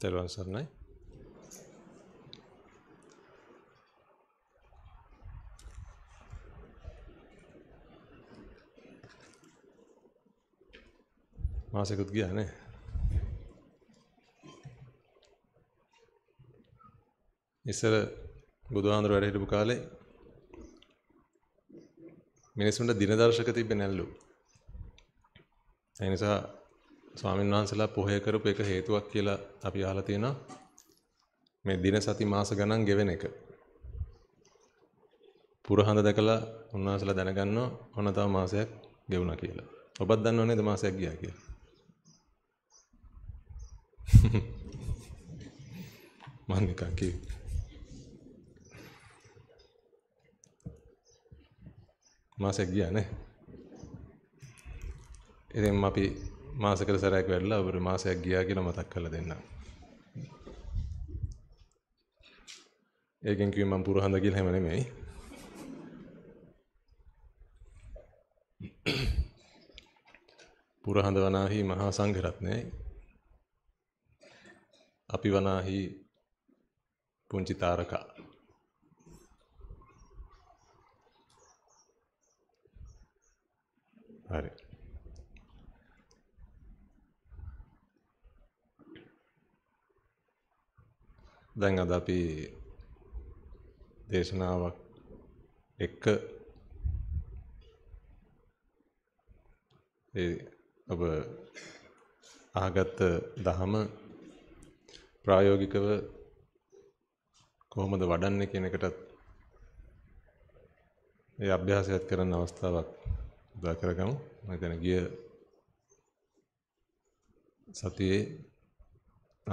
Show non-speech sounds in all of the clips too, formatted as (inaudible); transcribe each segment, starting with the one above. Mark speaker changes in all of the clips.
Speaker 1: තෙරුවන් සරණයි. මාසෙකුත් ගියා නේ. ඉස්සර බුදුහාඳුර වැඩ හිටපු කාලේ මිනිස්සුන්ට දිනදර්ශක තිබ්බේ නැල්ලු. ඒ නිසා ස්වාමීන් වහන්සලා පොහය කරපු එක හේතුවක් කියලා අපි අහලා තියෙනවා. මේ දින සති මාස ගණන් ගෙවෙන එක. පුරහඳ දැකලා උන්වහන්සලා දැනගන්නවා ඔන්න තව මාසයක් ගෙවුණා කියලා. ඔබත් දන්නව නේද මාසයක් ගියා කියලා. (laughs) මම නිකන් කිව්වේ. මාසයක් ගියා නේ. ඉතින් අපි මාසකට සැරයක් වැඩලා අපර මාසයක් ගියා කියලා මතක් කරලා දෙන්න. ඒකෙන් කිව්වේ මම පුරහඳ කියලා හැම නෙමෙයි. පුරහඳ වනාහි මහා සංඝරත්නයයි. අපි වනාහි පුංචි තාරකා. හරි. දැන් අද අපි දේශනාවක් එක්ක ඒ ඔබ අහගත්ත දහම ප්‍රායෝගිකව කොහොමද වඩන්නේ කියන එකටත් ඒ අභ්‍යාසයත් කරන්න අවස්ථාවක් උදා කරගමු. මම දැන ගිය සතියේ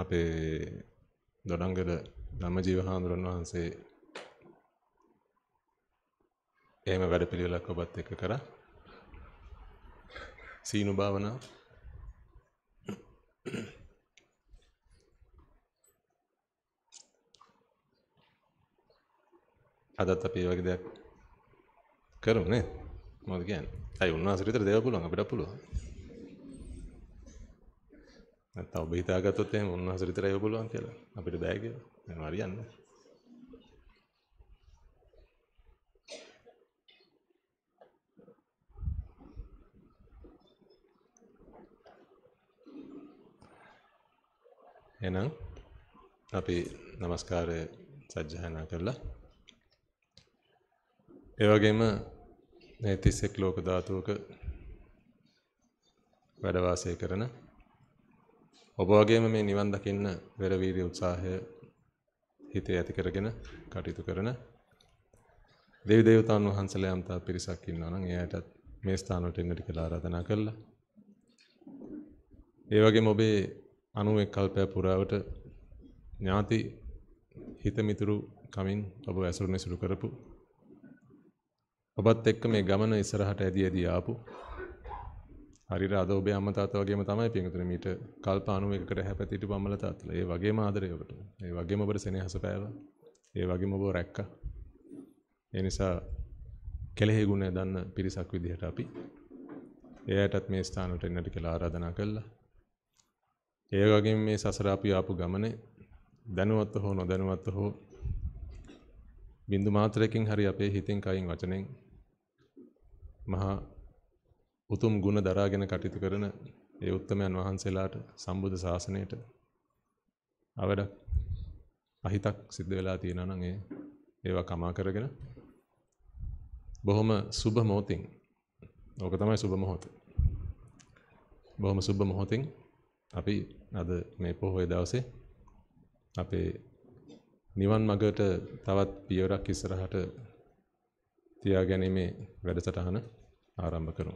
Speaker 1: අපේ දොඩංගල ධම්මජීව හාමුදුරන් වහන්සේ එහෙම වැඩපිළිවෙලක් ඔබත් එක්ක කරා. සීනු භාවනා අදත් අපි වගේ දෙයක් කරමු නේ. මොකද කියන්නේ? අය උන්වහන්සේ විතර දේව පුළුවන් අපිට පුළුවන්. නැත්නම් ඔබ හිතාගත්තොත් එහෙම උන්වහන්සේ විතරයි ඔය පුළුවන් කියලා. අපිට බෑ කියලා. එහෙම හරියන්නේ නැහැ. එහෙනම් අපි নমස්කාරය සජ්ජායනා කරලා ඒ වගේම මේ 31 ලෝක ධාතුවක වැඩ වාසය කරන ඔබ වගේම මේ නිවන් දකින්න වෙරවීරිය උත්සාහය හිතේ ඇති කරගෙන කටයුතු කරන දෙවි දේවතාවුන් වහන්සේලා යම්තා පිරිසක් ඉන්නවා නම් එයාටත් මේ ස්ථානවලට එන්නට කියලා ආරාධනා කළා. ඒ වගේම ඔබේ 91 කල්පය පුරාවට ඥාති හිතමිතුරු කමින් ඔබ ඇසුරු නිසුරු කරපු ඔබත් එක්ක මේ ගමන ඉස්සරහට ඇදී ඇදී ආපු හරිර අද ඔබේ අම්ම තාත වගේම තමයි පින්තුන මීට කල්පානුව එකකට හැපැතිට පම්මල තාත්තල ඒ වගේ ආදරයකට ඒ වගේම ඔබට සෙනහස පෑව ඒ වගේම ඔබ රැක්ක ඒ නිසා කෙලෙහි ගුණය දන්න පිරිසක් විදිහට අපි එයටත් මේ ස්ථානට එන්නට කියලා ආරාධනා කළා ඒ වගේ මේ සසර අපි ආපු ගමනේ දැනුවත්ව හෝ නොදැනුවත්ව හෝ බින්දු මාත්‍රයකින් හරි අපේ හිතෙන් කයින් වචනෙන් මහා උතුම් ගුණ දරාගෙන කටයුතු කරන ඒ උත්තමයන් වහන්සේලාට සම්බුද්ධ ශාසනයට අවඩක් අහිතක් සිද්ධ වෙලා තියෙනවා නම් ඒ ඒවා කමා කරගෙන බොහොම සුබ මොහොතින් ඕක තමයි සුබ මොහොත. බොහොම සුබ මොහොතින් අපි අද මේ පොහොය දවසේ අපේ නිවන් මගට තවත් පියවරක් ඉස්සරහට තියාගැනීමේ වැඩසටහන ආරම්භ කරමු.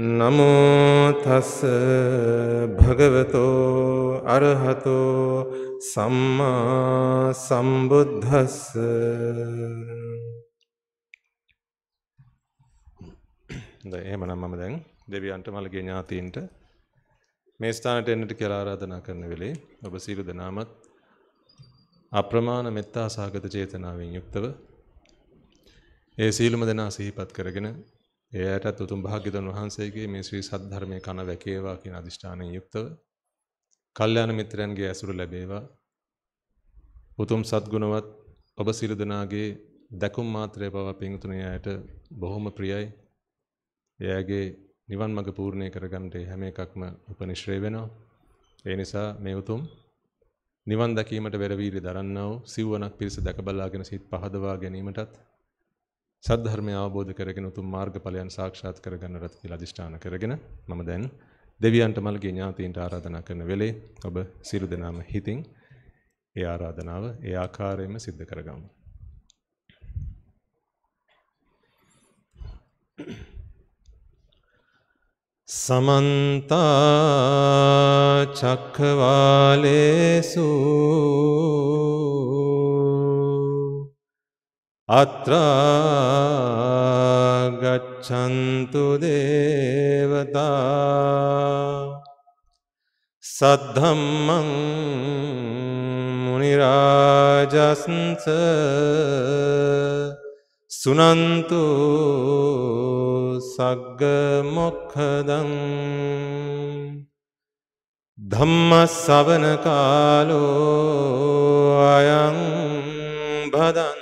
Speaker 2: නමෝතස්ස භගවතෝ අරහතෝ සම්මා සම්බුද්ධස්ස එහෙමනම්
Speaker 1: මම දැන් දෙවියන්ට මළගේ ඥාතීන්ට මේ ස්ථානට එන්නට කියලා ආරාධනා කරන වෙලේ ඔබ සීල දනාමත් අප්‍රමාණ මෙත්තා සාගත චේතනාවෙන් යුක්තව ඒ සීලම දෙනා සිහිපත් කරගෙන එයටත් උතුම් භාග්‍යවතුන් වහන්සේගේ මේ ශ්‍රී සද්ධර්මයේ කන වැකේවා කියන අදිෂ්ඨානයෙන් යුක්තව කල්යාණ මිත්‍රයන්ගේ ඇසුර ලැබේවා උතුම් සත්ගුණවත් ඔබ සියලු දෙනාගේ දැකුම් මාත්‍රය පව පිංතුණේ ඇයට බොහොම ප්‍රියයි එයාගේ නිවන් මඟ පූර්ණය කරගන්නට හැම එකක්ම උපනිශ්‍රේ වෙනවා ඒ නිසා මේ උතුම් නිවන් දැකීමට වෙරවීරි දරන්නා වූ සිව්වනක් පිරිස දැකබලාගෙන සිත් පහදවා ගැනීමටත් සද්ධර්මය අවබෝධ කරගෙන උතුම් මාර්ගඵලයන් සාක්ෂාත් කරගන්න රට කියලා අදිෂ්ඨාන කරගෙන මම දැන් දෙවියන්ට මල්ගේ ඥාතීන්ට ආරාධනා කරන වෙලේ ඔබ සියලු දෙනාම හිතින් ඒ ආරාධනාව ඒ ආකාරයෙන්ම සිද්ධ කරගමු.
Speaker 2: සමන්ත චක්කවාලේසු අත්‍රාගච්ඡන්තු දේවතා සද්ධම්මං මුනිරාජස්ස සුනන්තු සග්ග මොක්හදං ධම්ම සවන කාලෝ අයං බදන්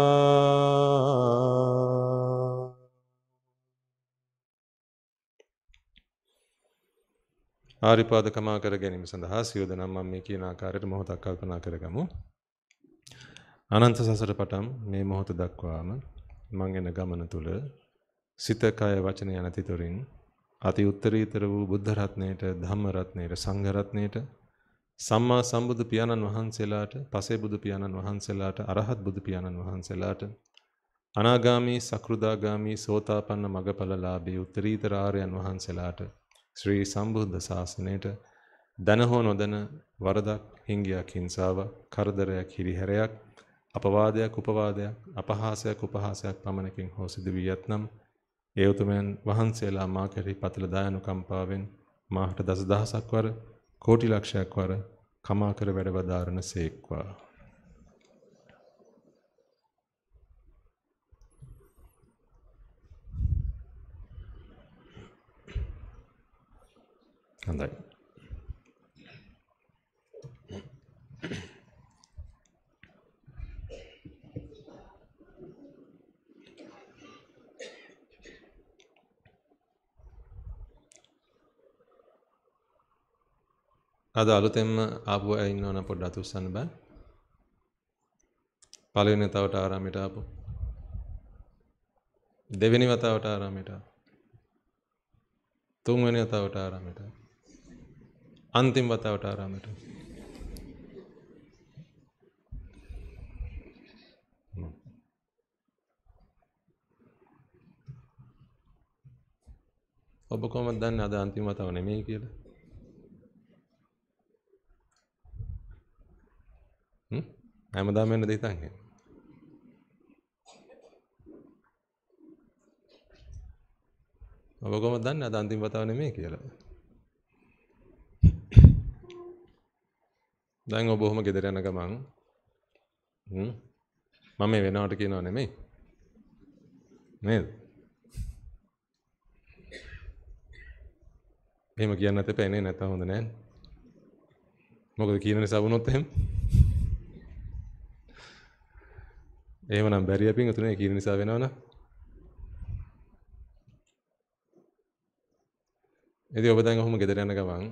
Speaker 1: ආරිපාද කමා කර ගැනීම සඳහා සියොද නම් මම මේ කියන ආකාරයට මොහොතක් කල්පනා කරගමු. අනන්ත සසර පටන් මේ මොහොත දක්වාම මං යන ගමන තුල සිත කය වචන යන තිතරින් අති උත්තරීතර වූ බුද්ධ රත්ණයට ධම්ම රත්ණයට සංඝ රත්ණයට සම්මා සම්බුදු පියාණන් වහන්සේලාට පසේ බුදු පියාණන් වහන්සේලාට අරහත් බුදු පියාණන් වහන්සේලාට අනාගාමී සකෘදාගාමී සෝතාපන්න මගඵලලාභී උත්තරීතර ආර්යයන් වහන්සේලාට ශ්‍රී සම්බුද්ධ ශාසනයට දන හෝ නොදන වරදක් හිංගයක් හිංසාවක් කරදරයක් හිරිහැරයක් අපවාදයක් උපවාදයක් අපහාසයක් උපහාසයක් පමණකින් හෝ සිදු වියත් නම් ඒ උතුමයන් වහන්සේලා මා කෙරෙහි පතල දයනුකම්පාවෙන් මාහට දස දහසක් වර කෝටි ලක්ෂයක් වර කමා කර වැඩවදාරණ සේක්වා හොඳයි. අද අලුතෙන්ම ආපු අය ඉන්නවනම් පොඩ්ඩක් අතුස්සන්න බෑ. පළවෙනි වතාවට ආරාමයට ආපු. දෙවෙනි වතාවට ආරාමයට ආපු. තුන්වෙනි වතාවට ආරාමයට ආපු. අන්තිම වතාවට ආරාමයට. ඔබ කොහොමද දන්නේ අද අන්තිම වතාව නෙමෙයි කියලා? හ්ම්? හැමදාම වෙන දෙයක් නැහැ. ඔබ කොහොමද දන්නේ අද අන්තිම වතාව නෙමෙයි කියලා? දැන් ඔබ ඔහොම ගෙදර යන ගමන් මම මේ වෙනවට කියනවා නෙමෙයි. නේද? එහෙම කියන්න තේ පෑනේ නැත්නම් හොඳ නැහැ. මොකද කියන නිසා වුණොත් එහෙම. එහෙමනම් බැරි අපින් උතුනේ කියන නිසා වෙනවනම්. ඉතින් ඔබ දැන් ඔහොම ගෙදර යන ගමන්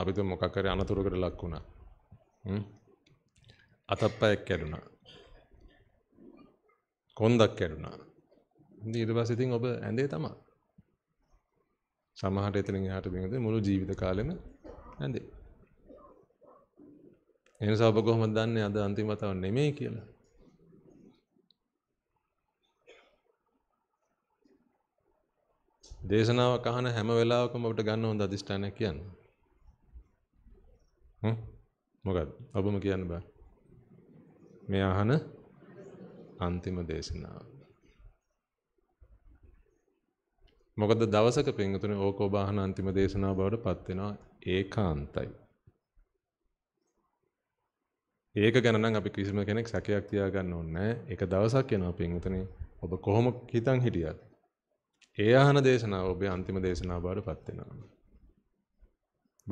Speaker 1: අපිට මොකක් හරි අනතුරකට ලක් වුණා. අතප්පයක් කැඩුනා. කොන්දක් කැඩුනා. ඉතින් ඊට පස්සේ ඉතින් ඔබ ඇඳේ තමයි. සමහරට එතනින් එහාට බින්දේ මුළු ජීවිත කාලෙම ඇඳේ. එනිසා ඔබ කොහොමද දන්නේ අද අන්තිම වතාව නෙමෙයි කියලා? දේශනාව අහන හැම වෙලාවකම ඔබට ගන්න හොඳ අදිෂ්ඨානයක් කියන්නේ. මොකක්ද? ඔබම කියන්න බෑ. මේ අහන අන්තිම දේශනාව. මොකද දවසක පින්තුනේ ඕක ඔබ අහන අන්තිම දේශනාව බවට පත් වෙනවා ඒකාන්තයි. ඒක ගැන නම් අපි කිසිම කෙනෙක් සැකයක් තියාගන්න ඕනේ නැහැ. ඒක දවසක් යනවා පින්තුනේ. ඔබ කොහොම හිතන් හිටියත් ඒ අහන දේශනාව ඔබේ අන්තිම දේශනාව බවට පත් වෙනවා.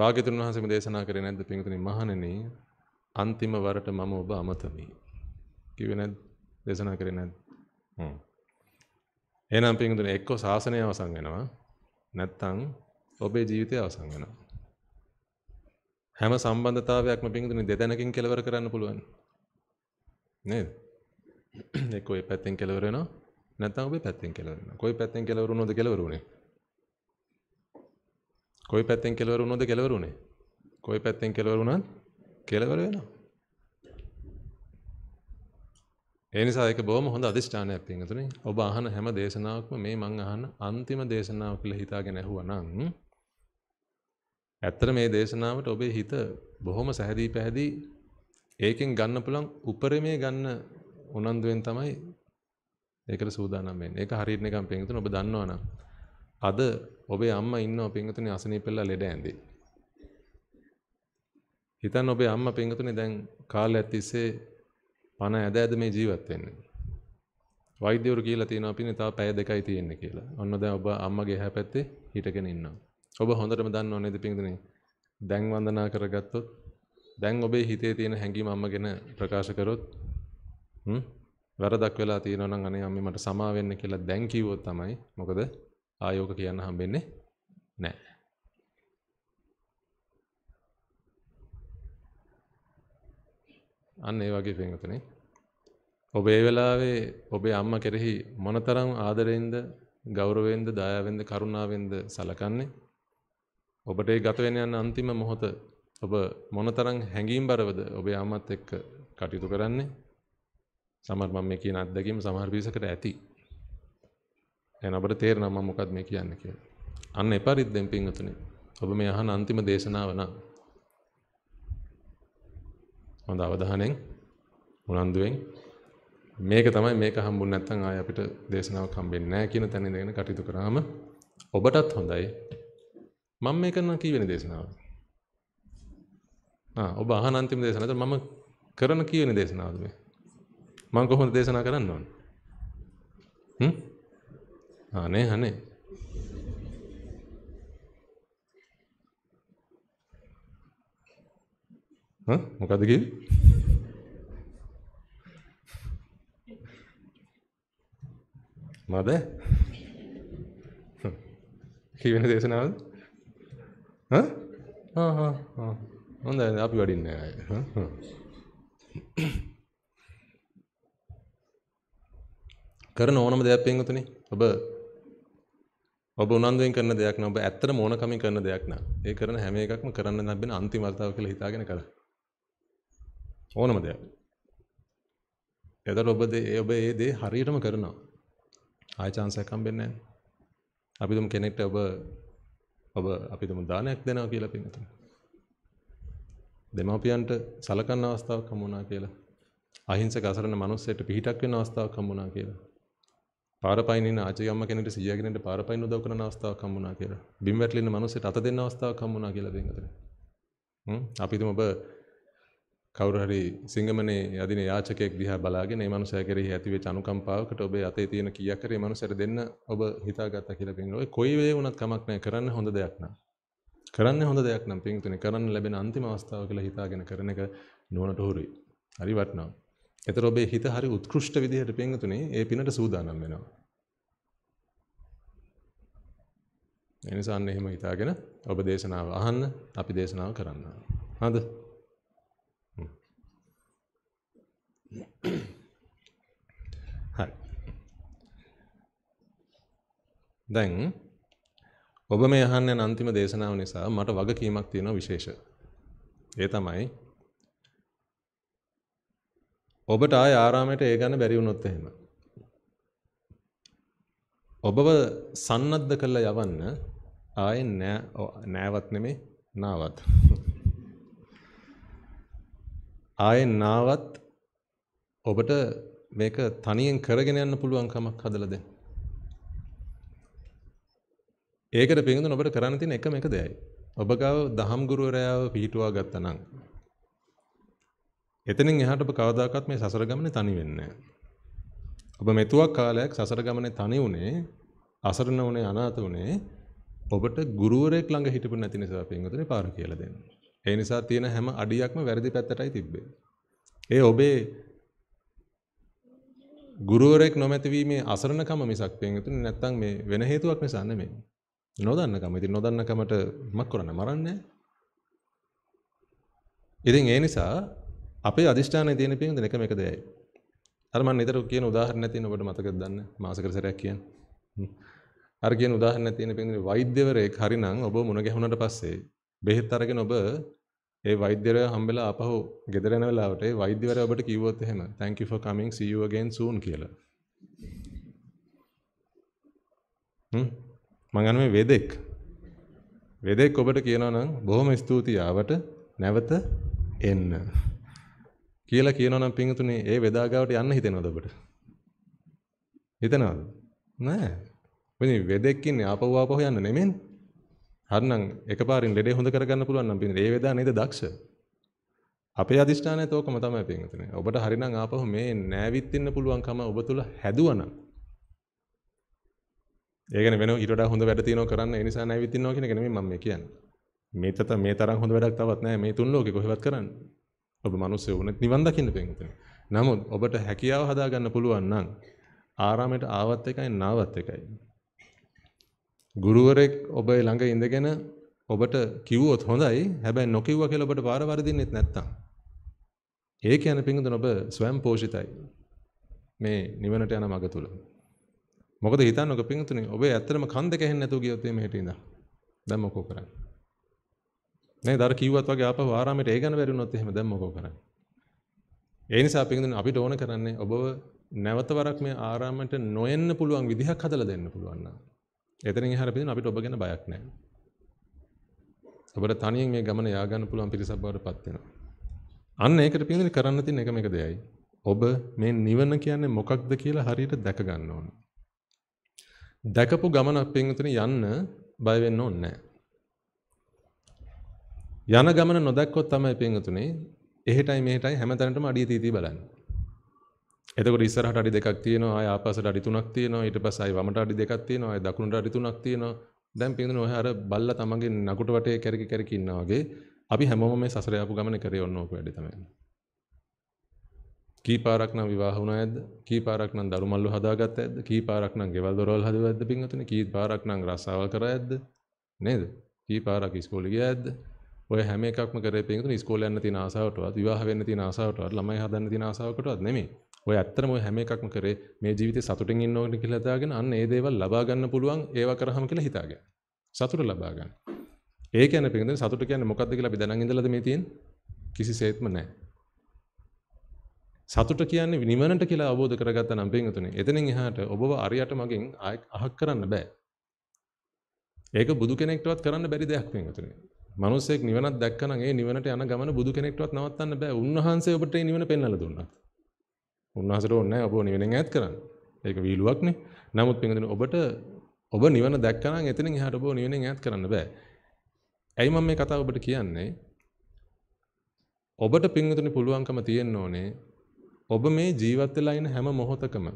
Speaker 1: භාග්‍යතුන් වහන්සේම දේශනා කරේ නැද්ද පින්වතුනි මහණෙනි අන්තිම වරට මම ඔබ අමතමි. කිව්වේ නැද්ද? දේශනා කරේ නැද්ද? හ්ම්. එහෙනම් පින්වතුනි එක්කෝ ශාසනය අවසන් වෙනවා නැත්නම් ඔබේ ජීවිතය අවසන් වෙනවා. හැම සම්බන්ධතාවයක්ම පින්වතුනි දෙදැනකින් කෙලවර කරන්න පුළුවන්. නේද? එක්කෝ ඒ පැත්තෙන් කෙලවර වෙනවා නැත්නම් ඔබේ පැත්තෙන් කෙලවර වෙනවා. කොයි පැත්තෙන් කෙලවර වුණොද කෙලවර වුණේ? කොයි පැත්තෙන් කෙලවර වුණොද කෙලවර උනේ? කොයි පැත්තෙන් කෙලවර වුණත් කෙලවර වෙනවා. ඒ නිසා ඒක බොහොම හොඳ අදිෂ්ඨානයක් පින්තුනේ. ඔබ අහන හැම දේශනාවක්ම මේ මං අහන අන්තිම දේශනාව කියලා හිතාගෙන ඇහුවනම් ඇත්තට මේ දේශනාවට ඔබේ හිත බොහොම සැහැදී පැහැදී ඒකෙන් ගන්න පුළුවන් උපරිමයේ ගන්න උනන්දුවෙන් තමයි ඒකට සූදානම් වෙන්නේ. ඒක හරියට නිකන් පින්තුනේ ඔබ දන්නවනම් අද ඔබේ අම්මා ඉන්නවා පින්වතුනි අසනීපෙල්ලා ලෙඩ ඇඳේ. හිතන්න ඔබේ අම්මා පින්වතුනි දැන් කාලයක් තිස්සේ පණ ඇද ඇද මේ ජීවත් වෙන්නේ. වෛද්‍යවරු කියලා තියෙනවා පින්නේ තව පැය දෙකයි තියෙන්නේ කියලා. ඔන්න දැන් ඔබ අම්මගේ එහා පැත්තේ හිටගෙන ඉන්නවා. ඔබ හොඳටම දන්නව නේද පින්දුනේ? දැන් වන්දනා කරගත්තොත් දැන් ඔබේ හිතේ තියෙන හැඟීම අම්මගෙන ප්‍රකාශ කරොත් හ්ම් වැරදක් වෙලා තියෙනවා නම් අනේ අම්මේ මට සමා වෙන්න කියලා දැන් කිව්වොත් තමයි මොකද ආයෝක කියන්න හම්බෙන්නේ නැහැ. අන්න ඒ වගේ පින්වතුනි. ඔබ ඒ වෙලාවේ ඔබේ අම්මා කෙරෙහි මොනතරම් ආදරෙන්ද, ගෞරවයෙන්ද, දයාවෙන්ද, කරුණාවෙන්ද සලකන්නේ? ඔබට ඒ ගත වෙන යන අන්තිම මොහොත ඔබ මොනතරම් හැඟීම්බරවද ඔබේ අම්මත් එක්ක කටයුතු කරන්නේ? සමහර මම මේ කියන අත්දැකීම සමහර පිරිසකට ඇති. දැන් අපට තේරෙනවා මම මොකක්ද මේ කියන්නේ කියලා. අන්න එපරිද්දෙන් පින්වතුනි. ඔබ මේ අහන අන්තිම දේශනාව නම් හොඳ අවධානයෙන් උනන්දුවෙන් මේක තමයි මේක හම්බුනේ නැත්නම් ආය අපිට දේශනාවක් හම්බෙන්නේ නැහැ කියන තැන ඉඳගෙන කටයුතු කරාම ඔබටත් හොඳයි. මම මේ කරන කීවෙනි දේශනාව? ආ ඔබ අහන අන්තිම දේශනාවද මම කරන කීවෙනි දේශනාවද මේ? මම කොහොමද දේශනා කරන්න ඕන? හ්ම් අනේ අනේ හා මොකද්ද කිව්වේ මද කියවෙන දේශනාවද හොඳ අපි වඩින්න අය කරන ඕනම දෙයක් පෙන්ගතුනේ ඔබ ඔබ උනන්දුවෙන් කරන දෙයක් නම් ඔබ ඇත්තට මොනකමින් කරන දෙයක් නම් ඒ කරන හැම එකක්ම කරන්න ලැබෙන අන්තිම වතාව කියලා හිතාගෙන කරා. ඕනම දෙයක්. එතකොට ඔබ ඒ ඔබ ඒ දේ හරියටම කරනවා. ආය chance එකක් හම්බෙන්නේ නැහැ. අපි දුම් කෙනෙක්ට ඔබ ඔබ අපි දුම් දානයක් දෙනවා කියලා පින්නතුන. දෙමාපියන්ට සලකන්න අවස්ථාවක් හම්බුණා කියලා. අහිංසක අසරණ මිනිස්සෙට පිහිටක් වෙන අවස්ථාවක් හම්බුණා කියලා. පාර පයින්න ආජයම්ම කෙනෙට සියගෙනට පාර පයින් උදව් කරන අවස්ථාවක් හම්බුණා කියලා. බිම් වැටලෙන මිනිස්සුන්ට අත දෙන්න අවස්ථාවක් හම්බුණා කියලා දෙන්න අතර. හ්ම් අපි තුම ඔබ කවුරු හරි සිංගමනේ යදින යාචකයෙක් දිහා බලාගෙන මේ මනුස්සයා කෙරෙහි ඇතිවෙච්ච අනුකම්පාවකට ඔබේ අතේ තියෙන කීයක් හරි මනුස්සයට දෙන්න ඔබ හිතාගත්තා කියලා පින්න. ඔය කොයි වේ වුණත් කමක් නැහැ කරන්න හොඳ දෙයක් නා. කරන්න හොඳ දෙයක් නම් පින්තුනේ කරන්න ලැබෙන අන්තිම අවස්ථාව කියලා හිතාගෙන කරන එක නුවණට හොරුයි. හරි වටනවා. එතකොට ඔබේ හිත හරි උත්කෘෂ්ඨ විදිහට පින්තුනේ ඒ පිනට සූදානම් වෙනවා. ඒ නිසා අන්න එහෙම හිතාගෙන ඔබ දේශනාව අහන්න අපි දේශනාව කරන්න. හරිද? හරි. දැන් ඔබ මේ අහන්න යන අන්තිම දේශනාව නිසා මට වගකීමක් තියෙනවා විශේෂ. ඒ තමයි ඔබට ආය ආරාමයට ඒ ගන්න බැරි වුණොත් එහෙම. ඔබව සන්නද්ධ කරලා යවන්න ආයෙන් නෑ නෑවත් නෙමෙයි නාවත්. ආයෙන් නාවත් ඔබට මේක තනියෙන් කරගෙන යන්න පුළුවන් කමක් හදලා දෙන්න. ඒකට පින්දුන ඔබට කරන්න තියෙන එකම එක දෙයයි. ඔබ ගාව දහම් ගුරුවරයාව පිහිටුවා ගත්තා නම් එතනින් එහාට ඔබ කවදාකවත් මේ සසර ගමනේ තනි වෙන්නේ ඔබ මෙතුවක් කාලයක් සසර ගමනේ තනි උනේ අසරණ උනේ අනාථ උනේ ඔබට ගුරුවරයෙක් ළඟ හිටපු නැති නිසා පින්වතුනි පාර කියලා දෙන්න. ඒ නිසා තියෙන හැම අඩියක්ම වැරදි පැත්තටයි තිබ්බේ. ඒ ඔබේ ගුරුවරයෙක් නොමැතිවීමේ අසරණකම මිසක් පින්වතුනි නැත්තම් මේ වෙන හේතුවක් නිසා නෙමෙයි. නොදන්නකම. ඉතින් නොදන්නකමට මක් කරන්න මරන්නේ. ඉතින් ඒ නිසා අපේ අධිෂ්ඨානයේ තියෙන පින් දෙන එකම එක දෙයයි. අර මම නිතර කියන උදාහරණයක් තියෙන ඔබට මතකද දන්න මාසකර සැරයක් කියන්නේ. අර කියන උදාහරණයක් තියෙන පින් වෛද්‍යවරයෙක් හරිනම් ඔබ මුණ ගැහුණාට පස්සේ බෙහෙත් අරගෙන ඔබ ඒ වෛද්‍යවරයා හම්බෙලා ආපහු ගෙදර යන වෙලාවට ඒ වෛද්‍යවරයා ඔබට කිව්වොත් එහෙම thank you for coming see you again soon කියලා. හ්ම් මං අනුමේ වේදෙක් වෙදෙක් ඔබට කියනවා නම් බොහොම ස්තුතියි ආවට නැවත එන්න. කියලා කියනවා නම් පින්තුනේ ඒ වෙදාගාවට යන්න හිතෙනවද ඔබට? හිතනවද? නෑ. මෙනි වෙදෙක් ඉන්නේ ආපහු ආපහු යන්න නෙමෙයිනේ. හරනම් එකපාරින් ලෙඩේ හොඳ කරගන්න පුළුවන් නම් පින්තුනේ ඒ වෙදා නේද දක්ෂ? අපේ අදිෂ්ඨානයත් ඕකම තමයි පින්තුනේ. ඔබට හරිනම් ආපහු මේ නෑවිත් ඉන්න පුළුවන්කම ඔබ තුල හැදුවනම් ඒ කියන්නේ වෙන ඊට වඩා හොඳ වැඩ තියෙනවා කරන්න ඒ නිසා නෑවිත් ඉන්නවා කියන එක නෙමෙයි මම මේ කියන්නේ. මේ තත මේ තරම් හොඳ වැඩක් තවත් නෑ මේ තුන් ලෝකේ කොහෙවත් කරන්නේ. ඔබ මිනිස්සු වුණත් නිවන් දකින්න පින්විතනේ. නමුත් ඔබට හැකියාව හදාගන්න පුළුවන් නම් ආරාමයට ආවත් එකයි නාවත් එකයි. ගුරුවරෙක් ඔබ ළඟ ඉඳගෙන ඔබට කිව්වොත් හොඳයි හැබැයි නොකිව්වා කියලා ඔබට පාර වරදින්නෙත් නැත්තම් ඒ කියන්නේ පිංගුතුන ඔබ ස්වයං පෝෂිතයි මේ නිවනට යන මඟ තුල මොකද හිතන්නක පිංගුතුනේ ඔබේ ඇත්තටම කන් දෙක ඇහෙන්නේ නැතුව ගියොත් මේ හිටින්දා දැන් මොකෝ කරන්නේ නේද? අර කිව්වත් වගේ ආපහු ආරාමයට ඒ ගන්න බැරි වුණොත් එහෙම දැන් මොකෝ කරන්නේ? ඒ නිසා පින්දුනේ අපිට ඕන කරන්නේ ඔබව නැවත වරක් මේ ආරාමයට නොයන්න පුළුවන් විදිහක් හදලා දෙන්න පුළුවන් නම්. එතනින් එහාට පින්දුනේ අපිට ඔබ ගැන බයක් නැහැ. ඔබට තනියෙන් මේ ගමන යා ගන්න පුළුවන් පිරිසක් බවට පත් වෙනවා. අන්න ඒකට පින්දුනේ කරන්න තියෙන එකම එක දෙයයි. ඔබ මේ නිවන කියන්නේ මොකක්ද කියලා හරියට දැක ගන්න ඕන. දැකපු ගමන පින්දුනේ යන්න බය වෙන්න ඕනේ නැහැ. යන ගමන නොදැක්කොත් තමයි පින්වතුනේ එහෙටයි මෙහෙටයි හැමතැනටම අඩිය තීතී බලන්නේ. එතකොට ඉස්සරහට අඩි දෙකක් තියෙනවා ආය ආපස්සට අඩි තුනක් තියෙනවා ඊට පස්සේ ආය වමට අඩි දෙකක් තියෙනවා ආය දකුණට අඩි තුනක් තියෙනවා දැන් පින්දුන ඔය අර බල්ලා තමන්ගේ නකුට වටේ කැරකි කැරකි ඉන්නා වගේ අපි හැමෝම මේ සසර යපු ගමන කරේ ඔන්න ඕක වැඩි තමයි කී පාරක් නම් විවාහ වුණා ඇද්ද කී පාරක් නම් දරු මල්ලු හදාගත්ත ඇද්ද කී පාරක් නම් ගෙවල් දොරවල් හදුවා ඇද්ද පින්වතුනි කී පාරක් නම් රස්සාවල් කරා ඇද්ද නේද කී පාරක් ඉස්කෝලේ ගියා ඇද්ද ඔය හැම එකක්ම කරේ පින්තුනි ඉස්කෝලේ යන්න තියෙන ආසාවටවත් විවාහ වෙන්න තියෙන ආසාවටවත් ළමයි හදන්න තියෙන ආසාවකටවත් නෙමෙයි. ඔය ඇත්තම ඔය හැම එකක්ම කරේ මේ ජීවිතේ සතුටින් ඉන්න ඕනේ කියලා හිතාගෙන අන්න ඒ දේවල් ලබා ගන්න පුළුවන් ඒවා කරාම කියලා හිතාගෙන. සතුට ලබා ගන්න. ඒ කියන්නේ පින්තුනි සතුට කියන්නේ මොකද්ද කියලා අපි දැනන් ඉඳලාද මේ තියෙන්නේ? කිසිසේත්ම නැහැ. සතුට කියන්නේ නිවනට කියලා අවබෝධ කරගත්තා නම් පින්තුනි එතනින් එහාට ඔබව අරියට මගෙන් අහක් කරන්න බෑ. ඒක බුදු කෙනෙක්ටවත් කරන්න බැරි දෙයක් පින්තුනි. මනුස්සෙක් නිවනක් දැක්කනම් ඒ නිවනට යන ගමන බුදු කෙනෙක්ටවත් නවත්තන්න බෑ. උන්වහන්සේ ඔබට ඒ නිවන පෙන්වලා දුන්නා. උන්වහන්සේට ඕනේ නැහැ ඔබ නිවෙනෙන් ඈත් කරන්න. ඒක වීලුවක්නේ. නමුත් පින්වදින ඔබට ඔබ නිවන දැක්කනම් එතනින් එහාට ඔබ නිවෙනෙන් ඈත් කරන්න බෑ. ඇයි මම මේ කතාව ඔබට කියන්නේ? ඔබට පින්වතුනි පුළුවන්කම තියෙන්න ඕනේ ඔබ මේ ජීවත් වෙලා ඉන්න හැම මොහොතකම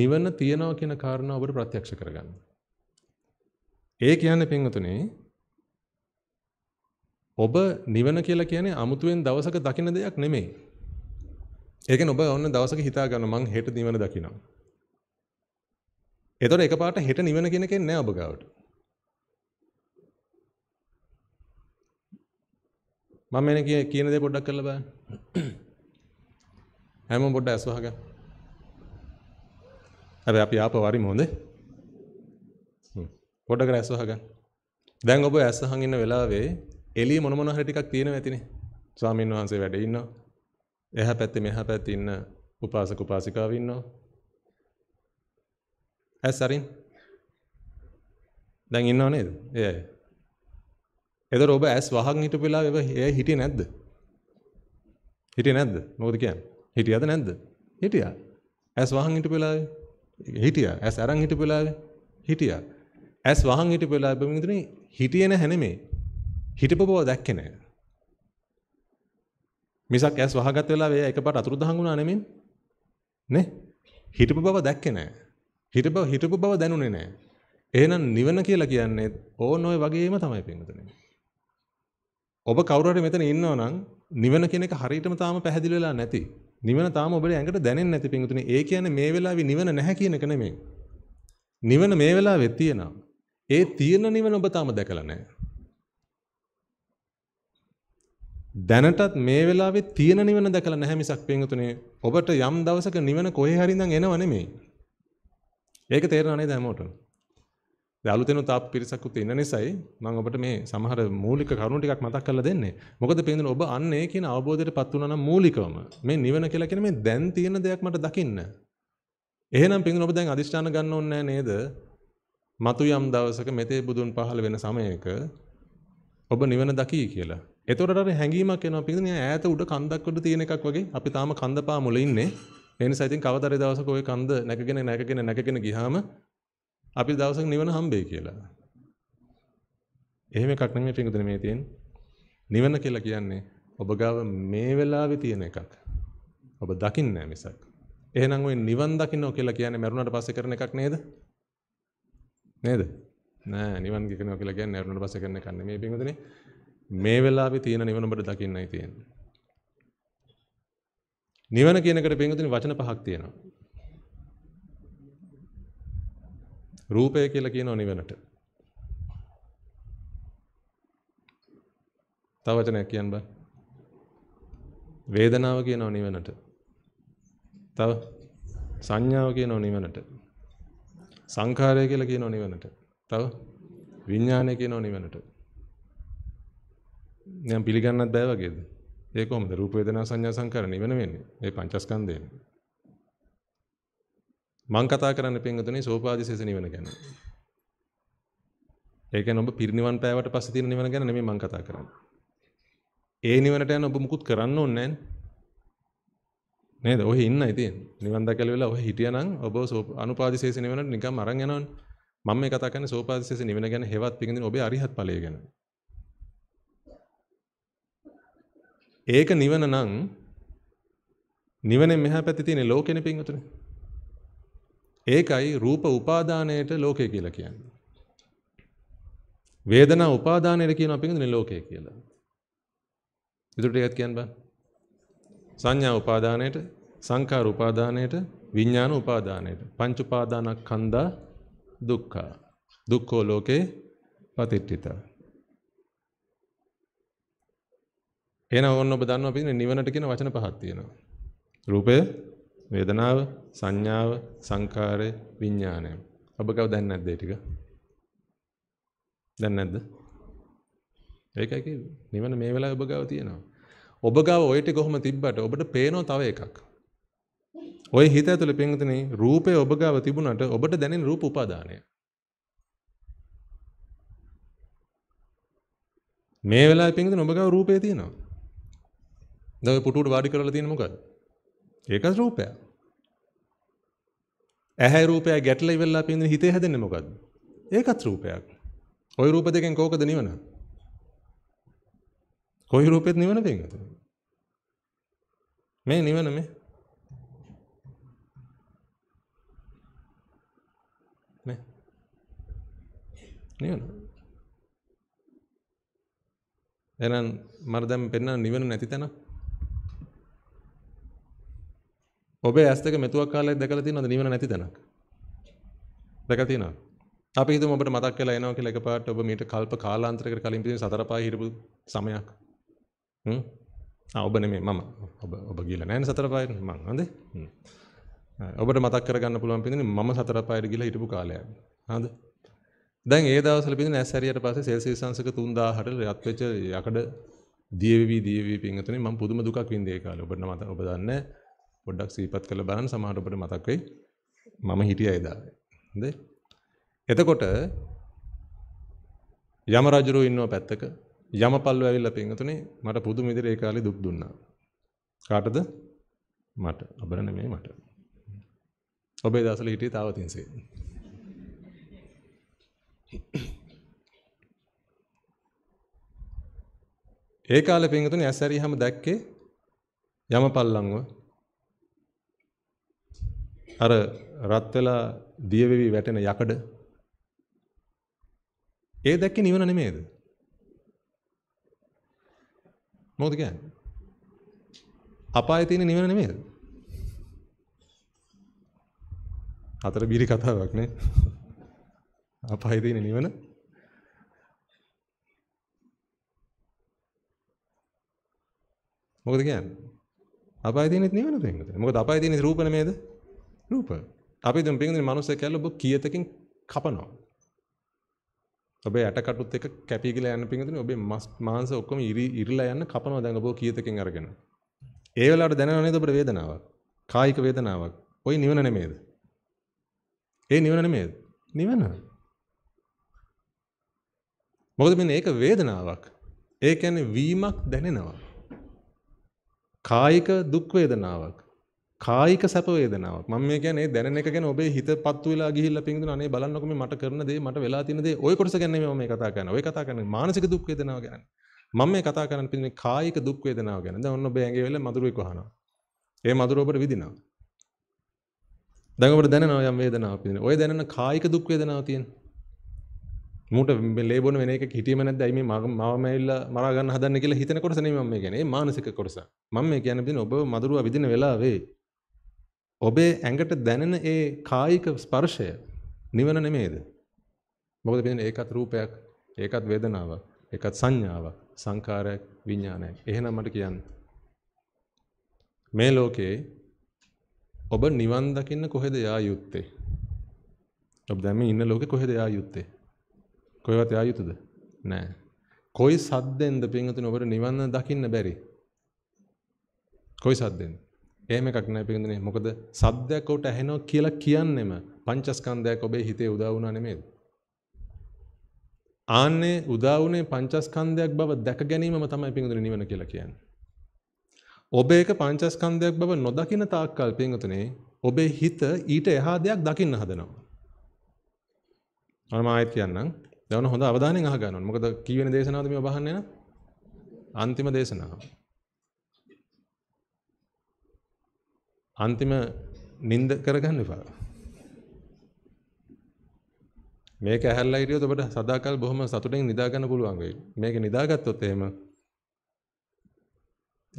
Speaker 1: නිවන තියනවා කියන කාරණාව ඔබට ප්‍රත්‍යක්ෂ කරගන්න. ඒ කියන්නේ පින්වතුනි ඔබ නිවන කියලා කියන්නේ අමුතුවෙන් දවසක දකින දෙයක් නෙමෙයි. ඒ කියන්නේ ඔබ ඔන්න දවසක හිතා ගන්න මං හෙට නිවන දකිනවා. එතකොට එකපාරට හෙට නිවන කියන කෙනෙක් නෑ ඔබ ගාවට. මම මෙන්න කියන දේ පොඩ්ඩක් කරලා බලන්න. හැමෝම පොඩ්ඩක් ඇස් වහගන්න. හැබැයි අපි ආපහු වරිම හොඳේ. හ්ම්. පොඩ්ඩක් ඇස් වහගන්න. දැන් ඔබ ඇස් අහන් ඉන්න වෙලාවේ එළිය මොන මොන හරි ටිකක් තියෙනවා ඇතිනේ. ස්වාමීන් වහන්සේ වැඩ ඉන්නවා. එහා පැත්තේ මෙහා පැත්තේ ඉන්න උපාසක උපාසිකාව ඉන්නවා. ඇස් අරින්. දැන් ඉන්නව නේද? ඒ අය. එතකොට ඔබ ඇස් වහන් හිටපු වෙලාවෙ එයා හිටියේ නැද්ද? හිටියේ නැද්ද? මොකද කියන්නේ? හිටියද නැද්ද? හිටියා. ඇස් වහන් හිටපු වෙලාවෙ හිටියා. ඇස් අරන් හිටපු වෙලාවෙ හිටියා. ඇස් වහන් හිටපු වෙලාවෙ මිනිතුනේ හිටියේ නැහැ නෙමෙයි. හිටපු බව දැක්කේ නැහැ. මිසක් ඇස් වහගත් වෙලාවේ එයා එකපාරට අතුරුදහන් වුණා නෙමෙයි. නේ? හිටපු බව දැක්කේ නැහැ. හිටපු හිටපු බව දැනුනේ නැහැ. එහෙනම් නිවන කියලා කියන්නේ ඕන ඔය වගේම තමයි පින්වතුනි. ඔබ කවුරු හරි මෙතන ඉන්නවා නම් නිවන කියන එක හරියටම තාම පැහැදිලි වෙලා නැති. නිවන තාම ඔබේ ඇඟට දැනෙන්නේ නැති පින්වතුනි. ඒ කියන්නේ මේ වෙලාවේ නිවන නැහැ කියන එක නෙමෙයි. නිවන මේ වෙලාවේ තියෙනවා. ඒ තියෙන නිවන ඔබ තාම දැකලා නැහැ. දැනටත් මේ වෙලාවේ තියෙන නිවන දැකලා නැහැ මිසක් පින්තුනේ ඔබට යම් දවසක නිවන කොහේ හරි ඉඳන් එනව නෙමෙයි. ඒක තේරෙනව නේද හැමෝටම? දැන් අලුතෙන් තාප් පිරිසකුත් ඉන්න නිසායි මම ඔබට මේ සමහර මූලික කරුණු ටිකක් මතක් කරලා දෙන්නේ. මොකද පින්තුනේ ඔබ අන්න ඒ කියන අවබෝධයටපත් වුණා නම් මූලිකවම මේ නිවන කියලා කියන්නේ මේ දැන් තියෙන දෙයක් මට දකින්න. එහෙනම් පින්තුනේ ඔබ දැන් අදිෂ්ඨාන ගන්න ඕනේ නේද? මතු යම් දවසක මෙතේ බුදුන් පහළ වෙන සමයක ඔබ නිවන දකී කියලා. එතොටට හැඟීමක් එනවා පිගන ඈත උඩ කන්දක්කොට තියෙන එකක් වගේ අපි තාම කන්දපා මුල ඉන්නේ එනි සයිතින් කවතර දවසක ඔය කන්ද නැකගෙන නැකගෙන නැකගෙන ගිහාම අපි දවසක් නිවන හම්බේ කියලා. එහෙම එකක් නෙමෙයි පිඟුතුනේ මේ තියෙන. නිවන කියලා කියන්නේ ඔබ ගාව මේ වෙලාවේ තියෙන එකක්. ඔබ දකින්නේ නැහැ මිසක්. එහෙනම් ওই නිවන් දකින්නෝ කියලා කියන්නේ මරුණාට පස්සේ කරන එකක් නේද? නේද? නෑ නිවන් දකින්නෝ කියලා කියන්නේ මරුණාට පස්සේ කරන එකක් නෙමෙයි පිඟුතුනේ. මේ වෙලාවේ තියෙන නිවන ඔබට දකින්නයි තියෙන්නේ. නිවන කියන එකට පින්වතුනි වචන පහක් තියෙනවා. රූපය කියලා කියනවා නිවනට. තව වචනයක් කියන්න බෑ. වේදනාව කියනවා නිවනට. තව සංඥාව කියනවා නිවනට. සංඛාරය කියලා කියනවා නිවනට. තව විඥානය කියනවා නිවනට. දැන් පිළිගන්නත් බෑ වගේද? ඒ කොහොමද? රූප වේදනා සංඥා සංකාර නිවන වෙන්නේ. ඒ පංචස්කන්ධයෙන්. මං කතා කරන්න පින්වතුනි සෝපාදිශේෂ නිවන ගැන. ඒ කියන්නේ ඔබ පිරිනිවන් පෑවට පස්සේ තියෙන නිවන ගැන නෙමෙයි මං කතා කරන්නේ. ඒ නිවනට යන ඔබ මුකුත් කරන්න ඕනේ නැහැ නේද? ඔහි ඉන්නයි තියෙන්නේ. නිවන් දැකලා වෙලා ඔහි හිටියානම් ඔබ අනුපාදිශේෂ නිවනට නිකම් අරන් යනවනේ. මම මේ කතා කරන්නේ සෝපාදිශේෂ නිවන ගැන හෙවත් පිඟින්න ඔබේ අරිහත් ඵලය ගැන. ඒක නිවන නම් නිවනේ මෙහා පැත්තේ තියෙන ලෝකෙනේ පින්වතුනි. ඒකයි රූප උපාදානයට ලෝකය කියලා කියන්නේ. වේදනා උපාදානයට කියනවා පින්වතුනි ලෝකය කියලා. ඒකට ඒකත් කියන්න බෑ. සංඥා උපාදානයට, සංඛාර උපාදානයට, විඥාන උපාදානයට, පංච උපාදානස්කන්ධා දුක්ඛ. දුක්ඛෝ ලෝකේ පතිට්ඨිතා. එහෙනම් ඕන්න ඔබ දන්නවා පිටින් නිවනට කියන වචන පහක් තියෙනවා. රූපය, වේදනාව, සංඥාව, සංකාරය, විඥානය. ඔබ කව දන්නේ නැද්ද ඒ ටික? දන්නේ නැද්ද? ඒකයි කිව්වේ. නිවන මේ වෙලාවේ ඔබ ගාව තියෙනවා. ඔබ ගාව ওই ටික කොහොම තිබ්බට ඔබට පේනවා තව එකක්. ඔය හිත ඇතුලේ පින්විතනේ රූපය ඔබ ගාව තිබුණාට ඔබට දැනෙන රූප උපාදානය. මේ වෙලාවේ පින්විතනේ ඔබ ගාව රූපය තියෙනවා. දැන් ඔය පුටුවට වාඩි කරලා තියෙන මොකද? ඒක රූපය. ඇහැ රූපය ගැටලා ඉවරලා පින්දින හිතේ හැදෙන්නේ මොකද්ද? ඒකත් රූපයක්. ওই රූප දෙකෙන් කෝකද නිවන? කොයි රූපෙත් නිවන පින්ගත? මේ නිවන මේ. මේ. නිවන. එහෙනම් මම දැන් පෙන්නන නිවන නැති තැනක් ඔබේ ඇස් දෙක මෙතුවක් කාලයක් දැකලා තියෙනවද නිවන නැති තැනක්? දැකලා තියෙනවද? අපි හිතමු ඔබට මතක් වෙලා එනවා කියලා එකපාරට ඔබ මීට කල්ප කාලාන්තරයකට කලින් පිටින් සතර පහ හිරපු සමයක්. හ්ම්. ආ ඔබ නෙමෙයි මම. ඔබ ඔබ ගිහලා නැහැ නේ සතර පහේ මං හන්දේ. හ්ම්. ඔබට මතක් කරගන්න පුළුවන් පිටින් මම සතර පහේ ගිහලා හිටපු කාලයක්. හන්ද? දැන් ඒ දවස්වල පිටින් ඇස් හැරියට පස්සේ සෙල්සියස් අංශක 3000ට රත් වෙච්ච යකඩ දියවි දියවි පින්තුනේ මම පුදුම දුකක් වින්දේ ඒ කාලේ. ඔබ නම් ඔබ දන්නේ නැහැ. පොඩ්ඩක් සීපත් කරලා බලන්න සමහර ඔබට මතක් වෙයි. මම හිටියා එදා. හොඳයි. එතකොට යම රජුරෝ ඉන්නව පැත්තක යම පල්ලෝ ඇවිල්ලා පින්තුනේ මට පුදුම විදිහට ඒ කාලේ දුක් දුන්නා. කාටද? මට. ඔබර නෙමෙයි මට. ඔබේ දවසල හිටියේ තාවතින්සේ. ඒ කාලේ පින්තුනේ ඇස් ඇරියාම දැක්කේ යම පල්ලංව අර රත් වෙලා දිය වෙවි වැටෙන යකඩ ඒ දැක්කේ නිවන නෙමේද? මොකද කියන්නේ? අපායේ තියෙන නිවන නෙමේද? හතර බීරි කතාවක් නේ. අපායේ තියෙන නිවන මොකද කියන්නේ? අපායේ තියෙනෙත් නිවන දෙන්නද? මොකද අපායේ තියෙන රූප නෙමේද? රූප. අපි දුම් පිටින් මනුස්සය කියලා ඔබ කීයතකින් කපනවා. ඔබේ ඇටකටුත් එක කැපී කියලා යන පිටින් ඔබේ මාංශ ඔක්කොම ඉරිලා යන්න කපනවා දැන් ඔබ කීයතකින් අරගෙන. ඒ වෙලාවට දැනෙනව නේද ඔබට වේදනාවක්? කායික වේදනාවක්. ওই නිවන නෙමේද? ඒ නිවන නෙමේද? නිවන. මොකද මෙන්න ඒක වේදනාවක්. ඒ කියන්නේ වීමක් දැනෙනවා. කායික දුක් වේදනාවක්. කායික සැප වේදනාවක්. මම මේ කියන්නේ දැනෙන එක ගැන ඔබේ හිත පත්තු වෙලා ගිහිල්ලා පින්දුන අනේ බලන්නකො මේ මට කරන දේ මට වෙලා තියෙන දේ ওই කොටස ගැන මම මේ කතා කරනවා. ඔය කතා කරන්නේ මානසික දුක් වේදනාව ගැන. මම මේ කතා කරන්නේ පින්දුන කායික දුක් වේදනාව ගැන. දැන් ඔන්න ඔබ ඇඟේ වෙලා මధుරෙක් වහනවා. ඒ මధుර ඔබට විදිනවා. දැන් ඔබට දැනෙනවා යම් වේදනාවක් පින්දුන. ඔය දැනෙන කායික දුක් වේදනාව තියෙනවා. මට ලේබන වෙන හිටියම නැද යි මමල්ල මරගන්න හදන්න කියලා හිතන කොටසන ම මේ ගැන මානසික කොටස මම මේ කියැනතින ඔබ මදුරුව විදින වෙලාවේ ඔබේ ඇඟට දැනෙන ඒ කායික ස්පර්ශය නිවන නෙමේද? මොකද පිටින් ඒකත් රූපයක්, ඒකත් වේදනාවක්, ඒකත් සංඥාවක්, සංකාරයක්, විඥානයක්. එහෙනම් මට කියන්න. මේ ලෝකේ ඔබ නිවන් දකින්න කොහෙද යා යුත්තේ? ඔබ දැන් මේ ඉන්න ලෝකේ කොහෙද යා යුත්තේ? කොහෙවත් යා යුතුද? නෑ. කොයි සද්දෙන්ද පින්වතුනි ඔබට නිවන් දකින්න බැරි? කොයි සද්දෙන්ද? එහෙම එකක් නෑ පිළිඳනේ. මොකද සද්දයක් උට ඇහෙනවා කියලා කියන්නෙම පංචස්කන්ධයක් ඔබේ හිතේ උදා වුණා නෙමෙයිද? ආන්නේ උදා වුණේ පංචස්කන්ධයක් බව දැක ගැනීමම තමයි පිළිඳනේ නිවන කියලා කියන්නේ. ඔබ ඒක පංචස්කන්ධයක් බව නොදකින තාක්කල් පිළිඳනේ ඔබේ හිත ඊට එහා දෙයක් දකින්න හදනවා. මම ආයෙත් කියන්නම්. දැන් හොඳ අවධානයෙන් අහගන්න ඕනේ. මොකද කී වෙන දේශනාවද මේ ඔබ අහන්නේ නේද? අන්තිම දේශනාව. අන්තිම නිින්ද කරගන්න එපා. මේක ඇහැරලා හිටියොත් ඔබට සදාකල් බොහොම සතුටින් නිදා ගන්න පුළුවන් වෙයි. මේක නිදාගත්තොත් එහෙම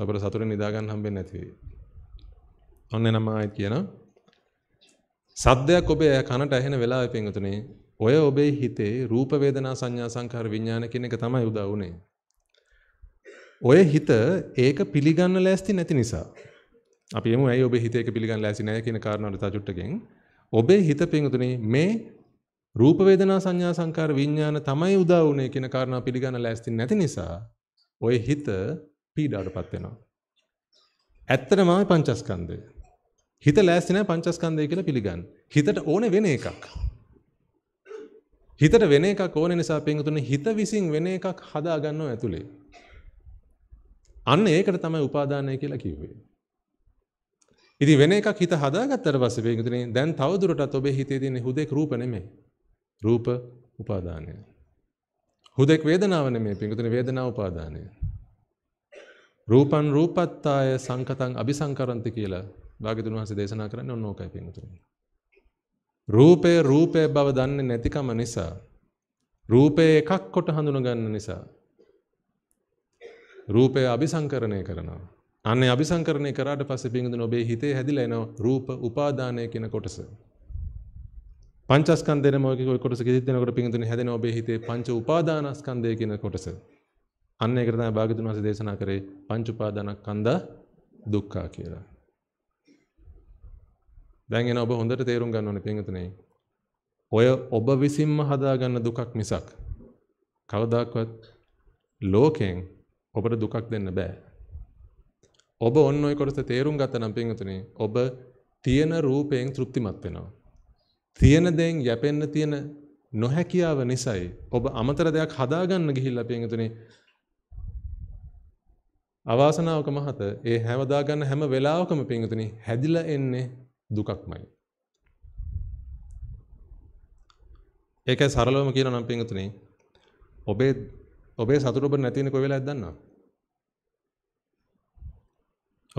Speaker 1: ඔබට සතුටින් නිදා ගන්න හම්බෙන්නේ නැති වෙයි. ඔන්න එනම ආයෙත් කියනවා. සද්දයක් ඔබේ කනට ඇහෙන වෙලාවෙ පින්තුනේ ඔය ඔබේ හිතේ රූප වේදනා සංඥා සංකාර විඥාන කියන එක තමයි උදා වුනේ. ඔය හිත ඒක පිළිගන්න ලෑස්ති නැති නිසා අපිම ඇයි ඔබ හිතේක පිළිගන්න ලෑසිනය කියන කාරණාවට තජුට්ටකින් ඔබේ හිත පින්තුනේ මේ රූප වේදනා සංඥා සංකාර විඥාන තමයි උදා වුනේ කියන කාරණා පිළිගන්න ලෑස්ති නැති නිසා ඔය හිත පීඩාවටපත් වෙනවා. ඇත්තටමයි පංචස්කන්ධය. හිත ලෑස්ති නැහැ පංචස්කන්ධය කියලා පිළිගන්න. හිතට ඕනේ වෙන එකක්. හිතට වෙන එකක් ඕන නිසා පින්තුනේ හිත විසින් වෙන එකක් හදා ගන්නව ඇතුලේ. අන්න ඒකට තමයි උපාදානය කියලා කිව්වේ. ඉති වෙන එකක් හිත හදාගත්තර පස පිතුනේ දැන් තවදුරටත් ඔබේ හිතේ තියෙන හුදෙක් රූප නෙමේ රූප උපාදානය. හුදෙක් වේදනාව නෙමේ පිඟුතුනේ වේදනාව උපාදානය. රූපන් රූපත්තාය සංකතං අபிසංකරන්ති කියලා භාග්‍යතුන් වහන්සේ දේශනා කරන්නේ ඔන්න ඕකයි පිඟුතුනේ. රූපේ රූපේ බව දන්නේ නැතිකම නිසා රූපේ එකක් කොට හඳුනගන්න නිසා රූපය අபிසංකරණය කරනවා අනේ අபிසංකරණය කරාට පස්සේ පින්දුන ඔබේ හිතේ හැදිලා එනවා රූප උපාදානය කියන කොටස. පංචස්කන්ධේම ඔය කොටස කිසිත් දෙනකොට පින්දුන හැදෙන ඔබේ හිතේ පංච උපාදානස්කන්ධය කියන කොටස. අන්න ඒකට තමයි භාග්‍යතුන් වහන්සේ දේශනා කරේ පංච උපාදානස්කන්ධ දුක්ඛ කියලා. දැන් එන ඔබ හොඳට තේරුම් ගන්න ඕනේ පින්දුනේ. ඔය ඔබ විසින්ම හදාගන්න දුකක් මිසක් කවදාකවත් ලෝකෙන් ඔබට දුකක් දෙන්න බෑ. ඔබ ඔන්න ඔය කොටස තේරුම් ගත්ත නම් පින්වතුනි ඔබ තියෙන රූපයෙන් තෘප්තිමත් වෙනවා. තියෙන දෙයෙන් යැපෙන්න තියෙන නොහැකියාව නිසායි ඔබ අමතර දෙයක් හදාගන්න ගිහිල්ලා පින්වතුනි අවාසනාවක මහත ඒ හැවදා ගන්න හැම වෙලාවකම පින්වතුනි හැදිලා එන්නේ දුකක්මයි. ඒකයි සරලවම කියනවා නම් පින්වතුනි ඔබේ ඔබේ සතුට ඔබ නැති වෙන කොයි වෙලාවද දන්නවද?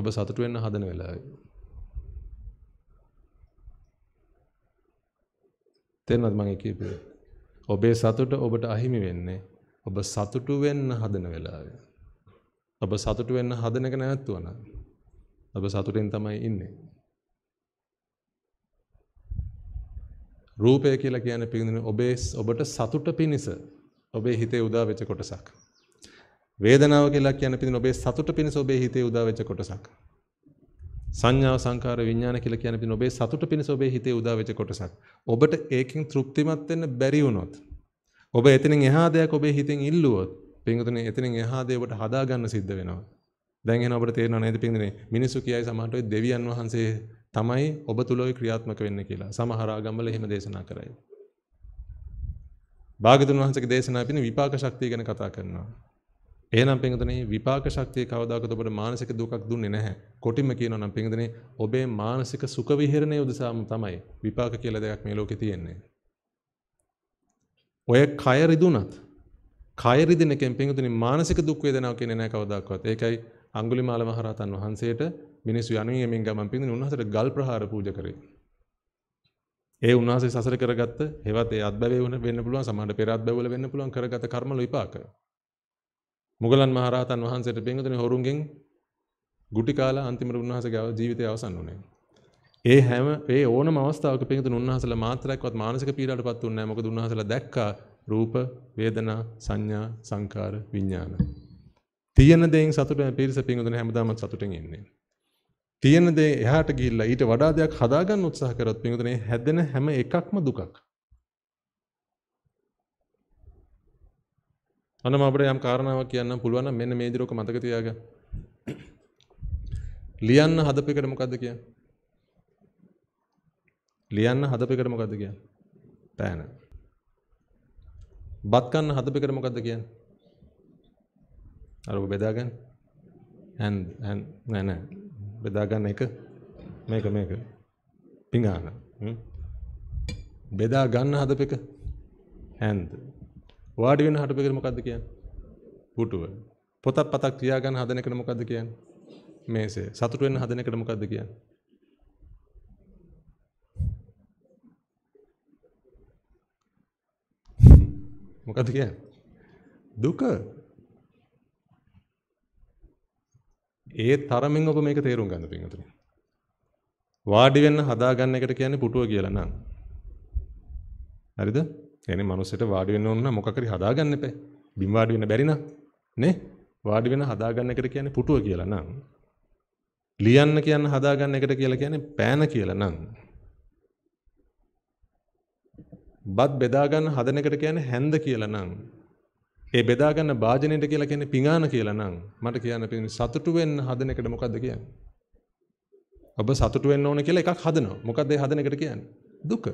Speaker 1: ඔබ සතුටු වෙන්න හදන වෙලාවේ තේරෙනවද මම කියපේ ඔබේ සතුට ඔබට අහිමි වෙන්නේ ඔබ සතුටු වෙන්න හදන වෙලාවේ ඔබ සතුටු වෙන්න හදන එක නැවතුණා ඔබ සතුටෙන් තමයි ඉන්නේ රූපය කියලා කියන්නේ පින්දින ඔබේ ඔබට සතුට පිණිස ඔබේ හිතේ උදා වෙච්ච කොටසක් වේදනාව කියලා කියන්නේ පිටින් ඔබේ සතුට පිණිස ඔබේ හිතේ උදා වෙච්ච කොටසක්. සංඥාව සංකාර විඥාන කියලා කියන්නේ පිටින් ඔබේ සතුට පිණිස ඔබේ හිතේ උදා වෙච්ච කොටසක්. ඔබට ඒකෙන් තෘප්තිමත් වෙන්න බැරි වුණොත් ඔබ එතනින් එහා දෙයක් ඔබේ හිතෙන් ඉල්ලුවොත් පින්වතුනි එතනින් එහා දේ ඔබට හදා ගන්න සිද්ධ වෙනවා. දැන් එන ඔබට තේරෙනව නේද පින්වතුනි මිනිසු කියයි සමහරට ඔය දෙවියන් වහන්සේ තමයි ඔබ තුල ඔය ක්‍රියාත්මක වෙන්නේ කියලා. සමහර ආගම්වල එහෙම දේශනා කරයි. භාගතුන් වහන්සේගේ දේශනා පින් විපාක ශක්තිය ගැන කතා කරනවා. එහෙනම් පින්වතුනි විපාක ශක්තිය කවදාකවත් ඔබට මානසික දුකක් දුන්නේ නැහැ. කොටිම කියනවා නම් පින්වතුනි ඔබේ මානසික සුඛ විහරණය උදෙසාම තමයි විපාක කියලා දෙයක් මේ ලෝකේ තියෙන්නේ. ඔය කය රිදුනත් කය රිදෙන එකෙන් පින්වතුනි මානසික දුක් වේදනාවක් කියන්නේ නැහැ කවදාකවත්. ඒකයි අඟුලිමාල මහරහතන් වහන්සේට මිනිස්සු යනුවෙන් යමින් ගමන් පින්දුන උන්වහන්සේට ගල් ප්‍රහාර පූජා කරේ. ඒ උන්වහන්සේ සසර කරගත්ත හෙවත් ඒ අත්බැවේ වෙන්න පුළුවන් සමහර පෙර අත්බැවවල වෙන්න පුළුවන් කරගත කර්ම විපාක. මුගලන් මහරහතන් වහන්සේට පින්වතුනි හොරුන්ගෙන් ගුටි කාලා අන්තිමට උන්වහන්සේගේ ජීවිතය අවසන් වුණේ. ඒ හැම ඒ ඕනම අවස්ථාවක පින්වතුනි උන්වහන්සේලා මාත්‍රයක්වත් මානසික පීඩාවටපත් වුණේ නැහැ. මොකද උන්වහන්සේලා දැක්කා රූප, වේදනා, සංඥා, සංකාර, විඥාන. තියෙන දේෙන් සතුටෙන් පිරිස පින්වතුනි හැමදාම සතුටෙන් ඉන්නේ. තියෙන දේ එහාට ගිහිල්ලා ඊට වඩා දෙයක් හදාගන්න උත්සාහ කරොත් පින්වතුනි හැදෙන හැම එකක්ම දුකක්. අනම අපිට යම් කාරණාවක් කියන්න පුළුවන් නම් මෙන්න මේ දිරෝක මතක තියාගන්න. ලියන්න හදපෙකට මොකද්ද කියන්නේ? ලියන්න හදපෙකට මොකද්ද කියන්නේ? පෑන. බත් කන්න හදපෙකට මොකද්ද කියන්නේ? අර ඔබ බෙදාගන්න. ඇන් ඇන් නෑ නෑ. බෙදාගන්න එක මේක මේක. පිඟාන. බෙදා ගන්න හදපෙක ඇන්ද වාඩි වෙන හටපෙකර මොකද්ද කියන්නේ? පුටුව. පොතක් පතක් තියා ගන්න හදන එකට මොකද්ද කියන්නේ? මේසය. සතුට වෙන්න හදන එකට මොකද්ද කියන්නේ? මොකද්ද කියන්නේ? දුක. ඒ තරමින් ඔබ මේක තේරුම් ගන්න පින්වතුනි. වාඩි වෙන්න හදා ගන්න එකට කියන්නේ පුටුව කියලා නං. හරිද? කියන්නේ මනුස්සයට වාඩි වෙන්න ඕන නම් මොකක් හරි හදාගන්න එපා. බිම් වාඩි වෙන්න බැරි නම් නේ? වාඩි වෙන හදාගන්න එකට කියන්නේ පුටුව කියලා නං. ලියන්න කියන්න හදාගන්න එකට කියලා කියන්නේ පෑන කියලා නං. බත් බෙදාගන්න හදන එකට කියන්නේ හැන්ද කියලා නං. ඒ බෙදා ගන්න වාජනෙට කියලා කියන්නේ පිඟාන කියලා නම් මට කියන්න පින්නේ සතුටු වෙන්න හදන එකට මොකද්ද කියන්නේ? ඔබ සතුටු වෙන්න ඕන කියලා එකක් හදනවා. මොකද්ද ඒ හදන එකට කියන්නේ? දුක.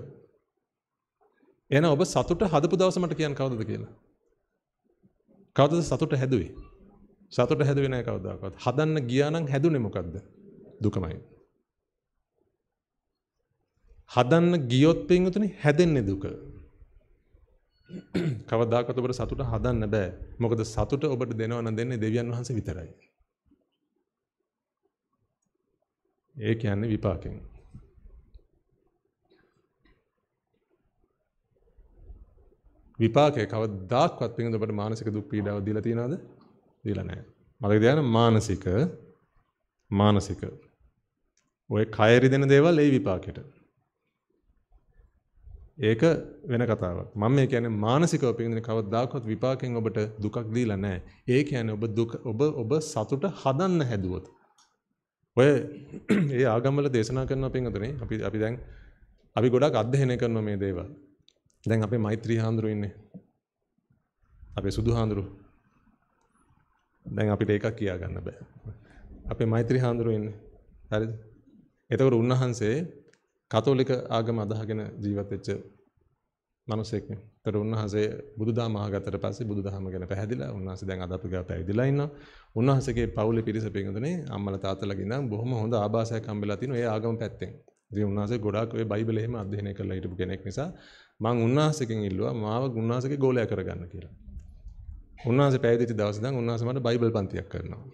Speaker 1: එහෙනම් ඔබ සතුට හදපු දවස මට කියන්න කවදද කියලා? කවදද සතුට හැදුවේ? සතුට හැදුවේ නැහැ කවදාකවත්. හදන්න ගියා නම් හැදුනේ මොකද්ද? දුකමයි. හදන්න ගියොත් පින්වතුනි හැදෙන්නේ දුක. (clears throat) කවදාකවත් ඔබට සතුට හදන්න බෑ. මොකද සතුට ඔබට දෙනව නම් දෙන්නේ දෙවියන් වහන්සේ විතරයි. ඒ කියන්නේ විපාකෙන්. විපාකය කවදාවත් පිටින් ඔබට මානසික දුක් පීඩාව දීලා තියනවද? දීලා නැහැ. මතක තියාගන්න මානසික මානසික ඔය කය රිදෙන දේවල් ඒ විපාකෙට. ඒක වෙන කතාවක්. මම මේ කියන්නේ මානසිකව පිටින් කවදාවත් විපාකෙන් ඔබට දුකක් දීලා නැහැ. ඒ කියන්නේ ඔබ දුක ඔබ ඔබ සතුට හදන්න හැදුවොත්. ඔය ඒ ආගම්වල දේශනා කරන පින්වතුනි අපි අපි දැන් අපි ගොඩක් අධ්‍යයනය කරන මේ දේවල්. දැන් අපේ මෛත්‍රී හාමුදුරු ඉන්නේ. අපේ සුදු හාමුදුරු. දැන් අපිට ඒකක් කියා ගන්න බෑ. අපේ මෛත්‍රී හාමුදුරු ඉන්නේ. හරිද? එතකොට උන්වහන්සේ කතෝලික ආගම අදහගෙන ජීවත් වෙච්ච මිනිසෙක්. ඒතර උන්වහන්සේ බුදුදහම අහගත්තට පස්සේ බුදුදහම ගැන පැහැදිලා උන්වහන්සේ දැන් අද අපි ගා පැවිදිලා ඉන්නවා. උන්වහන්සේගේ පවුලේ පිරිස පිටුනේ අම්මලා තාත්තලාගේ ඉඳන් බොහොම හොඳ ආభాසයක් හම්බෙලා තිනු ඒ ආගම පැත්තෙන්. ඉතින් උන්වහන්සේ ගොඩාක් ওই බයිබලෙ එහෙම අධ්‍යයනය කරලා හිටපු කෙනෙක් නිසා මං උන්වහන්සේකින් ඉල්ලුවා මාව උන්වහන්සේගේ ගෝලයා කරගන්න කියලා. උන්වහන්සේ පැවිදිච්ච දවස් ඉඳන් උන්වහන්සේ මට බයිබල් පන්තියක් කරනවා.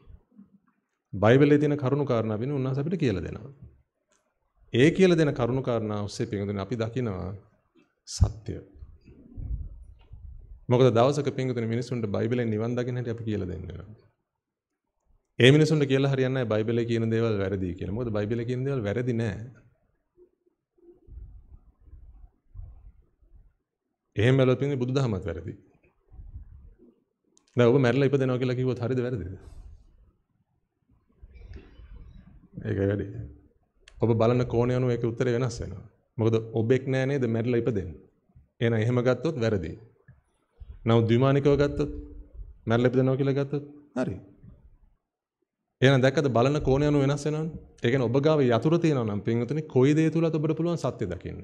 Speaker 1: බයිබලේ තියෙන කරුණු කාරණා වෙන උන්වහන්සේ අපිට කියලා දෙනවා. ඒ කියලා දෙන කරුණු කාරණා ඔස්සේ පින්වතුනි අපි දකිනවා සත්‍ය. මොකද දවසක පින්වතුනි මිනිසුන්ට බයිබලෙන් නිවන් දකින්න හැටි අපි කියලා දෙන්න වෙනවා. ඒ මිනිසුන්ට කියලා හරියන්නේ නැහැ බයිබලේ කියන දේවල් වැරදි කියලා. මොකද බයිබලේ කියන දේවල් වැරදි නෑ. එහෙම බැලුවත් පින්නේ බුදුදහමත් වැරදි. දැන් ඔබ මැරිලා ඉපදෙනවා කියලා කිව්වොත් හරිද වැරදිද? ඒකයි වැඩි. ඔබ බලන කෝණය අනුව ඒකේ උත්තරේ වෙනස් වෙනවා. මොකද ඔබෙක් නෑ නේද මැරිලා ඉපදෙන්නේ. එහෙනම් එහෙම ගත්තොත් වැරදි. නමුත් ද්විමානිකව ගත්තොත් මැරිලා ඉපදෙනවා කියලා ගත්තොත් හරි. එහෙනම් දැක්කද බලන කෝණය අනුව වෙනස් වෙනවනේ. ඒ කියන්නේ ඔබ ගාව යතුරු තියෙනවා නම් පින්වතුනි කොයි දේ තුලත් ඔබට පුළුවන් සත්‍ය දකින්න.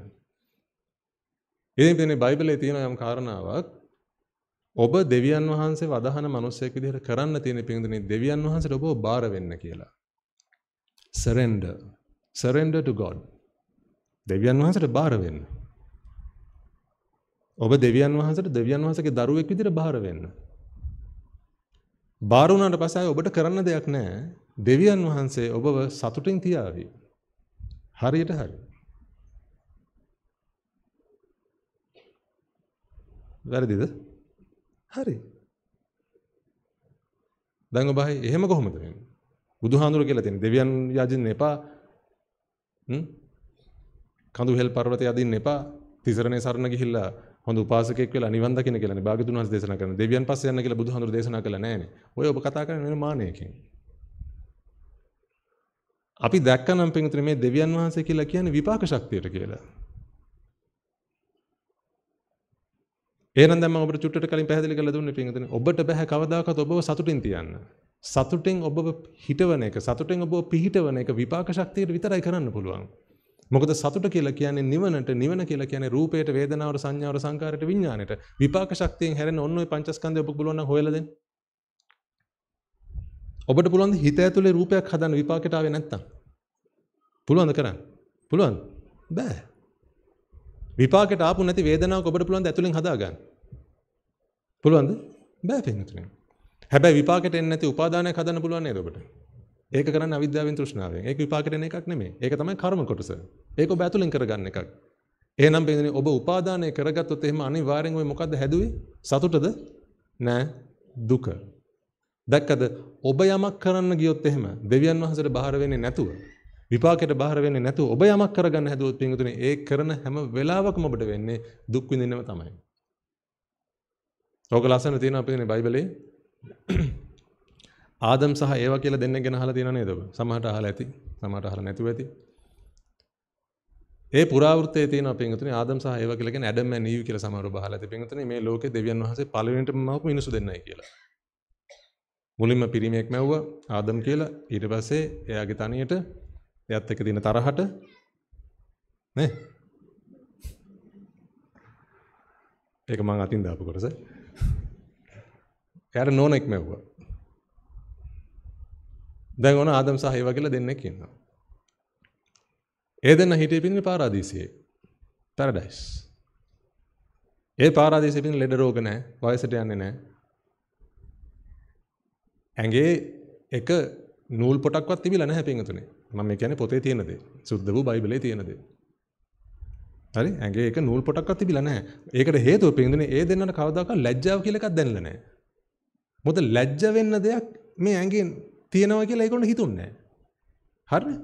Speaker 1: ඉතින් මේ බයිබලේ තියෙන යම් කාරණාවක් ඔබ දෙවියන් වහන්සේ වදහන මිනිසෙක් විදිහට කරන්න තියෙන පින්දුනේ දෙවියන් වහන්සේට ඔබ බාර වෙන්න කියලා. surrender surrender to god. දෙවියන් වහන්සේට බාර වෙන්න. ඔබ දෙවියන් වහන්සේට දෙවියන් වහන්සේගේ දරුවෙක් විදිහට බාර වෙන්න. බාර වුණාට පස්සේ ආයේ ඔබට කරන්න දෙයක් නැහැ. දෙවියන් වහන්සේ ඔබව සතුටින් තියාවි. හරියට හරි. වැරදිද? හරි. දැන් ඔබ එහෙම කොහොමද වෙන්නේ? බුදුහාඳුර කියලා තියෙන දෙවියන් යදින්න එපා. හ්ම්? කඳු හෙල් පර්වතය යදින්න එපා. තිසරණේ සරණ ගිහිල්ලා හොඳ උපාසකෙක් වෙලා නිවන් දකින්න කියලානේ භාග්‍යතුන් වහන්සේ දේශනා කරන. දෙවියන් පස්සේ යන්න කියලා බුදුහාඳුර දේශනා කළා නෑනේ. ඔය ඔබ කතා කරන වෙන මානෙකින්. අපි දැක්කනම් පින්තුනේ මේ දෙවියන් වහන්සේ කියලා කියන්නේ විපාක ශක්තියට කියලා. එහෙනම් දැන් මම ඔබට චුට්ටට කලින් පැහැදිලි කරලා දුන්නේ පින්වතුනි ඔබට බෑ කවදාකවත් ඔබව සතුටින් තියන්න. සතුටින් ඔබව හිටවන එක සතුටින් ඔබව පිහිටවන එක විපාක ශක්තියට විතරයි කරන්න පුළුවන්. මොකද සතුට කියලා කියන්නේ නිවනට නිවන කියලා කියන්නේ රූපයට වේදනාවට සංඥාවට සංකාරයට විඥාණයට විපාක ශක්තියෙන් හැරෙන ඔන්න ඔය පංචස්කන්ධය ඔබ පුළුවන් නම් හොයලා දෙන්න. ඔබට පුළුවන් ද හිත ඇතුලේ රූපයක් හදන්න විපාකයට ආවේ නැත්තම්? පුළුවන්ද කරන්න? පුළුවන්? බෑ. විපාකට ආපු නැති වේදනාවක් ඔබට පුළුවන් ද ඇතුලෙන් හදාගන්න? පුළුවන්ද? බෑ පින්තුනේ. හැබැයි විපාකට එන්නේ නැති උපාදානයක් හදන්න පුළුවන් නේද ඔබට? ඒක කරන්නේ අවිද්‍යාවෙන් තෘෂ්ණාවෙන්. ඒක විපාකට එන එකක් නෙමෙයි. ඒක තමයි කර්ම කොටස. ඒක ඔබ ඇතුලෙන් කරගන්න එකක්. එහෙනම් පින්තුනේ ඔබ උපාදානය කරගත්තොත් එහෙම අනිවාර්යෙන් ඔය මොකද්ද හැදුවේ? සතුටද? නෑ දුක. දැක්කද ඔබ යමක් කරන්න ගියොත් එහෙම දෙවියන් වහන්සේට බාර වෙන්නේ නැතුව විපාකයට බාහිර වෙන්නේ නැතුව ඔබ යමක් කරගන්න හැදුවොත් පින්වතුනි ඒ කරන හැම වෙලාවකම ඔබට වෙන්නේ දුක් විඳින්නම තමයි. ඕක ලස්සන තියෙනවා පින්වතුනි බයිබලේ. (clears throat) ආදම් සහ ඒවා කියලා දෙන්න ගැන අහලා තියෙනව නේද ඔබ? සමහරට අහලා ඇති. සමහරට අහලා නැතුව ඇති. ඒ පුරාවෘත්තයේ තියෙනවා පින්වතුනි ආදම් සහ ඒවා කියලා කියන්නේ ඇඩම් ඇන් ඊව් කියලා සමහරව අහලා ඇති පින්වතුනි මේ ලෝකේ දෙවියන් වහන්සේ පළවෙනිටම මවපු මිනිසු දෙන්නයි කියලා. මුලින්ම පිරිමියෙක් මැව්වා ආදම් කියලා ඊට පස්සේ එයාගේ තනියට එයත් එක්ක තියෙන තරහට නේ ඒක මං අතින් දාපු කොටස එයාට නෝනෙක් මැව්වා දැන් ඕන ආදම් සහ ඒවා කියලා දෙන්නෙක් ඉන්නවා ඒ දෙන්න හිටියේ පින්නේ පාරාදීසයේ පැරඩයිස් ඒ පාරාදීසයේ පින්නේ ලෙඩ රෝග නැහැ වයසට යන්නේ නැහැ ඇඟේ එක නූල් පොටක්වත් තිබිලා නැහැ පින්තුනේ. මම මේ කියන්නේ පොතේ තියෙන දේ. සුද්ධ වූ බයිබලයේ තියෙන දේ. හරි? ඇඟේ එක නූල් පොටක්වත් තිබිලා නැහැ. ඒකට හේතුව පින්තුනේ ඒ දෙන්නට කවදාකවත් ලැජ්ජාව කියලා එකක් දැනෙලා නැහැ. මොකද ලැජ්ජ වෙන්න දෙයක් මේ ඇඟේ තියෙනවා කියලා ඒගොල්ලෝ හිතුන්නේ නැහැ. හරිනේ?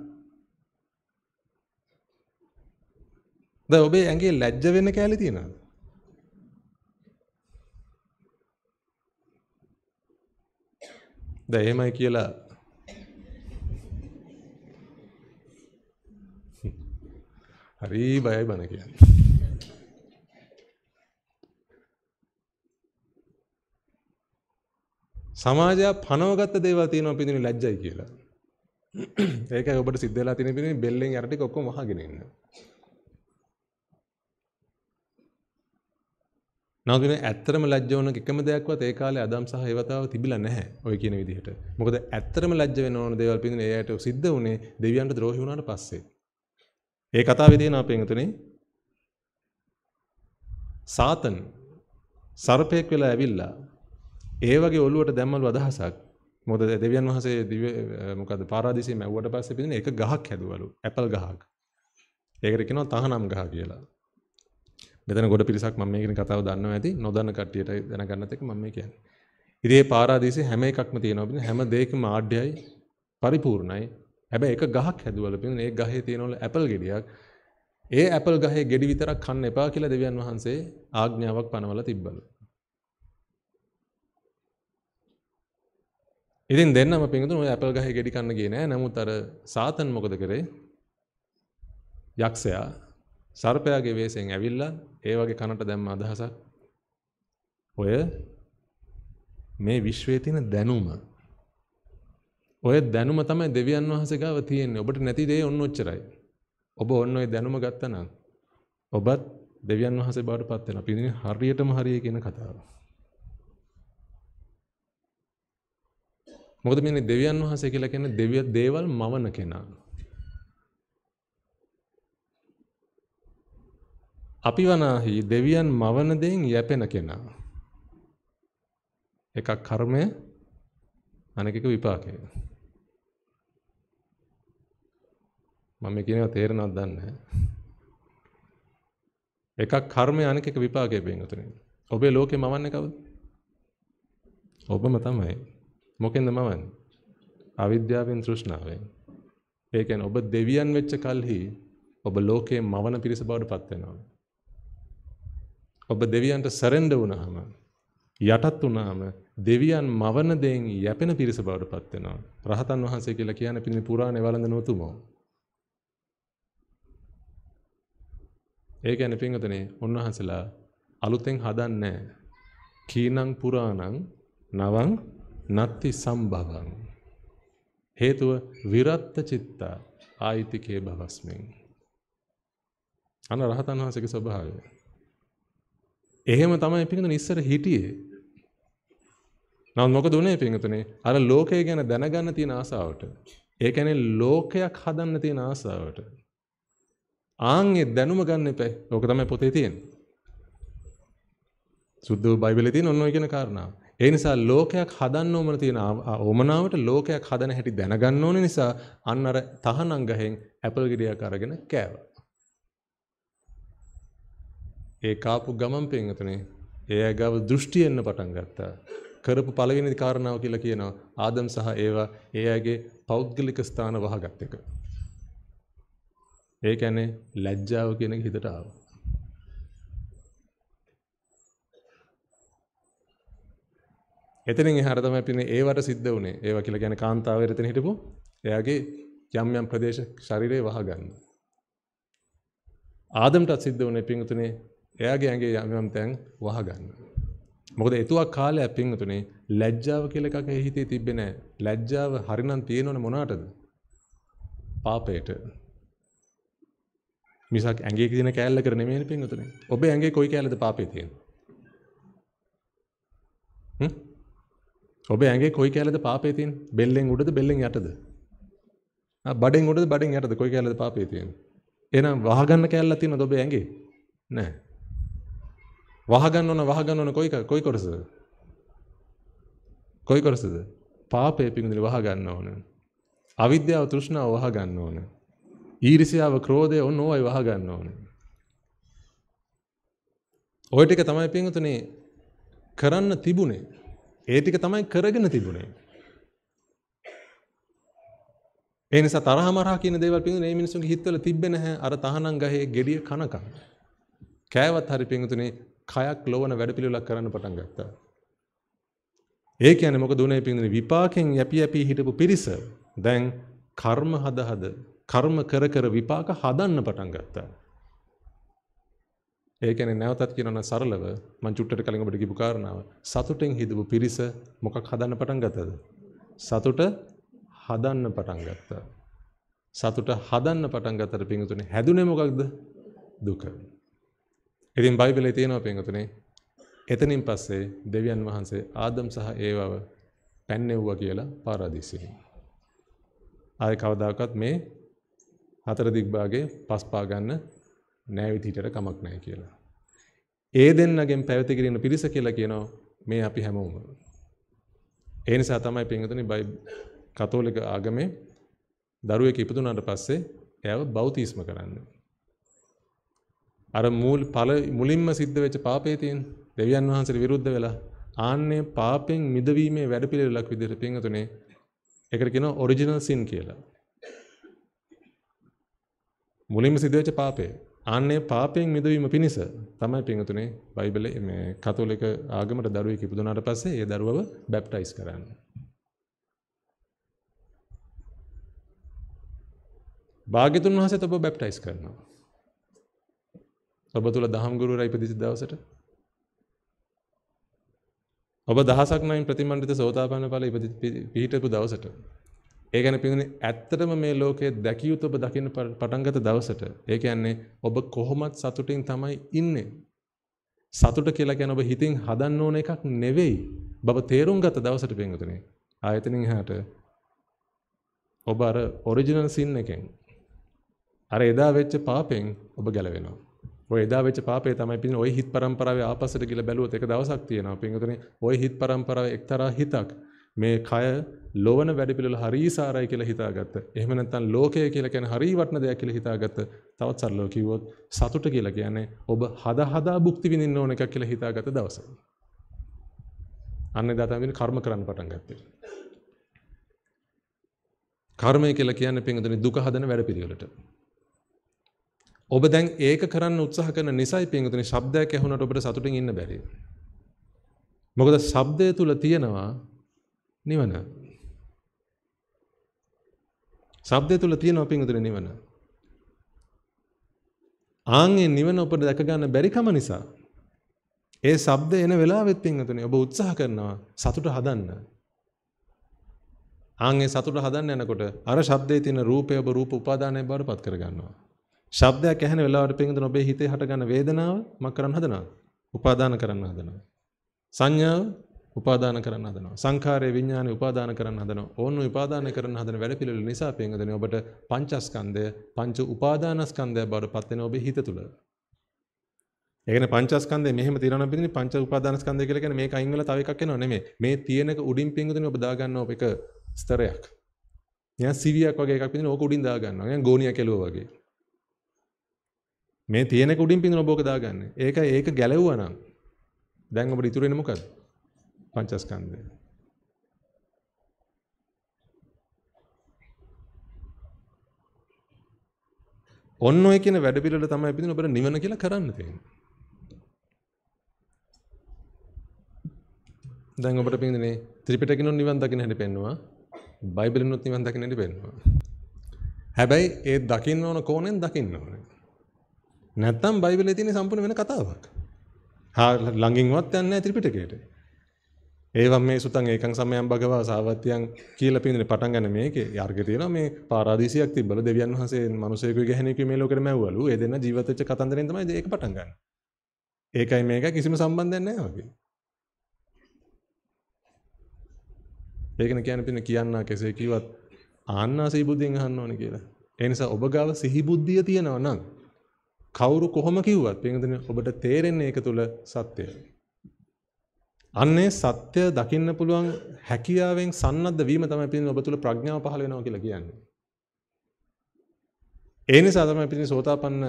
Speaker 1: දැන් ඔබේ ඇඟේ ලැජ්ජ වෙන්න කැලේ තියෙනවද? දැන් එහෙමයි කියලා හරි බයයි බන කියන්නේ. සමාජය පනවගත්ත දේවල් තියෙනවා පිටින් ලැජ්ජයි කියලා. ඒකයි ඔබට සිද්ධ වෙලා තියෙන පිටින් බෙල්ලෙන් අර ටික ඔක්කොම වහගෙන ඉන්න. නවදින ඇත්තරම ලැජ්ජ වුණ එකම දෙයක්වත් ඒ කාලේ අදම් සහ ඒවතාව තිබිලා නැහැ ඔය කියන විදිහට. මොකද ඇත්තරම ලැජ්ජ වෙන ඕන දේවල් පිටින් ඒ ඇයට සිද්ධ වුණේ දෙවියන්ට ද්‍රෝහි වුණාට පස්සේ. ඒ කතාවේ තියෙනවා පින්තුනේ සාතන් සර්පයෙක් වෙලා ඇවිල්ලා ඒ වගේ ඔළුවට දැම්මලු අදහසක් මොකද දෙවියන් වහන්සේ දිව්‍ය මොකද පාරාදීසෙ මැව්වට පස්සේ පිටින් එක ගහක් හැදුවලු ඇපල් ගහක්. ඒකට කියනවා තහනම් ගහ කියලා. මෙතන ගොඩ පිරිසක් මම මේ කියන කතාව දන්නවා ඇති නොදන්න කට්ටියට දැනගන්නත් එක මම මේ කියන්නේ. ඉතින් මේ පාරාදීසෙ හැම එකක්ම තියෙනවා හැම දෙයකම ආඩ්‍යයි පරිපූර්ණයි හැබැයි එක ගහක් හැදුවල පින් ඒ ගහේ තියෙනවල ඇපල් ගෙඩියක් ඒ ඇපල් ගහේ ගෙඩි විතරක් කන්න එපා කියලා දෙවියන් වහන්සේ ආඥාවක් පනවලා තිබ්බලු. ඉතින් දෙන්නම පින්තුන ඔය ඇපල් ගහේ ගෙඩි කන්න ගියේ නෑ. නමුත් අර සාතන් මොකද කරේ? යක්ෂයා සර්පයාගේ වෙස්යෙන් ඇවිල්ලා ඒ වගේ කනට දැම්ම අදහසක් ඔය මේ විශ්වයේ තියෙන දැනුම ඔය දැනුම තමයි දෙවියන් වහන්සේ ගාව තියෙන්නේ. ඔබට නැති දේ ඔන්න ඔච්චරයි. ඔබ ඔන්න ඔය දැනුම ගත්තනම් ඔබත් දෙවියන් වහන්සේ බවට පත් වෙනවා. පිටින් හරියටම හරිය කියන කතාව. මොකද මේ දෙවියන් වහන්සේ කියලා කියන්නේ දෙවිය දේවල් මවන කෙනා. අපි වනාහි දෙවියන් මවන දෙයින් යැපෙන කෙනා. එකක් කර්මය අනෙක එක විපාකය. මම මේ කියනවා තේරෙනවද දන්නේ එකක් කර්මය අනෙක එක විපාකය බෙන්ගතුනේ. ඔබේ ලෝකේ මවන්නේ කවුද? ඔබම තමයි. මොකෙන්ද මවන්නේ? අවිද්‍යාවෙන් තෘෂ්ණාවෙන්. ඒ කියන්නේ ඔබ දෙවියන් වෙච්ච කල්හි ඔබ ලෝකේ මවන පිරිස බවට පත් වෙනවා. ඔබ දෙවියන්ට සරෙන්ඩ වුණාම යටත් වුණාම දෙවියන් මවන දෙයින් යැපෙන පිරිස බවට පත් වෙනවා. රහතන් වහන්සේ කියලා කියන පිළිමේ පුරාණේ වළඳන උතුමෝ. ඒ කියන්නේ පින්වතනේ උන්වහන්සලා අලුතෙන් හදන්නේ කීනං පුරාණං නවං නත්ති සම්භවං හේතුව විරත්ත චිත්ත ආයිතිකේ භවස්මෙන් අන රහතන් වහන්සේගේ ස්වභාවය එහෙම තමයි පින්වතනේ ඉස්සර හිටියේ නමුත් මොකද උනේ පින්වතනේ අර ලෝකය ගැන දැනගන්න තියෙන ආසාවට ඒ කියන්නේ ලෝකයක් හදන්න තියෙන ආසාවට ආන්ගේ දැනුම ගන්න එපයි. ඕක තමයි පොතේ තියෙන්නේ. සුද්ධ බයිබලේ තියෙන ඔන්න ඔය කියන කාරණාව. ඒ නිසා ලෝකයක් හදන්න ඕමන තියෙන ඕමනාවට ලෝකයක් හදන හැටි දැනගන්න ඕන නිසා අන්න අර තහනම් ගහෙන් ඇපල් ගෙඩියක් අරගෙන කෑවා. ඒ කාපු ගමන් පෙන්වතුනේ ඒ අයගාව දෘෂ්ටි එන්න පටන් ගත්තා. කරපු පළවෙනි කාරණාව කියලා කියනවා ආදම් සහ ඒවා ඒ අයගේ පෞද්ගලික ස්ථාන වහගත් එක. ඒ කියන්නේ ලැජ්ජාව කියන එක හිතට ආවා. එතනින් එහාට තමයි අපි ඒවට සිද්ධ වුණේ. ඒවා කියලා කියන්නේ කාන්තාවේ එතන හිටපු එයාගේ යම් යම් ප්‍රදේශ ශරීරේ වහගන්න. ආදම්ටත් සිද්ධ වුණේ පිංගුතුනේ එයාගේ ඇඟේ යම් යම් තැන් වහගන්න. මොකද එතුවක් කාලයක් පිංගුතුනේ ලැජ්ජාව කියලා එකක් හිතේ තිබ්බේ නැහැ. ලැජ්ජාව හරිනම් තියෙනවනේ මොනකටද? පාපයට. මිසක් ඇඟේ තියෙන කෑල්ල කර නෙමෙයි පින්වතුනි. ඔබේ ඇඟේ කොයි කෑල්ලද පාපේ තියෙන්නේ? ඔබේ ඇඟේ කොයි කෑල්ලද පාපේ තියෙන්නේ? බෙල්ලෙන් උඩද බෙල්ලෙන් යටද? ආ බඩෙන් උඩද බඩෙන් යටද කොයි කෑල්ලද පාපේ තියෙන්නේ? එහෙනම් වහගන්න කෑල්ල තියෙනවද ඔබේ ඇඟේ? නැහැ. වහගන්න ඕන වහගන්න ඕන කොයි කොයි කොටසද? කොයි කොටසද? පාපේ පිඟුදලි වහගන්න ඕන. අවිද්‍යාව තෘෂ්ණාව වහගන්න ඕන. ඊරිසියාව ක්‍රෝධය ඔන්න ඕයි වහගන්න ඕනේ. ඔය ටික තමයි පින්තුනේ කරන්න තිබුණේ. ඒ ටික තමයි කරගෙන තිබුණේ. ඒ නිසා තරහ මරහ කියන දේවල් පින්තුනේ මේ මිනිස්සුන්ගේ හිතවල තිබ්බේ නැහැ. අර තහනම් ගහේ gediy කනකම්. කෑවත් හරි පින්තුනේ කයක් ලොවන වැඩපිළිවෙලක් කරන්න පටන් ගත්තා. ඒ කියන්නේ මොකද උනේ පින්තුනේ විපාකෙන් යැපි යැපි හිටපු පිරිස දැන් කර්ම හද හද කර්ම කර කර විපාක හදන්න පටන් ගත්තා. ඒ කියන්නේ නැවතත් කියනවා සරලව මං චුට්ටට කලින් ඔබට කියපු කාරණාව සතුටෙන් හිතපු පිරිස මොකක් හදන්න පටන් ගත්තද? සතුට හදන්න පටන් ගත්තා. සතුට හදන්න පටන් ගත්තට පින්තුනේ හැදුනේ මොකක්ද? දුක. ඉතින් බයිබලේ තියෙනවා පින්තුනේ එතනින් පස්සේ දෙවියන් වහන්සේ ආදම් සහ ඒවව පැන්නෙව්වා කියලා පාරාදීසෙහි. ආය කවදාකවත් මේ හතර දිග්භාගේ පස් පාගන්න නෑවිතිීටට කමක් නෑ කියලා. ඒ දෙන්නගෙන් පැවති කිරන්න පිරිස කියලා කියනවා මේ අපි හැමෝම. ඒ නිසා තමයි පින්ගතන බයි කතෝලික ආගමේ දරුවෙක් ඉපදුනට පස්සේ ඇව බෞතිස්ම කරන්න. අර මූල් පල මුලින්ම සිද්ධ වෙච්ච පාපේතියෙන් දෙවියන් වහන්සට විරුද්ධ වෙලා ආන්නේ පාපෙන් මිදවීමේ වැඩපිළිවෙලක් විදිහට පින්වතුනේ ඒකට කියනවා ඔරිජිනල් සින් කියලා. මුලින්ම සිදුවෙච්ච පාපය. ආන්නේ පාපයෙන් මිදවීම පිණිස තමයි පින්තුනේ බයිබලයේ මේ කතෝලික ආගමට දරුවෙක් ඉපදුනාට පස්සේ ඒ දරුවව බැප්ටයිස් කරන්නේ. භාග්‍යතුන් වහන්සේත් ඔබ බැප්ටයිස් කරනවා. ඔබ තුල දහම් ගුරුවරයා ඉපදිච්ච දවසට ඔබ දහසක් නයින් ප්‍රතිමන්විත සෝතාපන්න ඵල ඉපදිච්ච පිහිටපු දවසට ඒ ගැන පිඳුනේ ඇත්තටම මේ ලෝකයේ දැකිය යුතු ඔබ දකින්න පටන්ගත දවසට ඒ කියන්නේ ඔබ කොහොමත් සතුටින් තමයි ඉන්නේ සතුට කියලා කියන්නේ ඔබ හිතින් හදන්න ඕන එකක් නෙවෙයි බබ තේරුම් ගත දවසට පින්වතුනි ආයතනින් එහාට ඔබ අර ඔරිජිනල් සින් එකෙන් අර එදා වෙච්ච පාපෙන් ඔබ ගැලවෙනවා ඔය එදා වෙච්ච පාපේ තමයි පිටින් ওই හිත් પરම්පරාවේ ආපස්සට ගිහලා බැලුවොත් ඒක දවසක් තියෙනවා පින්වතුනි ওই හිත් પરම්පරාවේ එක්තරා හිතක් මේ කය ලොවන වැඩ පිළිවෙල හරි සාරයි කියලා හිතාගත්ත. එහෙම නැත්නම් ලෝකය කියලා කියන්නේ හරි වටන දෙයක් කියලා හිතාගත්ත. තවත් සරලව කිව්වොත් සතුට කියලා කියන්නේ ඔබ හදා හදා භුක්ති විඳින්න ඕන එකක් කියලා හිතාගත්ත දවස. අන්න එදා තමයි කර්ම කරන්න පටන් ගත්තේ. කර්මය කියලා කියන්නේ පින්වතුනි දුක හදන වැඩ පිළිවෙලට. ඔබ දැන් ඒක කරන්න උත්සාහ කරන නිසයි පින්වතුනි ශබ්දයක් ඇහුනට ඔබට සතුටින් ඉන්න බැරි. මොකද ශබ්දය තුල තියෙනවා නිවන. ශබ්දය තුල තියෙනවා පින්වතුනි නිවන. ආන්ගේ නිවන ඔබට දැක ගන්න බැරි කම නිසා ඒ ශබ්ද එන වෙලාවෙත් පින්වතුනි ඔබ උත්සාහ කරනවා සතුට හදන්න. ආන්ගේ සතුට හදන්න යනකොට අර ශබ්දයේ තියෙන රූපය ඔබ රූප උපාදානයේ බාරපත් කරගන්නවා. ශබ්දයක් ඇහෙන වෙලාවට පින්වතුනි ඔබේ හිතේ හටගන්න වේදනාව මක් කරන්න හදනවා. උපාදාන කරන්න හදනවා. සංඥාව උපාදාන කරන්න හදනවා. සංඛාරයේ විඥානේ උපාදාන කරන්න හදනවා. ඕන්න උපාදාන කරන්න හදන වැඩපිළිවෙල නිසා පින්වදනේ ඔබට පංචස්කන්ධය පංච උපාදානස්කන්ධය බවට පත් වෙන ඔබේ හිත තුළ. ඒකනේ පංචස්කන්ධය මෙහෙම තිරණ බෙදෙන පංච උපාදානස්කන්ධය කියලා කියන්නේ මේක අයින් වෙලා තව එකක් එනවා නෙමෙයි. මේ තියෙනක උඩින් පින්ගුදින ඔබ දාගන්න ඔබ එක ස්තරයක්. නිකන් සිවියක් වගේ එකක් පින්දින ඕක උඩින් දාගන්නවා. නිකන් ගෝණියක් එළුවා වගේ. මේ තියෙනක උඩින් පින්දින ඔබ ඕක දාගන්නේ. ඒක ඒක ගැලෙවුවා නම් දැන් ඔබට ඉතුරු වෙන්නේ මොකද්ද? පංචස්කන්ධය. ඔන්න ඔය කියන වැඩ පිළිවෙල තමයි පිටින් ඔබට නිවන කියලා කරන්න තියෙන්නේ. දැන් ඔබට පින්දනේ ත්‍රිපිටකිනුත් නිවන් දකින්න හැටි පෙන්නවා. බයිබලෙනුත් නිවන් දකින්න හැටි පෙන්නවා. හැබැයි ඒ දකින්න ඕන කෝණයෙන් දකින්න ඕනේ. නැත්තම් බයිබලේ තියෙන සම්පූර්ණ වෙන කතාවක්. හා ළඟින්වත් යන්නේ නැහැ ත්‍රිපිටකයට. ඒවම් මේ සුතන් ඒකං සමයන් භගවා සාවත්‍යයන් කියල පින්දන පටන් ගන්න මේක අර්ග තියෙන මේ පාරාදිසියක් තිබල දෙවියන් වහසේ මනුසයක ගැහැනක මේ ලෝකට මැවලු එදෙන ජීවතච්ච කතන්දරෙන් තමයි ඒක පටන් ගන්න. ඒකයි මේක කිසිම සම්බන්ධයක් නැහැ වගේ. ඒකන කියන්නේ පින්න කියන්න කෙසේ කිව්වත් ආන්නාසී බුද්ධියෙන් අහන්න ඕනේ කියලා. ඒ නිසා ඔබ ගාව සිහි බුද්ධිය තියෙනවා නම් කවුරු කොහොම කිව්වත් පින්දෙන ඔබට තේරෙන්නේ ඒක තුල සත්‍යය. අන්නේ සත්‍ය දකින්න පුළුවන් හැකියාවෙන් සන්නද්ධ වීම තමයි පිටින් ඔබ තුල ප්‍රඥාව පහළ වෙනවා කියලා කියන්නේ. ඒ නිසා තමයි පිටින් සෝතාපන්න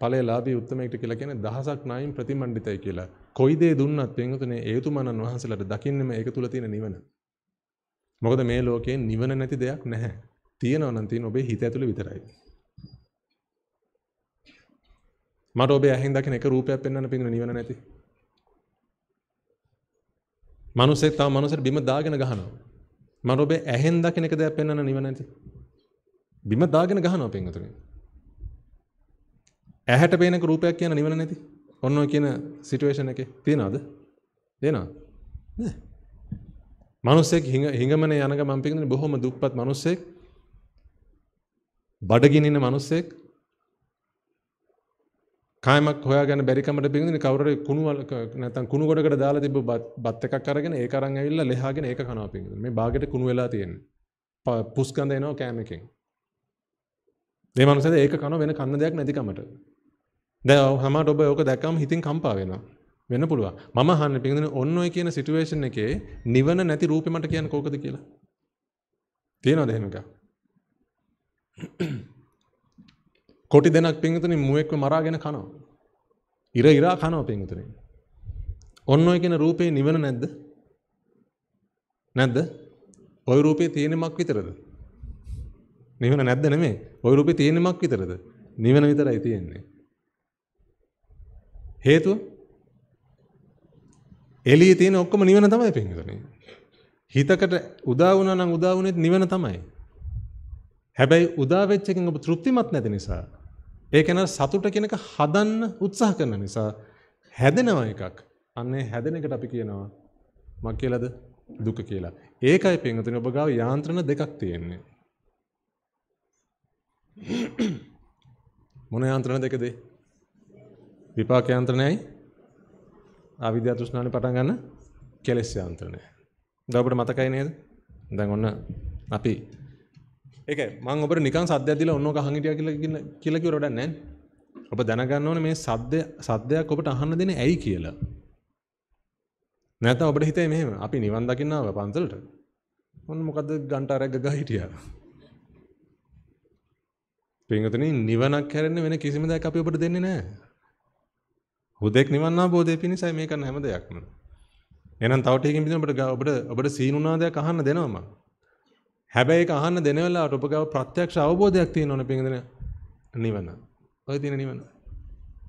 Speaker 1: ඵලයේ ලාභී උත්මයෙක්ට කියලා කියන්නේ දහසක් ණයින් ප්‍රතිමණ්ඩිතයි කියලා. කොයි දේ දුන්නත් පින්වතුනේ ඒ උතුමනන් වහන්සේලාට දකින්නම ඒක තුල තියෙන නිවන. මොකද මේ ලෝකේ නිවන නැති දෙයක් නැහැ. තියෙනවා නම් තියෙන ඔබේ හිත ඇතුලේ විතරයි. මට ඔබේ ඇහෙන් දකින එක රූපයක් පෙන්වන්න පින්න නිවන නැති. මනුස්සෙක් තව මනුස්සෙට බිම දාගෙන ගහනවා. මම ඔබේ ඇහෙන් දකින එක දෙයක් පෙන්වන්න නිවන නැති. බිම දාගෙන ගහනවා පින්වතුනි. ඇහැට පේනක රූපයක් කියන නිවන නැති. ඔන්න ඔය කියන සිටුේෂන් එකේ තියනවද? තියනවා. නෑ. මිනිස්සෙක් හිඟමනේ යන ගමන් පිටින් බොහොම දුප්පත් මිනිස්සෙක් බඩගිනින මිනිස්සෙක් කායමක් හොයාගන්න බැරිකමට බින්දින කවුරු කුණු වල නැත්නම් කුණු ගොඩකට දාලා තිබ්බ බත් එකක් අරගෙන ඒක අරන් ඇවිල්ලා ලෙහාගෙන ඒක කනවා බින්දින මේ බාගෙට කුණු වෙලා තියෙන්නේ පුස්කන්ද එනවා කෑම එකෙන් මේ මනුස්සයා ඒක කන වෙන කන්න දෙයක් නැතිකමට. දැන් හැමෝට ඔබ ඕක දැක්කම හිතින් කම්පා වෙනවා. වෙන්න පුළුවන්. මම අහන්නේ පිටින් ඔන්න ඔය කියන සිටුේෂන් එකේ නිවන නැති රූපෙ මට කියන්නේ කෝකද කියලා. තියනවද එහෙම එකක්? කොටි දෙනක් පිංගතන මුවෙක්ව මරාගෙන කනවා. ඉර ඉරා කනව පිංගතන. ඔන්න ඔය කියන රූපේ නිවන නැද්ද? නැද්ද? ওই රූපේ තියෙනමක් විතරද? නිවන නැද්ද නෙමේ. ওই රූපේ තියෙනමක් විතරද? නිවන විතරයි තියෙන්නේ. හේතුව එළියේ තියෙන ඔක්කොම නිවන තමයි පිංගතනේ. හිතකට උදා වුණා නම් උදා වුණෙත් නිවන තමයි. හැබැයි උදා වෙච්ච එකෙන් ඔබ තෘප්තිමත් නැති නිසා ඒකන සතුට කෙනක හදන්න උත්සාහ කරන නිසා හැදෙනව එකක් අන්නේ හැදෙන එකට අපි කියනවා මක් කියලද දුක කියලා ඒකයි පෙන්වතින ඔබ ගාව යාන්ත්‍රණ දෙකක් තියෙන්නේ මොන යාන්ත්‍රණ දෙකද විපාක යාන්ත්‍රණයයි අවිද්‍යා තෘෂ්ණාවෙන් පටන් ගන්න කෙලෙස් යාන්ත්‍රණය. දැන් ඔබට මතකයි නේද? දැන් ඔන්න අපි එක මං ඔබට නිකන් සද්‍ය ඇතිලා ඔන්නෝක අහන් හිටියා කියලා කියලා කිව්ව වැඩක් නැහැ. ඔබ දැනගන්න ඕනේ මේ සද්ද සද්දයක් ඔබට අහන්න දෙන්නේ ඇයි කියලා. නැත්නම් ඔබට හිතේ මෙහෙම අපි නිවන් දකින්න ආවා පන්සලට. මොන මොකද්ද ගන්ටාරයක් ගගා හිටියා. පින්වතුනි නිවනක් හැරෙන්න වෙන කිසිම දෙයක් අපි ඔබට දෙන්නේ නැහැ. හුදෙක් නිවන් අවබෝධය පිණිසයි මේ කරන හැම දෙයක්ම. එහෙනම් තව ටිකකින් බින්දුව ඔබට ඔබට ඔබට සීනුණාදයක් අහන්න දෙනවා මම. හැබැයි ඒක අහන්න දෙන වෙලාවට ඔබ ගාව ප්‍රත්‍යක්ෂ අවබෝධයක් තියෙන ඕනේ පින්දෙන නිවන. ඔය තියෙන නිවන.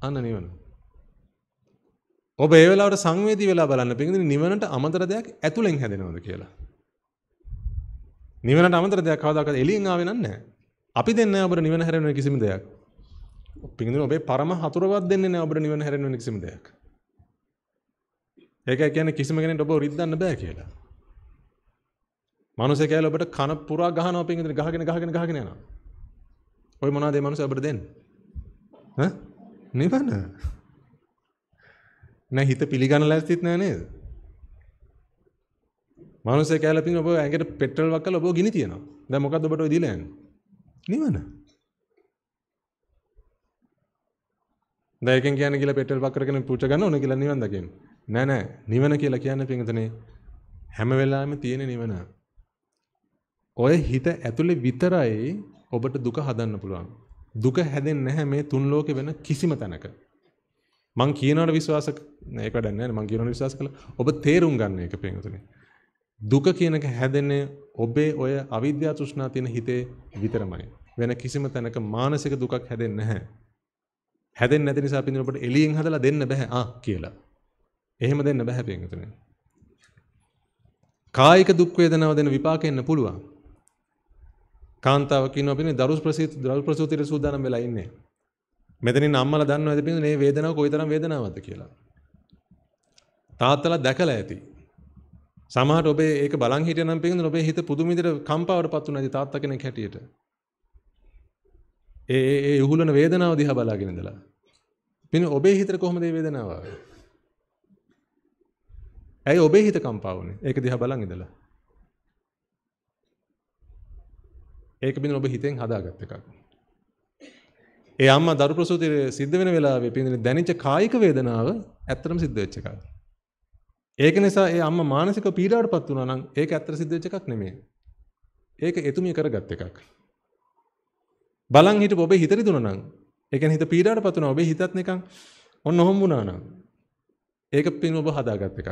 Speaker 1: අන්න නිවන. ඔබ ඒ වෙලාවට සංවේදී වෙලා බලන්න පින්දෙන නිවනට අමතර දෙයක් ඇතුලෙන් හැදෙනවද කියලා. නිවනට අමතර දෙයක් කවදාකවත් එළියෙන් ආවේ නැහැ. අපි දෙන්නේ ඔබට නිවන හැරෙන්න කිසිම දෙයක්. පින්දෙන ඔබේ පරම හතුරවත් දෙන්නේ නැහැ ඔබට නිවන හැරෙන්න කිසිම දෙයක්. ඒක කියන්නේ කිසිම කෙනෙක්ට ඔබ රිද්දන්න බෑ කියලා. මනුස්සය කියලා ඔබට කන පුරා ගහනවා පිටින් ගහගෙන ගහගෙන ගහගෙන යනවා. ඔය මොනවාද මේ මනුස්සය ඔබට දෙන්නේ? ඈ? නිවන. නෑ හිත පිළිගන්න ලැස්තිත් නෑ නේද? මනුස්සය කියලා පිටින් ඔබ ඇඟට පෙට්‍රල් වක්කලා ඔබ ගිනි තියනවා. දැන් මොකද්ද ඔබට ඔය දීලා යන්නේ? නිවන. දැයකින් කියන්නේ කියලා පෙට්‍රල් පක් කරගෙන පූජ ගන්න ඕන කියලා නිවන් දකින්න. නෑ නෑ නිවන කියලා කියන්නේ පින්තනේ හැම වෙලාවෙම තියෙන නිවන. ඔය හිත ඇතුලේ විතරයි ඔබට දුක හදන්න පුළුවන්. දුක හැදෙන්නේ නැහැ මේ තුන් ලෝකේ වෙන කිසිම තැනක. මං කියනවට විශ්වාස ඒක වැඩක් නැහැ මං කියනවට විශ්වාස කළා. ඔබ තේරුම් ගන්න එක පින්වතුනි. දුක කියනක හැදෙන්නේ ඔබේ ඔය අවිද්‍යා තෘෂ්ණා තියෙන හිතේ විතරමයි. වෙන කිසිම තැනක මානසික දුකක් හැදෙන්නේ නැහැ. හැදෙන්නේ නැති නිසා පින්දුන ඔබට එළියෙන් හදලා දෙන්න බෑ ආ කියලා. එහෙම දෙන්න බෑ පින්වතුනි. කායික දුක් වේදනාව දෙන විපාක එන්න පුළුවන්. කාන්තාව කියනවා පින්නේ දරුස් ප්‍රසූති දරුස් ප්‍රසූතියට සූදානම් වෙලා ඉන්නේ. මෙතනින් අම්මලා දන්නවද පින්නේ මේ වේදනාව කොයිතරම් වේදනාවක්ද කියලා. තාත්තලා දැකලා ඇති. සමහර ඔබේ ඒක බලන් හිටියනම් පින්නේ ඔබේ හිත පුදුම විදිහට කම්පාවටපත් වෙනවා ඉතින් තාත්තා කෙනෙක් හැටියට. ඒ ඒ ඒ උහුලන වේදනාව දිහා බලාගෙන ඉඳලා. පින්නේ ඔබේ හිතට කොහොමද මේ වේදනාව ආවේ? ඇයි ඔබේ හිත කම්පා වුනේ? ඒක දිහා බලන් ඉඳලා. ඒක බින්ද ඔබ හිතෙන් හදාගත් එකක්. ඒ අම්මා දරු ප්‍රසූතිය සිද්ධ වෙන වෙලාවේ පින්දින දැනෙච්ච කායික වේදනාව ඇත්තටම සිද්ධ වෙච්ච එකක්. ඒක නිසා ඒ අම්මා මානසික පීඩාවටපත් වුණා නම් ඒක ඇත්තට සිද්ධ වෙච්ච එකක් නෙමෙයි. ඒක එතුමිය කරගත් එකක්. බලන් හිටපු ඔබේ හිතේ දුණා නම් ඒ කියන්නේ හිත පීඩාවටපත් වුණා ඔබේ හිතත් නිකන් ඔන්න ඔහොම වුණා නම් ඒක පින් ඔබ හදාගත් එකක්.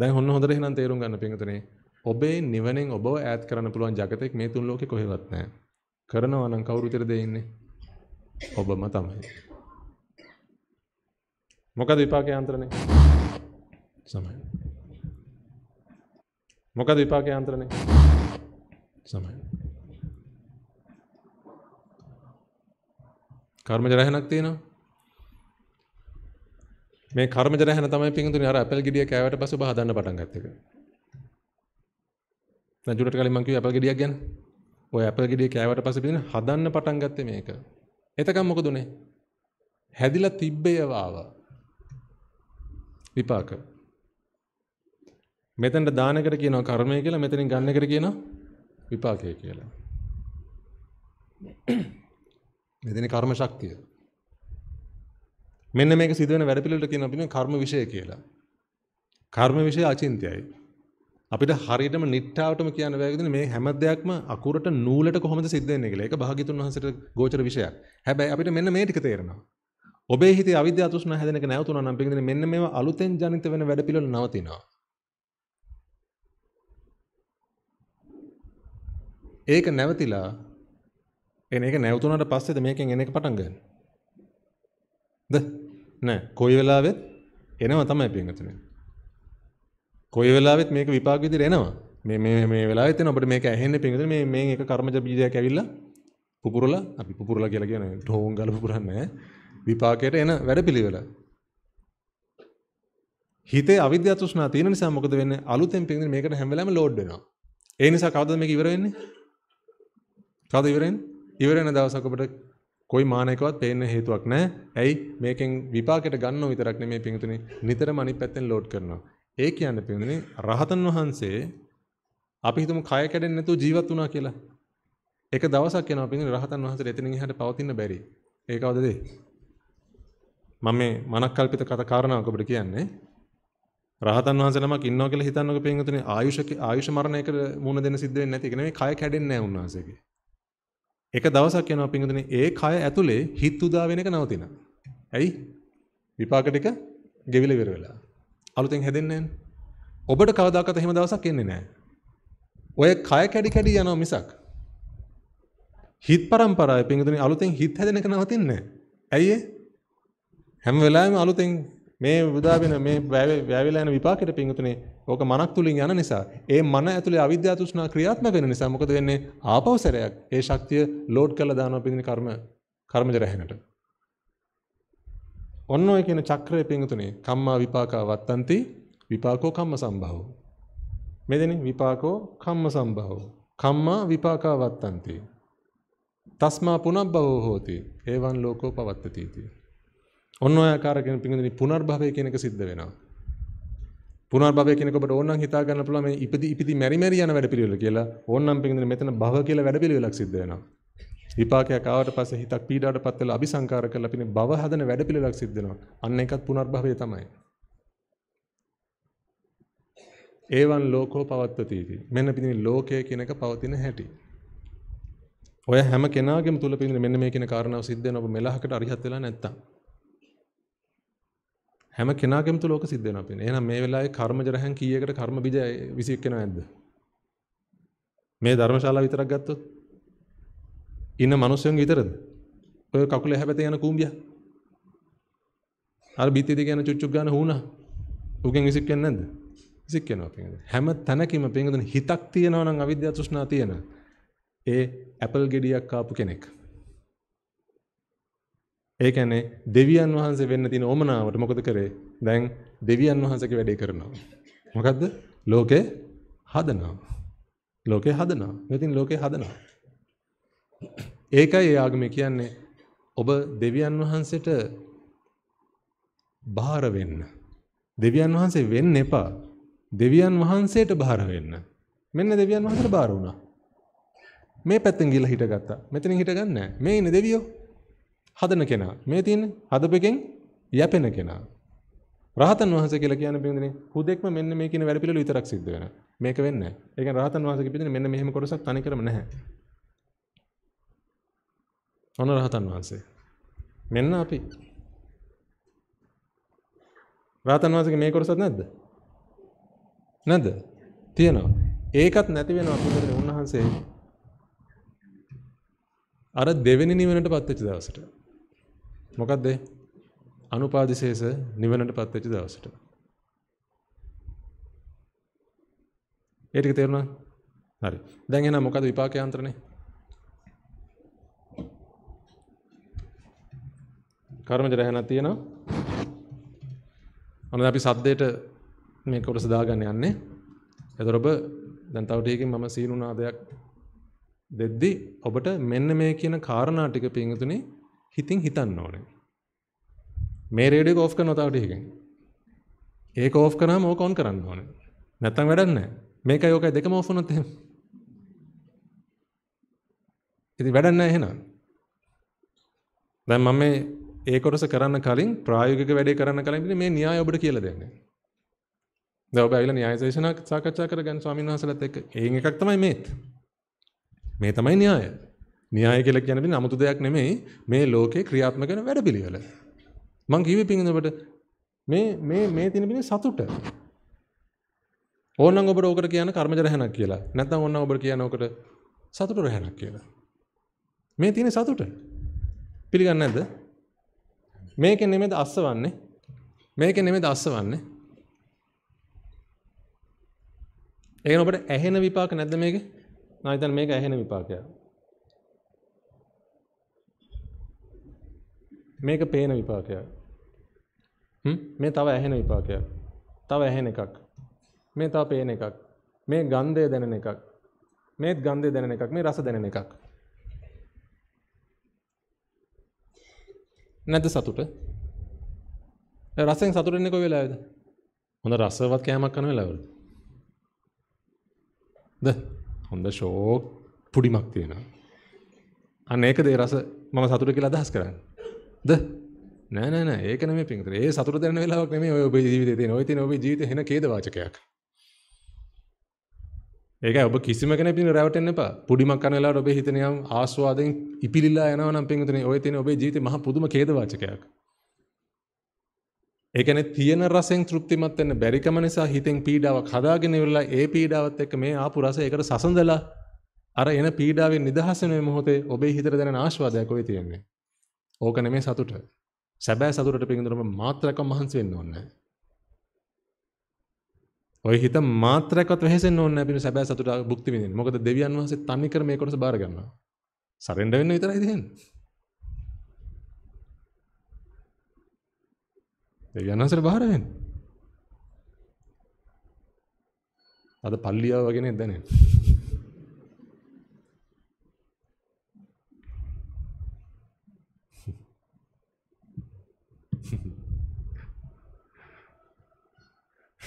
Speaker 1: දැන් හොන්න හොඳට එහෙනම් තේරුම් ගන්න පින්තුනේ ඔබේ නිවනෙන් ඔබව ඈත් කරන්න පුළුවන් జగතෙක් මේ තුන් ලෝකේ කොහෙවත් නැහැ. කරනවා නම් කවුරු විතරද ඉන්නේ? ඔබම තමයි. මොකද විපාකයේ යන්ත්‍රනේ? සමය. මොකද විපාකයේ යන්ත්‍රනේ? සමය. කර්මජ රැහනක් තියෙනවා. මේ කර්මජ රැහන තමයි පිඟුතුනේ අර ඇපල් ගෙඩිය කෑවට පස්සේ ඔබ හදන්න පටන් ගත්ත එක. නැජුරට කලින් මං කිව්වේ ඇපල් ගෙඩියක් ගැන. ඔය ඇපල් ගෙඩිය කෑවට පස්සේ බින්දින හදන්න පටන් ගත්තේ මේක. එතකම් මොකද උනේ? හැදිලා තිබ්බේව ආවා. විපාක. මෙතනට දානකට කියනවා කර්මය කියලා මෙතනින් ගන්න එකට කියනවා විපාකය කියලා. මෙතන කර්ම ශක්තිය. මෙන්න මේක සිදුවෙන වැඩ පිළිවෙලට කියනවා කර්ම විශේෂය කියලා. කර්ම විශේෂය අචින්තයයි. අපිට හරියටම නිට්ටාවටම කියන්න බෑ කියන්නේ මේ හැම දෙයක්ම අකුරට නූලට කොහොමද සිද්ධ වෙන්නේ කියලා. ඒක භාග්‍යතුන් වහන්සේට ගෝචර විෂයක්. හැබැයි අපිට මෙන්න මේ ටික තේරෙනවා. ඔබේ හිතේ අවිද්‍යාව තෘෂ්ණා හැදෙන එක නැවතුණා නම් පිටින් මෙන්න මේවා අලුතෙන් ජනිත වෙන වැඩ පිළිවෙල නවතිනවා. ඒක නැවතිලා එන එක නැවතුණාට පස්සේද මේකෙන් එන එක පටන් ගන්න. ද? නෑ. කොයි වෙලාවෙත් එනවා තමයි පින්විතනේ. කොයි වෙලාවෙත් මේක විපාක විදිහට එනවා. මේ මේ මේ වෙලාවෙත් එනවා. අපිට මේක ඇහෙන්නේ පිටින් මේ මේ එක කර්මජ බීජයක් ඇවිල්ලා පුපුරලා අපි පුපුරලා කියලා කියන්නේ ඩෝන් ගාලා පුපුරන්නේ විපාකයට එන වැඩපිළිවෙල. හිතේ අවිද්‍යාව තෘෂ්ණා තියෙන නිසා මොකද වෙන්නේ? අලුතෙන් පිටින් මේකට හැම වෙලාවෙම ලෝඩ් වෙනවා. ඒ නිසා කවදද මේක ඉවර වෙන්නේ? කවද ඉවර වෙන්නේ? ඉවර වෙන දවසක අපිට කොයි මානකවත් පේන්න හේතුවක් නැහැ. ඇයි? මේකෙන් විපාකයට ගන්නව විතරක් නෙමෙයි පිටින් නිතරම අනිත් පැත්තෙන් ලෝඩ් කරනවා. ඒ කියන්නේ පින්වනේ රහතන් වහන්සේ අපි හිතමු කය කැඩෙන්නේ නැතුව ජීවත් වුණා කියලා. එක දවසක් යනවා පින්වනේ රහතන් වහන්සේට එතනින් එහාට පවතින්න බැරි. ඒකවද දේ? මම මේ මනක්කල්පිත කතා කාරණාවක් ඔබට කියන්නේ. රහතන් වහන්සේ නමක් ඉන්නවා කියලා හිතන්නක පින්වතුනි ආයුෂක ආයුෂ මරණයකට මුණ දෙන්න සිද්ධ වෙන්නේ නැති. ඒ කියන්නේ කය කැඩෙන්නේ නැහැ උන්වහන්සේගේ. එක දවසක් යනවා පින්වතුනි ඒ කය ඇතුලේ හිත් උදා වෙන එක නවතින. ඇයි? විපාක ටික ගෙවිල ඉවර වෙලා. අලුතෙන් හැදෙන්නේ ඔබට කවදාකවත් එහෙම දවසක් එන්නේ නැහැ. ඔය කය කැඩි කැඩි යනවා මිසක් හිත પરම්පරාවේ පින්දුනේ අලුතෙන් හිත හැදෙනක නවතින්නේ ඇයි හැම වෙලාවෙම අලුතෙන් මේ උදාබෙන මේ වැවිලා යන විපාකෙට පින්දුනේ ඕක මනක් තුලින් යන නිසා ඒ මන ඇතුලේ අවිද්‍යාව තෘෂ්ණා ක්‍රියාත්මක වෙන නිසා මොකද වෙන්නේ ආපෞසරයක් ඒ ශක්තිය ලෝඩ් කරලා දානවා පින්දුනේ කර්ම කර්මජ රැහෙනට ඔන්න ඔය කියන චක්‍රය පිංගුතුනේ කම්මා විපාකා වත්තන්ති විපාකෝ කම්ම සම්භවෝ. මෙදෙනි විපාකෝ කම්ම සම්භවෝ. කම්මා විපාකා වත්තන්ති. තස්මා පුනබ්බවෝ හෝති. ඒවන් ලෝකෝ පවත්තති ඉති. ඔන්න ඔය ආකාරයෙන් පිංගුතුනේ පුනර්භවය කියන එක සිද්ධ වෙනවා. පුනර්භවය කියනක ඔබට ඕනනම් හිතා ගන්න පුළුවන් මේ ඉපදි ඉපදි මෙරි මෙරි යන වැඩ පිළිවෙල කියලා. ඕනනම් පිටින් මෙතන භව කියලා වැඩ පිළිවෙලක් සිද්ධ වෙනවා. විපාකයක් ආවට පස්සේ හිතක් පීඩාවටපත් වෙලා අபிසංකාර කරලා පිනේ භව හදන වැඩ පිළිලක් සිද්ධ වෙනවා. අන්න එකත් පුනර්භවය තමයි. ඒවන් ලෝකෝ පවත්තති. මෙන්න පිනේ ලෝකය කියන එක පවතින හැටි. ඔය හැම කෙනාගේම තුල පිනේ මෙන්න මේ කියන කාරණාව සිද්ධ වෙන ඔබ මෙලහකට අරිහත් වෙලා නැත්තම්. හැම කෙනාගේම තුල ඕක සිද්ධ වෙනවා පිනේ. එහෙනම් මේ වෙලාවේ කර්මජ රහන් කීයකට කර්ම බිජ 21 කෙනා ඇද්ද? මේ ධර්මශාලාව විතරක් ගත්තොත් ඉන්න මිනිස්සුන්ගේ විතරද? ඔය කකුල හැපැත යන කූඹියා. අර බීති දෙක යන චුච්චුක් ගන්න හුණා. උගෙන් විසික් වෙන්නේ නැද්ද? විසික් වෙනවා පින්වද. හැම තැනකම පින්වදන හිතක් තියෙනවා නම් අවිද්‍යාව තෘෂ්ණා තියෙන. ඒ ඇපල් ගෙඩියක් කාපු කෙනෙක්. ඒ කියන්නේ දෙවියන් වහන්සේ වෙන්න තියෙන ඕමනාවට මොකද කරේ? දැන් දෙවියන් වහන්සේගේ වැඩේ කරනවා. මොකද්ද? ලෝකේ හදනවා. ලෝකේ හදනවා. ඉතින් ලෝකේ හදනවා. ඒකයි යාගම කියන්නේ ඔබ දෙවියන් වහන්සේට බාර වෙන්න. දෙවියන් වහන්සේ වෙන්න එපා. දෙවියන් වහන්සේට බාර වෙන්න. මෙන්න දෙවියන් වහන්සේට බාර වුණා. මේ පැත්තෙන් ගිහලා හිටගත්තා. මෙතනින් හිටගන්නේ නැහැ. මේ ඉන්නේ දෙවියෝ. හදන කෙනා. මේ තියෙන්නේ හදපෙකින් යැපෙන කෙනා. රහතන් වහන්සේ කියලා කියන්නේ බින්දනේ හුදෙක්ම මෙන්න මේ කියන වැඩ පිළිවෙල විතරක් සිද්ධ වෙනවා. මේක වෙන්නේ නැහැ. ඒ කියන්නේ රහතන් වහන්සේගේ පිටින් මෙන්න මෙහෙම කොටසක් තනිකරම නැහැ. ඔන්න රහතන් වහන්සේ. මෙන්න අපි. රහතන් වහන්සේගේ මේ කොටසත් නැද්ද?
Speaker 2: නැද්ද? තියෙනවා.
Speaker 1: ඒකත් නැති වෙනවා පුදුරේ උන්වහන්සේ. අර දෙවෙනි නිවනටපත් වෙච්ච දවසට. මොකද්ද? අනුපාදිශේෂ නිවනටපත් වෙච්ච දවසට. ඒ ටික තේරුණා? හරි. දැන් එහෙනම් මොකද විපාකයන්ත්‍රනේ? කර්මජ රැහැනක් තියෙනවා. අනේ අපි සද්දේට මේක උරස දාගන්න යන්නේ. එතකොට ඔබ දැන් තව ටිකකින් මම සීනුනාදයක් දෙද්දි ඔබට මෙන්න මේ කියන කාරණා ටික පිංගුතුනි හිතින් හිතන්න ඕනේ. මේ රේඩියෝ එක ඕෆ් කරනවා තව ටිකකින්. ඒක ඕෆ් කරාම ඕක ඔන් කරන්න ඕනේ. නැත්තම් වැඩක් නැහැ. මේකයි ඕකයි දෙකම ඕෆ් වුණොත් එහෙම. ඉතින් වැඩක් නැහැ එහෙනම්. දැන් මම මේ ඒ කොටස කරන්න කලින් ප්‍රායෝගික වැඩේ කරන්න කලින් මේ න්‍යාය ඔබට කියලා දෙන්නේ. දැන් ඔබ ඇවිල්ලා න්‍යාය දේශනාවක් සාකච්ඡා කරගන්න ස්වාමීන් වහන්සේලාත් එක්ක. ඒන් එකක් තමයි මේත්. මේ තමයි න්‍යාය. න්‍යාය කියලා කියන්නේ බින් 아무තු දෙයක් නෙමෙයි මේ ලෝකේ ක්‍රියාත්මක වෙන වැඩපිළිවෙල. මං කිව්වේ පිටින් මේ මේ මේ තියෙන බින් සතුට. ඕනනම් ඔබට ඕකට කියන කර්මජ රහණක් කියලා. නැත්නම් ඕනනම් ඔබට කියන ඕකට සතුට රහණක් කියලා. මේ තියෙන සතුට. පිළිගන්නේ නැද්ද? මේක නෙමෙද අස්සවන්නේ. මේක නෙමෙද අස්සවන්නේ. ඒ කියන්නේ ඔබට ඇහෙන විපාක නැද්ද මේක? මම හිතන්නේ මේක ඇහෙන විපාකයක්. මේක පේන විපාකයක්. හ්ම් මේ තව ඇහෙන විපාකයක්. තව ඇහෙන එකක්. මේ තව පේන එකක්. මේ ගන්ධය දැනෙන එකක්. මේත් ගන්ධය දැනෙන එකක්. මේ රස දැනෙන එකක්. නැද සතුට රසෙන් සතුටන්නේ කොයි වෙලාවේද? හොඳ රසවත් කෑමක් කන වෙලාවවලද? ද හොඳ ෂෝක් පුඩිමක් තියෙනවා. අන්න ඒකද ඒ රස මම සතුට කියලා අදහස් කරන්නේ. ද නෑ නෑ නෑ ඒක නෙමෙයි පින්තර. ඒ සතුට දැනෙන වෙලාවක් නෙමෙයි ඔය ඔබේ ජීවිතේ තියෙන. ඔය තියෙන ඔබේ ජීවිතේ හෙන ඛේදවාචකයක්. ඒක ඔබ කිසිම කෙනෙක් රැවටෙන්න එපා. පුඩිමක් කන වෙලාවට ඔබේ හිතේ නිකම් ආස්වාදයෙන් ඉපිලිලා යනවා නම් පින්විතනේ ඔය තියෙන ඔබේ ජීවිතේ මහ පුදුම ඛේදවාචකයක්. ඒ කියන්නේ තියෙන රසෙන් තෘප්තිමත් වෙන්න බැරිකම නිසා හිතෙන් පීඩාවක් හදාගෙන ඉවරලා ඒ පීඩාවත් එක්ක මේ ආපු රසය ඒකට සසඳලා අර එන පීඩාවෙන් නිදහස් වෙන මොහොතේ ඔබේ හිතට දැනෙන ආස්වාදයක් ඔය තියෙන්නේ. ඕක නෙමේ සතුට. සැබෑ සතුටට පිටින් දුරම මාත්‍රකම් මහන්සි වෙන්න ඕනේ. ඔය හිත මාත්‍රයක්වත් වෙහෙසෙන්න ඕනේ නැහැ පිරිස හැබැයි සතුට භුක්ති විඳින්න. මොකද දෙවියන් වහන්සේ තනි කර මේ කොටස බාර ගන්නවා. සරෙන්ඩ වෙන්න විතරයි දෙන්නේ. දෙවියන් වහන්සේට බාර වෙන්න. අද පල්ලියාව වගේ නේද දැනෙන්නේ.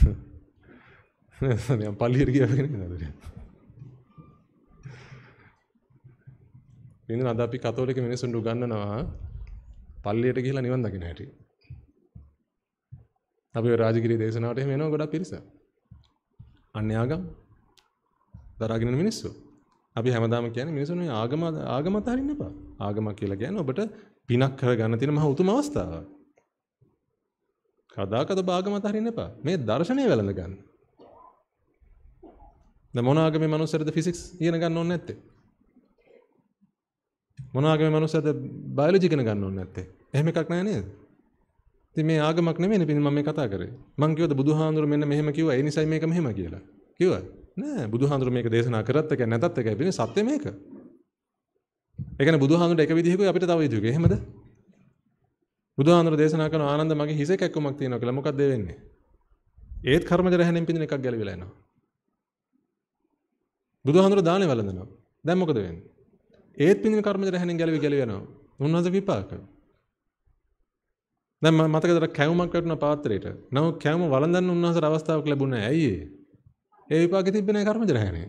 Speaker 1: Hmm. (laughs) මම පල්ලියට ගියා කියන්නේ නේද? මෙන්න අද අපි කතෝලික මිනිසුන්ට උගන්වනවා පල්ලියට ගිහිලා නිවන් දකින්න හැටි. අපි රාජගිරිය දේශනාවට එහෙම එනවා ගොඩක් පිරිස. අන්‍ය ආගම් දරාගෙන මිනිස්සු. අපි හැමදාම කියන්නේ මිනිසුන් මේ ආගම ආගම අතහරින්න එපා. ආගම කියලා කියන්නේ ඔබට පිනක් කරගන්න තියෙන මහ උතුම් අවස්ථාවක්. කදාකද ආගම අතහරින්න එපා. මේ දර්ශනය වැළඳ ගන්න. මොනාගම මනුසරද ෆිසික්ස් ඉගෙන ගන්න ඕනේ නැත්තේ? මොනාගම මනුසරද බයොලොජි ඉගෙන ගන්න ඕනේ නැත්තේ? එහෙම එකක් නෑ නේද? ඉතින් මේ ආගමක් නෙමෙයිනේ පින් මම මේ කතා කරේ. මං කිව්වද බුදුහාඳුර මෙන්න මෙහෙම කිව්වා. ඒ නිසයි මේක මෙහෙම කියලා. කිව්වද? නෑ බුදුහාඳුර මේක දේශනා කරත් එකයි නැතත් එකයි පින් සත්‍ය මේක. ඒ කියන්නේ බුදුහාඳුර එක විදිහකුයි අපිට තව විදිහකුයි. එහෙමද? බුදුහාඳුර දේශනා කරන ආනන්ද මගේ හිසේ කැක්කමක් තියෙනවා කියලා මොකක්ද වෙන්නේ? ඒත් කර්මජ රැහෙනෙන් පින් එකක් ගැලවිලා එනවා. බුදුහාඳුර දානේ වළඳනවා. දැන් මොකද වෙන්නේ? ඒත් පින්දින කර්මජ රැහෙනින් ගැලවි ගැලවි යනවා. උන්වහන්සේ විපාක. දැන් මම මතකද කැවුමක් වැටුණා පාත්‍රයට. නම කැවුම වළඳන්න උන්වහන්සේට අවස්ථාවක් ලැබුණේ නැහැ. ඇයි ඒ? ඒ විපාකෙ තිබ්බේ නැහැ කර්මජ රැහෙනේ.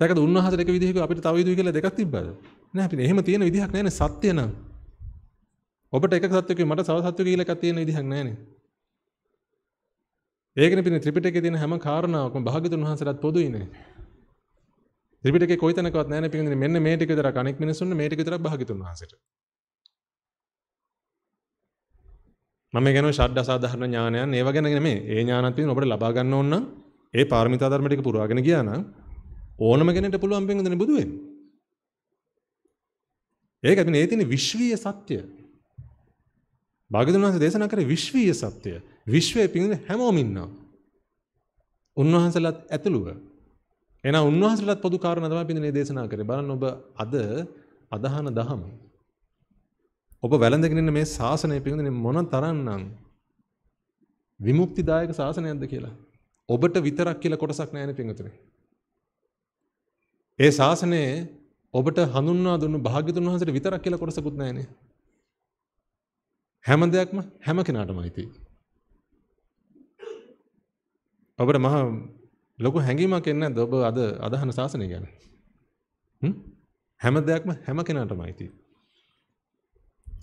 Speaker 1: දැකද උන්වහන්සේට එක විදිහක අපිට තව විදිහක කියලා දෙකක් තිබ්බද? නෑ අපිට එහෙම තියෙන විදිහක් නෑනේ සත්‍ය නම්. ඔබට එකක් සත්‍යකේ මට තව සත්‍යකේ කියලා එකක් තියෙන විදිහක් නෑනේ. ඒකනේ පිටින් ත්‍රිපිටකයේ තියෙන හැම කාරණාවක්ම භාග්‍යතුන් වහන්සේට පොදුයිනේ. ත්‍රිපිටකේ කොයි තැනකවත් නැහැ නේ පිටින් මෙන්න මේ ටික විතරක් අනෙක් මිනිස්සුන්ට මේ ටික විතරක් භාග්‍යතුන් වහන්සේට. මම කියන ෂඩ් අසාධාරණ ඥානයන් ඒව ගැන නෙමෙයි. ඒ ඥානත් පිටින් ඔබට ලබා ගන්න ඕන නම් ඒ පාරමිතා ධර්ම ටික පුරවාගෙන ගියා නම් ඕනම කෙනෙක්ට පුළුවන් පිටින් බුදු වෙන්න. ඒක පිටින් ඒ තියෙන විශ්වීය සත්‍ය භාගතුන් වහන්සේ දේශනා කරේ විශ්වීය සත්‍යය. විශ්වයේ පිඟුන හැමෝම ඉන්නවා. උන්වහන්සේලාත් ඇතුළුව. එහෙනම් උන්වහන්සේලාත් පොදු කාරණා තමයි පිඟුනේ දේශනා කරේ. බලන්න ඔබ අද අදහන දහම. ඔබ වැළඳගෙන ඉන්න මේ ශාසනය පිඟුනේ මොන තරම්නම් විමුක්තිදායක ශාසනයක්ද කියලා. ඔබට විතරක් කියලා කොටසක් නැහැ පිඟුතුනේ. ඒ ශාසනයේ ඔබට හඳුන්වා දුන්නු භාග්‍යතුන් වහන්සේට විතරක් කියලා කොටසකුත් නැහැනේ. හැම දෙයක්ම හැම කෙනාටම අයිති. ඔබට මහා ලොකු හැඟීමක් එන්නේ නැද්ද ඔබ අද අදහන ශාසනය ගැන? හ්ම්? හැම දෙයක්ම හැම කෙනාටම අයිති.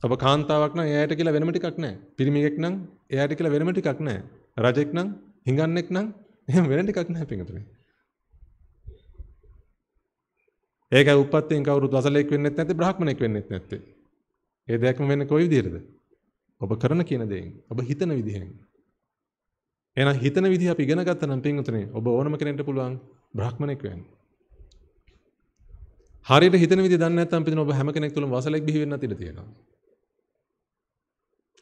Speaker 1: ඔබ කාන්තාවක් නම් එයාට කියලා වෙනම ටිකක් නැහැ. පිරිමියෙක් නම් එයාට කියලා වෙනම ටිකක් නැහැ. රජෙක් නම් හිඟන්නෙක් නම් එහෙම වෙන ටිකක් නැහැ පිටුතුනේ. ඒක උපත්යෙන් කවුරුත් වසලෙක් වෙන්නෙත් නැත්තේ බ්‍රාහ්මණෙක් වෙන්නෙත් නැත්තේ. ඒ දෙයක්ම වෙන්නේ කොයි විදිහටද? ඔබ කරන කියන දේෙන් ඔබ හිතන විදිහෙන් එහෙනම් හිතන විදිහ අපි ඉගෙන ගත්ත නම් පින්වතුනි ඔබ ඕනම කෙනෙක්ට පුළුවන් බ්‍රාහ්මණෙක් වෙන්න හරියට හිතන විදිහ දන්නේ නැත්නම් පිටින් ඔබ හැම කෙනෙක් තුළම වසලෙක් බිහි වෙන්නත් ඉඩ තියෙනවා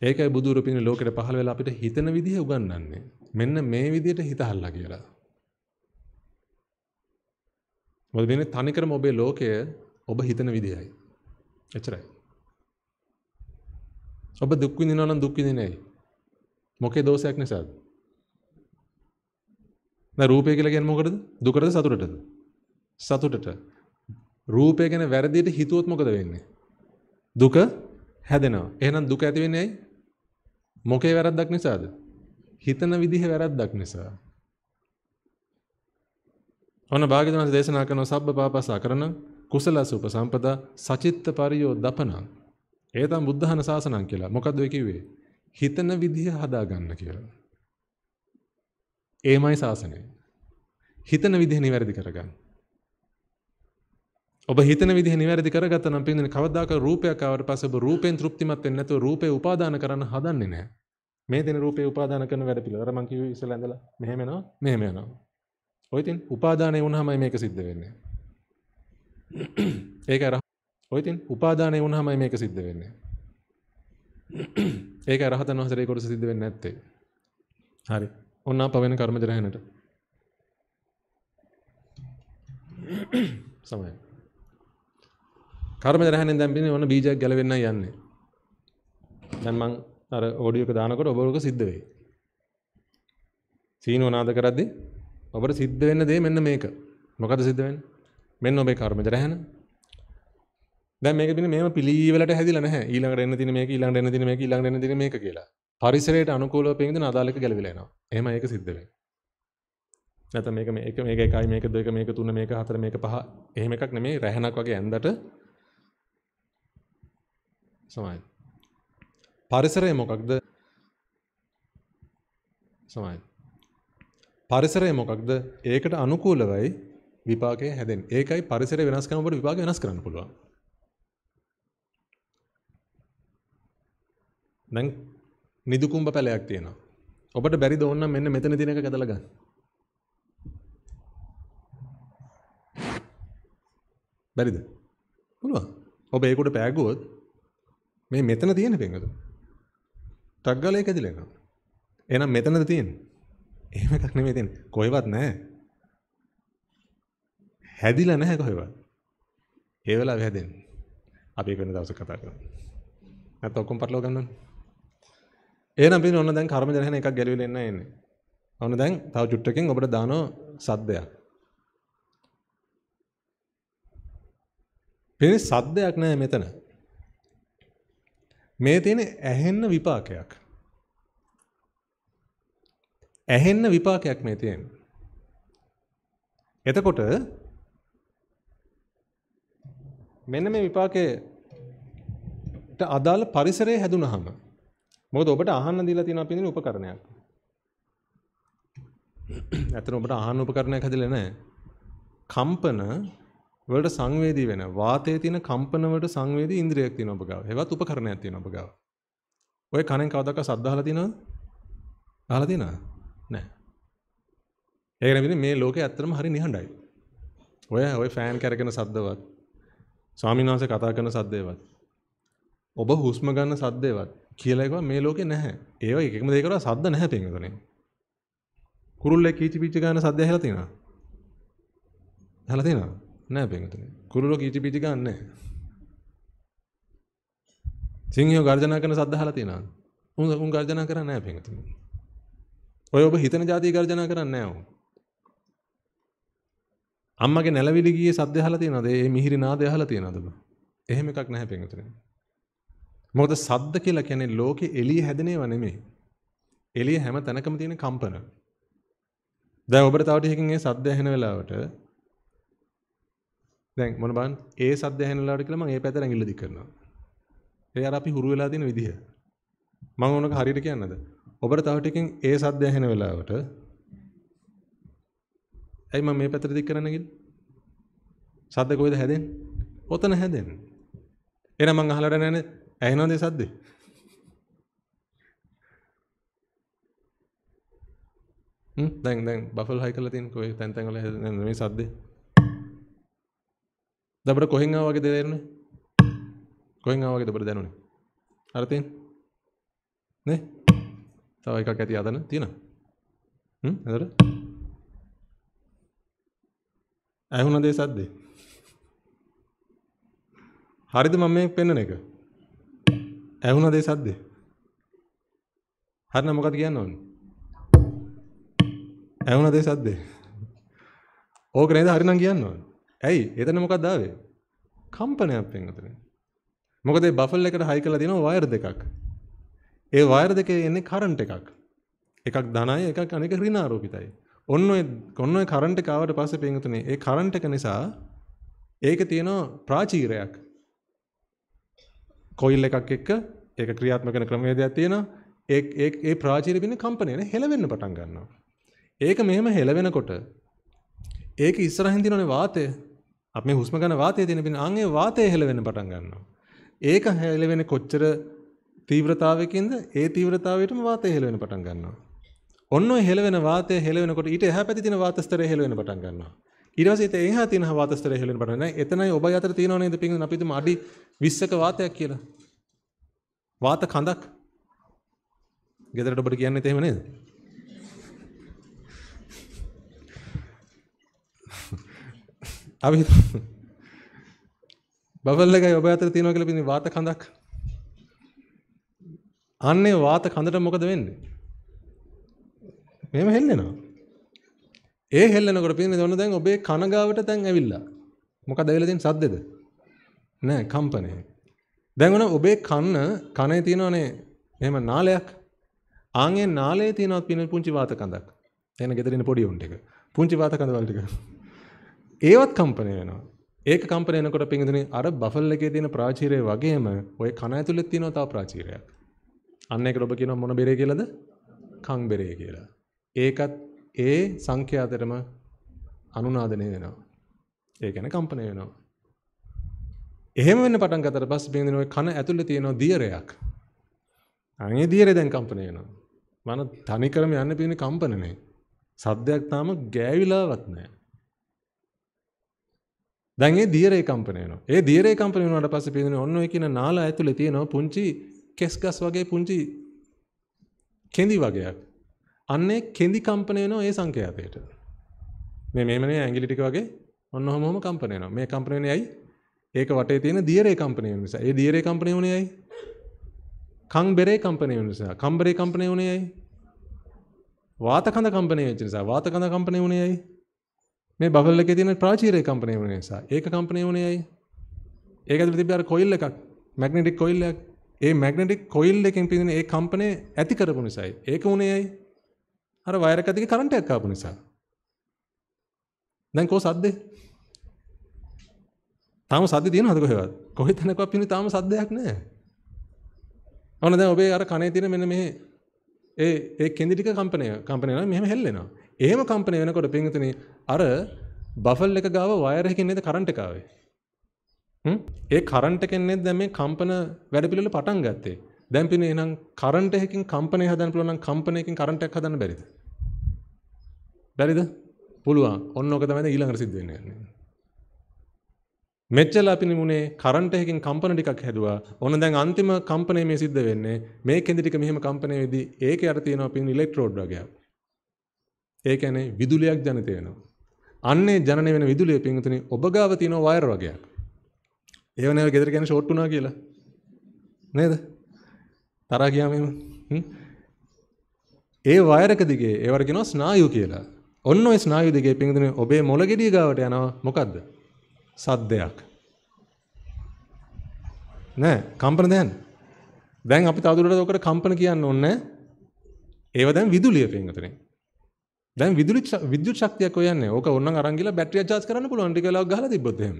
Speaker 1: ඒකයි බුදුරු පින් ලෝකෙට පහළ වෙලා අපිට හිතන විදිහ උගන්වන්නේ මෙන්න මේ විදිහට හිත හල්ලා කියලා මොකද වෙන්නේ තනිකරම ඔබේ ලෝකය ඔබ හිතන විදිහයි එච්චරයි ඔබ දුක් විඳිනවා නම් දුක් විඳින්නේ ඇයි? මොකේ දෝෂයක් නිසාද? දැන් රූපය කියලා කියන්නේ මොකටද? දුකටද සතුටටද? සතුටට. රූපය ගැන වැරදියට හිතුවොත් මොකද වෙන්නේ? දුක හැදෙනවා. එහෙනම් දුක ඇති වෙන්නේ ඇයි? මොකේ වැරද්දක් නිසාද? හිතන විදිහ වැරද්දක් නිසා. ඔන්න භාග්‍යවතුන් දේශනා කරන සබ්බ පාපසා කරන කුසලස උපසම්පදා සචිත්ත පරියෝ දපනං ඒ තමයි බුද්ධහන සාසනං කියලා. මොකද්ද ඒ කිව්වේ? හිතන විදිහ හදාගන්න කියලා. ඒමයි සාසනය. හිතන විදිහ නිවැරදි කරගන්න. ඔබ හිතන විදිහ නිවැරදි කරගත්ත නම් පින්දෙන කවදාක රූපයක් ආවට පස්සේ ඔබ රූපෙන් තෘප්තිමත් වෙන්නේ නැතුව රූපේ උපාදාන කරන්න හදන්නේ නැහැ. මේ දෙන රූපේ උපාදාන කරන වැඩ පිළිවෙල. අර මං කිව්වේ ඉස්සෙල්ලා ඇඳලා මෙහෙම යනවා, මෙහෙම යනවා. ඔය ඉතින් උපාදානය වුණාමයි මේක සිද්ධ වෙන්නේ. (clears throat) ඒක අර ඔයතින් උපාදානය වුණාමයි මේක සිද්ධ වෙන්නේ. (coughs) ඒක රහතන් වහන්සේගේ කොට සිද්ධ වෙන්නේ නැත්තේ. හරි. ඔන්න පවෙන කර්මජ රැහෙනට. (coughs) සමයි. කර්මජ රැහෙනෙන් දැන් බින්නේ ඔන්න බීජයක් ගැලවෙන්නයි යන්නේ. දැන් මං අර ඔඩියෝ එක දානකොට ඔබ ඔක සිද්ධ වෙයි. සීනෝ නාද කරද්දී ඔබට සිද්ධ වෙන්න දේ මෙන්න මේක. මොකද සිද්ධ වෙන්නේ? මෙන්න ඔබේ කර්මජ රැහෙන දැන් මේක තියෙන මේම පිළිවෙලට හැදිලා නැහැ. ඊළඟට එන්න තියෙන මේක ඊළඟට එන්න තියෙන මේක ඊළඟට එන්න තියෙන මේක කියලා. පරිසරයට අනුකූලව පේන අදාළ එක ගැලවිලා එනවා. එහෙම ඒක සිද්ධ වෙන්නේ. නැත්නම් මේක මේක මේක එකයි මේක දෙක මේක තුන මේක හතර මේක පහ එහෙම එකක් නෙමෙයි රැහනක් වගේ ඇඳට සමයි. පරිසරය මොකක්ද? සමයි. පරිසරය මොකක්ද? ඒකට අනුකූලවයි විපාකය හැදෙන්නේ. ඒකයි පරිසරය වෙනස් කරනකොට විපාක වෙනස් කරන්න පුළුවන්. දැන් නිදුකුම්බ පැලයක් තියෙනවා. ඔබට බැරිද ඕන්නම් මෙන්න මෙතන තියෙන එක කැදලා ගන්න. බැරිද? පුළුවන්. ඔබ ඒකට පෑගුවොත් මේ මෙතන තියෙන පෙඟද? ටක් ගාලා ඒක ඇදලා යනවා. එහෙනම් මෙතනද තියෙන්නේ? එහෙම එකක් නෙමෙයි තියෙන්නේ. කොහෙවත් නැහැ. හැදිලා නැහැ කොහෙවත්. ඒ වෙලාවෙ හැදෙන්නේ. අපි ඒක වෙන දවසක කතා කරමු. නැත්නම් ඔක්කොම පටලවා ගන්නවනේ. එහෙනම් පින් ඔන්න දැන් කර්ම ජනහන එකක් ගැලවිලා එන්න එන්නේ. ඔන්න දැන් තව චුට්ටකින් ඔබට දානෝ සද්දයක්. පින් සද්දයක් නෑ මෙතන. මේ තියෙන ඇහෙන්න විපාකයක්. ඇහෙන්න විපාකයක් මේ තියෙන්නේ. එතකොට මෙන්න මේ විපාකයට අදාළ පරිසරය හැදුනහම මොකද ඔබට අහන්න දීලා තියෙනවා පින්දින උපකරණයක්. (clears throat) ඇත්තට ඔබට අහන්න උපකරණයක් හැදෙලා නැහැ. කම්පන වලට සංවේදී වෙන වාතයේ තියෙන කම්පන වලට සංවේදී ඉන්ද්‍රියක් තියෙනවා ඔබ ගාව. ඒවත් උපකරණයක් තියෙනවා ඔබ ගාව. ඔය කණෙන් කවදාක සද්ද අහලා තියෙනවද? අහලා තියෙනවද? නැහැ. ඒක නෙවෙයි මේ ලෝකේ ඇත්තටම හරි නිහඬයි. ඔය ඔය ෆෑන් කරගෙන සද්දවත් ස්වාමීන් වහන්සේ කතා කරන සද්දේවත් ඔබ හුස්ම ගන්න සද්දේවත් කියලා එකක් මේ ලෝකේ නැහැ. ඒව එක එකම දෙයකට සද්ද නැහැ පින්වතුනි. කුරුල්ලේ කීචිපිචි ගන්න සද්ද ඇහලා තියෙනවා. ඇහලා තියෙනවා. නැහැ පින්වතුනි. කුරුල්ලෝ කීචිපිචි ගන්න නැහැ. සිංහයෝ ගර්ජනා කරන සද්ද ඇහලා තියෙනවා. උන් උන් ගර්ජනා කරන්නේ නැහැ පින්වතුනි. ඔය ඔබ හිතන જાතිය ගර්ජනා කරන්නේ නැහැ උන්. අම්මගේ නැලවිලි ගියේ සද්ද ඇහලා තියෙනවද? ඒ මිහිරි නාදය ඇහලා තියෙනවද? එහෙම එකක් නැහැ පින්වතුනි. මොකද සද්ද කියලා කියන්නේ ලෝකේ එළිය හැදෙන ඒවා නෙමෙයි. එළිය හැම තැනකම තියෙන කම්පන. දැන් ඔබට තව ටිකකින් ඒ සද්ද ඇහෙන වෙලාවට දැන් මොන බලන්න ඒ සද්ද ඇහෙන වෙලාවට කියලා මම ඒ පැත්තට ඇඟිල්ල දික් කරනවා. ඒ අර අපි හුරු වෙලා තියෙන විදිහ. මම ඕනක හරියට කියන්නද? ඔබට තව ටිකකින් ඒ සද්ද ඇහෙන වෙලාවට ඇයි මම මේ පැත්තට දික් කරන්නේ කියලා? සද්ද කොහෙද හැදෙන්නේ? ඔතන හැදෙන්නේ. එහෙනම් මං අහලා නැහැ ඇහෙනවද සද්ද? හ්ම් දැන් දැන් බෆල් හයි කරලා තියෙන කොයි තැන් තැන් වල මේ සද්ද. දබර කොහෙන් ආවා වගේ දෙන්නේ? කොහෙන් ආවා වගේ දබර දැනුනේ? අර තියෙන. නේ? තව එකක් ඇති අතන තියෙනවා. හ්ම් එතකොට ඇහුණද ඒ සද්දේ? හරිද මම මේ පෙන්වන එක? ඇහුණද ඒ සද්දේ? හරිනම් මොකද කියන්න ඕනේ? ඇහුණද ඒ සද්දේ? ඕක නේද හරිනම් කියන්න ඕනේ. ඇයි? එතන මොකක්ද ආවේ? කම්පනයක් වෙනතනේ. මොකද මේ බෆල් එකට හයි කරලා තියෙනවා වයර් දෙකක්. ඒ වයර් දෙකේ එන්නේ කරන්ට් එකක්. එකක් ධනයි එකක් අනෙක ඍණාරෝපිතයි. ඔන්න ඔය ඔන්න ඔය කරන්ට් එක ආවට පස්සේ පින්තුනේ ඒ කරන්ට් එක නිසා ඒක තියෙනවා ප්‍රාචීරයක්. කොයිල් එකක් එක්ක ඒක ක්‍රියාත්මක කරන ක්‍රමවේදයක් තියෙනවා. ඒ ඒ ඒ ප්‍රාචීරෙ බින්න කම්පණයනේ හෙලවෙන්න පටන් ගන්නවා. ඒක මෙහෙම හෙලවෙනකොට ඒක ඉස්සරහින් දිනවනේ වාතය. අපි හුස්ම ගන්න වාතය තියෙන බින්න අන් ඒ වාතය හෙලවෙන්න පටන් ගන්නවා. ඒක හෙලවෙන්නේ කොච්චර තීව්‍රතාවයකින්ද ඒ තීව්‍රතාවයටම වාතය හෙලවෙන්න පටන් ගන්නවා. ඔන්න ඔය හෙලවෙන වාතය හෙලවෙනකොට ඊට එහා පැත්තේ තියෙන වාතස්තරය හෙලවෙන්න පටන් ගන්නවා. ඊට පස්සේ ඒ එහා තියෙන වාතස්තරය හෙලවෙන්න පටන් ගන්නවා. එතනයි ඔබ අතර තියෙනව නේද පින්වන අපිටම අඩි විස්සක වාතයක් කියලා. වාත කඳක්. ගෙදරට ඔබට කියන්නේ එහෙම නේද? අපි බබල් එකයි ඔබ අතර තියෙනවා කියලා පින්නේ වාත කඳක්. අන්නේ වාත කඳට මොකද වෙන්නේ? මෙහෙම හෙල්ලෙනවා. ඒ හෙල්ලනකොට පින්නේ ඔන්න දැන් ඔබේ කනගාවට දැන් ඇවිල්ලා. මොකද ඇවිල්ලා තියෙන සද්දෙද? නෑ කම්පනය. දැන් ඔන ඔබේ කන්න කනේ තියෙනවනේ එහෙම නාලයක්. ආන්ගේ නාලේ තියෙනවත් පින පුංචි වාත කඳක්. එන ගෙදරින් පොඩි උන් ටික. පුංචි වාත කඳවල ටික. ඒවත් කම්පණය වෙනවා. ඒක කම්පණය වෙනකොට පින්දුනේ අර බෆල් එකේ තියෙන ප්‍රාචීරය වගේම ওই කන ඇතුලේ තියෙනවා තව ප්‍රාචීරයක්. අන්න ඒකට ඔබ කියනවා මොන බෙරේ කියලාද? කන් බෙරේ කියලා. ඒකත් ඒ සංඛ්‍යාතරම අනුනාදනය වෙනවා. ඒ කියන්නේ කම්පණය වෙනවා. එහෙම වෙන්න පටන් ගත්තට පස්සේ බින්දින ඔය කන ඇතුලේ තියෙන දියරයක්. අනේ දියරේ දැන් කම්පණය වෙනවා. මන තනි කරම යන්න පින කම්පනනේ. සද්දයක් තාම ගෑවිලාවත් නැහැ. දැන් ඒ දියරේ කම්පණය වෙනවා. ඒ දියරේ කම්පණය වුණාට පස්සේ බින්දින ඔන්න ඔය කියන නාල ඇතුලේ තියෙන පුංචි කෙස්ගස් වගේ පුංචි කෙඳි වගේයක්. අන්නේ කෙඳි කම්පණය වෙනවා ඒ සංඛ්‍යාතයට. මේ මේමනේ ඇඟිලි ටික වගේ ඔන්න ඔහොම ඔහොම කම්පණය වෙනවා. මේ කම්පණය වෙන්නේ ඇයි? ඒක වටේ තියෙන දියරේ කම්පණය වෙන නිසා. ඒ දියරේ කම්පණය වුණේ ඇයි? කම්බරේ කම්පණය වෙන නිසා. කම්බරේ කම්පණය වුණේ ඇයි? වාතකඳ කම්පණය වෙච්ච නිසා. වාතකඳ කම්පණය වුණේ ඇයි? මේ බබල් එකේ තියෙන ප්‍රාචීරය කම්පණය වෙන නිසා. ඒක කම්පණය වුණේ ඇයි? ඒක ඇතුළේ තිබ්බ අර කොයිල් එකක්, මැග්නටික් කොයිල් එකක්. ඒ මැග්නටික් කොයිල් එකෙන් පිටින් ඒ කම්පණය ඇති කරපු නිසායි. ඒක වුණේ ඇයි? අර වයරක ඇතුලේ කරන්ට් එකක් ආපු නිසා. දැන් කොහොසද්දේ? තාම සද්ද තියෙනවද කොහෙවත්? කොහෙ තැනකවත් පින්නේ තාම සද්දයක් නැහැ. ඔන්න දැන් ඔබේ අර කනේ තියෙන මෙන්න මේ ඒ ඒ කෙඳි ටික කම්පණය කම්පණය වෙනවා මෙහෙම හෙල්ලෙනවා. එහෙම කම්පණය වෙනකොට පින්තුනි අර බෆල් එක ගාව වයර් එකකින් නේද කරන්ට් එක ආවේ. හ්ම්? ඒ කරන්ට් එකෙන් නේද දැන් මේ කම්පන වැඩ පිළිවෙල පටන් ගත්තේ. දැන් පින්නේ එහෙනම් කරන්ට් එකකින් කම්පණය හදන්න පුළුවන් නම් කම්පණයකින් කරන්ට් එකක් හදන්න බැරිද? බැරිද? පුළුවන්. ඔන්න ඔක තමයි ඊළඟට සිද්ධ වෙන්නේ. මෙච්චල අපි නිමුණේ කරන්ට් එකකින් කම්පන ටිකක් හැදුවා. ඕන දැන් අන්තිම කම්පණය මේ සිද්ධ වෙන්නේ. මේ කෙඳි ටික මෙහෙම කම්පණය වෙදී ඒකේ අර තියෙනවා පින් ඉලෙක්ට්‍රෝඩ් වගේක්. ඒ කියන්නේ විදුලියක් ජනිත වෙනවා. අන්නේ ජනනය වෙන විදුලිය පින්තුනි ඔබ ගාව තියෙන වයර් වගේක්. ඒව නේද ගෙදර කියන්නේ ෂෝට් වුණා කියලා. නේද? තරහා ගියාම එහෙම. ඒ වයර් එක දිගේ ඒවට කියනවා ස්නායු කියලා. ඔන්න ඔය ස්නායු දිගේ පින්තුනි ඔබේ මොළගෙඩිය ගාවට යනවා මොකද්ද? සද්දයක්. නෑ කම්පන දැන්. දැන් අපි තවදුරටත් ඔකට කම්පන කියන්න ඕනේ ඒව දැන් විදුලිය පින්වතුනේ. දැන් විදුලි විද්‍යුත් ශක්තියක් ඔයන්නේ. ඕක ඕනනම් අරන් ගිහලා බැටරිය චාර්ජ් කරන්න පුළුවන් ටික වෙලාවක් ගහලා තිබ්බොත් එහෙම.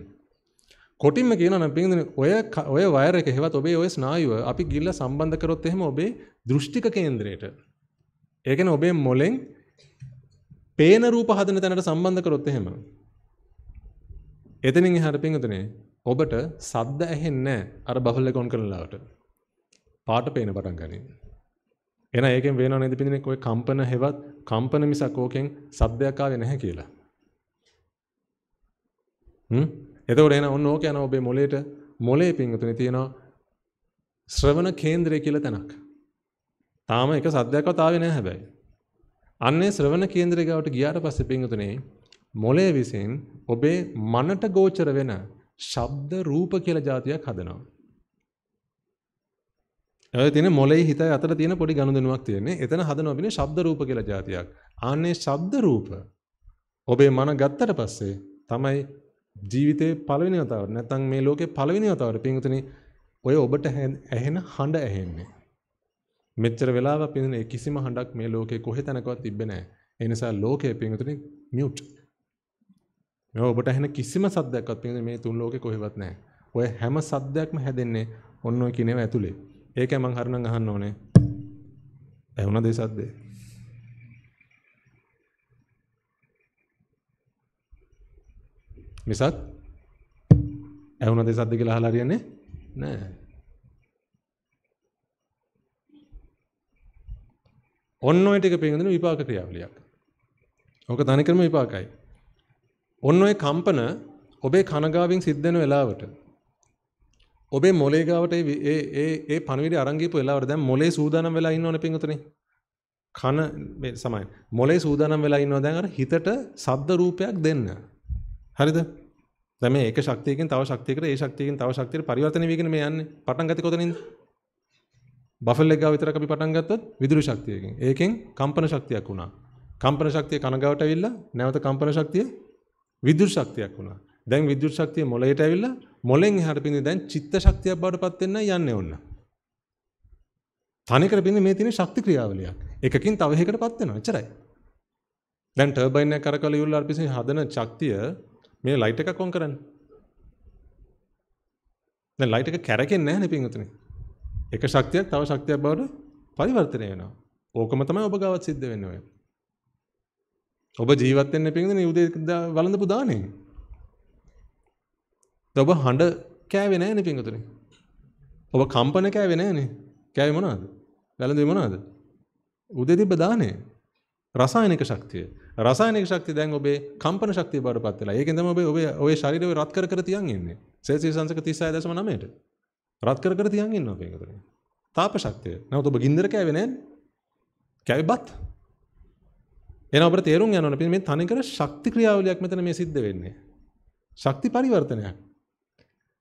Speaker 1: කොටින්ම කියනවා නම් පින්වතුනේ ඔය ඔය වයර් එක හෙවත් ඔබේ ඔය ස්නායුව අපි ගිහලා සම්බන්ධ කරොත් එහෙම ඔබේ දෘෂ්ටික කේන්ද්‍රයට. ඒ කියන්නේ ඔබේ මොලෙන් පේන රූප හදන තැනට සම්බන්ධ කරොත් එහෙම එතනින් එහාට පිංගුතුනේ ඔබට සද්ද ඇහෙන්නේ අර බෆල් එක ඔන් කරනලාවට. පාට පේන පටන් ගනී. එහෙනම් ඒකෙන් වෙනව නේද පින්දුනේ ඔය කම්පන හෙවත් කම්පන මිසක් ඕකෙන් සද්දයක් ආවේ නැහැ කියලා. හ්ම් එතකොට එහෙනම් ඔන්න ඕක යනවා ඔබේ මොලේට මොලේ පින්තුනේ තියෙනවා ශ්‍රවණ කේන්ද්‍රය කියලා තැනක්. තාම එක සද්දයක්වත් ආවේ නැහැ හැබැයි. අන්නේ ශ්‍රවණ කේන්ද්‍රය ගාවට ගියාට පස්සේ පින්තුනේ මොළය විසින් ඔබේ මනට ගෝචර වෙන ශබ්ද රූප කියලා જાතියක් හදනවා. ඒ තියෙන මොළේ හිතයි අතර තියෙන පොඩි ගනුදෙනුවක් තියෙන්නේ. එතන හදනවා කියන්නේ ශබ්ද රූප කියලා જાතියක්. ආන්නේ ශබ්ද රූප ඔබේ මන ගත්තට පස්සේ තමයි ජීවිතේ පළවෙනි වතාවට නැත්නම් මේ ලෝකේ පළවෙනි වතාවට පින්විතනේ ඔය ඔබට ඇහෙන හඬ ඇහෙන්නේ. මෙච්චර වෙලාවක් පින්විතනේ කිසිම හඬක් මේ ලෝකේ කොහෙතැනකවත් තිබ්බේ නැහැ. ඒ නිසා ලෝකයේ පින්විතනේ මියුට් මේ ඔබට ඇහෙන කිසිම සද්දයක්වත් පිටින් මේ තුන් ලෝකේ කොහෙවත් නැහැ. ඔය හැම සද්දයක්ම හැදෙන්නේ ඔන්න ඔය කිනේව ඇතුලේ. ඒකයි මං හරනම් අහන්න ඕනේ. ඇහුණද ඒ සද්දේ? මිසක් ඇහුණද ඒ සද්ද කියලා අහලා හරියන්නේ නැහැ. ඔන්න ඔය ටික පිටින් විපාක ක්‍රියාවලියක්. ඕක තනිකරම විපාකයි. ඔන්න ඔය කම්පන ඔබේ කනගාවෙන් සිද්ධ වෙන වෙලාවට ඔබේ මොලේ ගාවට ඒ ඒ ඒ පණවිඩ අරන් ගිහපු වෙලාවට දැන් මොලේ සූදානම් වෙලා ඉන්නවනේ පින්වතුනේ කන මේ සමයි මොලේ සූදානම් වෙලා ඉන්නවා දැන් අර හිතට ශබ්ද රූපයක් දෙන්න හරිද දැන් මේ එක ශක්තියකින් තව ශක්තියකට ඒ ශක්තියකින් තව ශක්තියට පරිවර්තන වෙගෙන මේ යන්නේ පටන් ගත්තේ කොතනින්ද බෆල් එක ගාව විතරක් අපි පටන් ගත්තොත් විදුලි ශක්තියකින් ඒකෙන් කම්පන ශක්තියක් වුණා කම්පන ශක්තිය කන ගාවට ඇවිල්ලා නැවත කම්පන ශක්තිය විදුල් ශක්තියක් වුණා. දැන් විදුල් ශක්තිය මොළයට ඇවිල්ලා මොළෙන් එහාට පින්නේ දැන් චිත්ත ශක්තියක් බවට පත් වෙන්න යන්නේ ඕන. තනිකර පින්නේ මේ තියෙන ශක්ති ක්‍රියාවලියක්. එකකින් තව එකකට පත් වෙනවා. එච්චරයි. දැන් ටර්බයින් එක කරකවල යුල්ලාර් පිසින් හදන ශක්තිය මේ ලයිට් එකක් ඔන් කරන්න. දැන් ලයිට් එක කැරකෙන්නේ නැහැ නේ පින්වතුනි. එක ශක්තියක් තව ශක්තියක් බවට පරිවර්තනය වෙනවා. ඕකම තමයි ඔබ ගාවත් සිද්ධ වෙන්නේ. ඔබ ජීවත් වෙන්න පිංගුදනේ උදේ වළඳපු දාණයෙන්. ඔබ හඬ කෑවේ නැහනේ පිංගුතුනේ. ඔබ කම්පන කෑවේ නැහනේ. කෑවේ මොනවද? වැළඳුවේ මොනවද? උදේ තිබ්බ දාණය. රසායනික ශක්තිය. රසායනික ශක්තිය දැන් ඔබේ කම්පන ශක්තිය බවට පත් වෙලා. ඒකෙන් තමයි ඔබේ ඔබේ ඔය ශරීරය රත් කර කර තියන් ඉන්නේ. සෙල්සියස් අංශක 36.9ට. රත් කර කර තියන් ඉන්නවා මේකතර. තාප ශක්තිය. නැවත ඔබ ගින්දර කෑවේ නැහැ. කෑවේ බත්. එන ඔබට තේරුම් යන්න ඕනේ මේ තනිකර ශක්ති ක්‍රියාවලියක් මෙතන මේ සිද්ධ වෙන්නේ. ශක්ති පරිවර්තනයක්.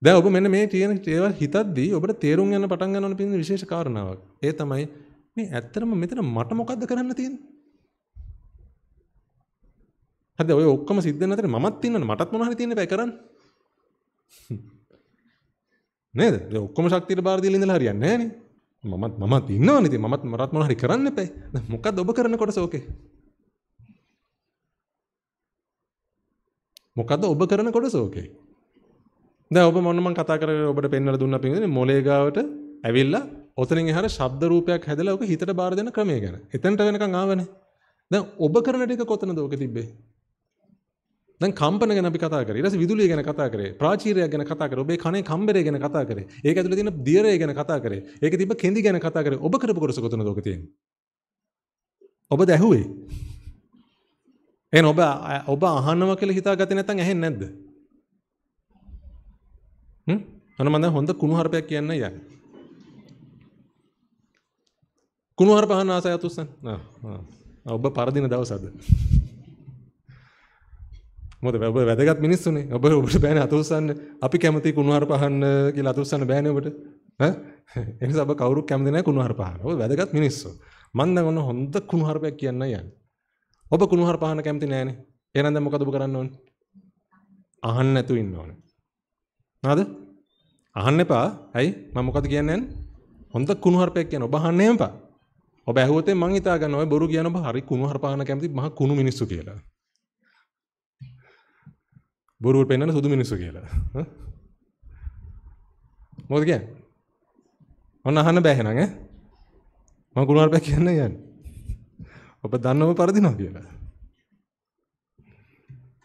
Speaker 1: දැන් ඔබ මෙන්න මේ තියෙන ඒවා හිතද්දී ඔබට තේරුම් යන්න පටන් ගන්න ඕනේ පින්න විශේෂ කාරණාවක්. ඒ තමයි මේ ඇත්තටම මෙතන මට මොකද්ද කරන්න තියෙන්නේ? හරි ඔය ඔක්කොම සිද්ධ වෙන අතරේ මමත් ඉන්නවනේ මටත් මොනවා හරි තියෙන්න බෑ කරන්න. නේද? ඒ ඔක්කොම ශක්තියට බාර දීලා ඉඳලා හරියන්නේ නෑනේ. මමත් මමත් ඉන්නවනේ ඉතින් මමත් මරත් මොනවා හරි කරන්න එපා. මොකද්ද ඔබ කරනකොට සෝකේ? මොකද ඔබ කරන කොට සෝකේ දැ ඔබ මොන්නම කතා කර ඔබට පෙන්වල දුන්න පිෙන මොලේගාවට ඇවිල්ලා ඔතනින් හර ශබ්ද රූපයක් හැදලා ඔක හිතට බාර දෙන ක්‍රමය ගැන එතැන්ට වෙනක ආවන දැ ඔබ කරන ටික කොතන දෝක තිබේ දැන් කම්පන ගැන අපි කතා කරේ ඊට පස්සේ විදුලිය ගැන කතා කරේ ප්‍රාචීරය ගැන කතා කරේ ඔබේ කනේ කම්බරය ගැන කතා කරේ ඒක ඇතුලේ තියෙන දියරය ගැන කතා කරේ ඒකේ තිබ්බ කෙඳි ගැන කතා කරේ ඔබ කරපු කොටස කොතනද ඔක තියෙන්නේ ඔබ දැහුවේ එහෙනම් ඔබ ඔබ අහනවා කියලා හිතාගත්තේ නැත්නම් ඇහෙන්නේ නැද්ද? හ්ම්? අනේ මම දැන් හොඳ කුණු හරපයක් කියන්න යන්නේ. කුණු හරප අහන්න ආසය අතුස්සන්. ඔබ පරදින දවස අද. මොකද ඔබ වැදගත් මිනිස්සුනේ. ඔබ ඔබට බෑනේ අතුස්සන්න. අපි කැමති කුණු හරප අහන්න කියලා අතුස්සන්න බෑනේ ඔබට. ඈ? (laughs) එනිසා ඔබ කවුරුත් කැමති නැහැ කුණු හරප අහන්න. ඔබ වැදගත් මිනිස්සු. මම දැන් ඔන්න හොඳ කුණු හරපයක් කියන්න යන්නේ. ඔබ කුණුහර පහන කැමති නෑනේ. එහෙනම් දැන් මොකද ඔබ කරන්න ඕනේ? අහන්න නැතුව ඉන්න ඕනේ. නේද? අහන්න එපා. ඇයි? මම මොකද කියන්නේ? හොඳ කුණුහරුපයක් කියන ඔබ අහන්න එපා. ඔබ ඇහුවොත් මං හිතා ගන්න ඔය බොරු කියන ඔබ හරි කුණුහරු පහන කැමති මහා කුණු මිනිස්සු කියලා. බොරුව පෙන්නන සුදු මිනිස්සු කියලා. මොකද කියන්නේ? ඔන්න අහන්න බෑ එහෙනම් ඈ. මම කුණුහරුපයක් කියන්නේ යන්නේ. ඔබ දන්නව පරදිනවා කියලා.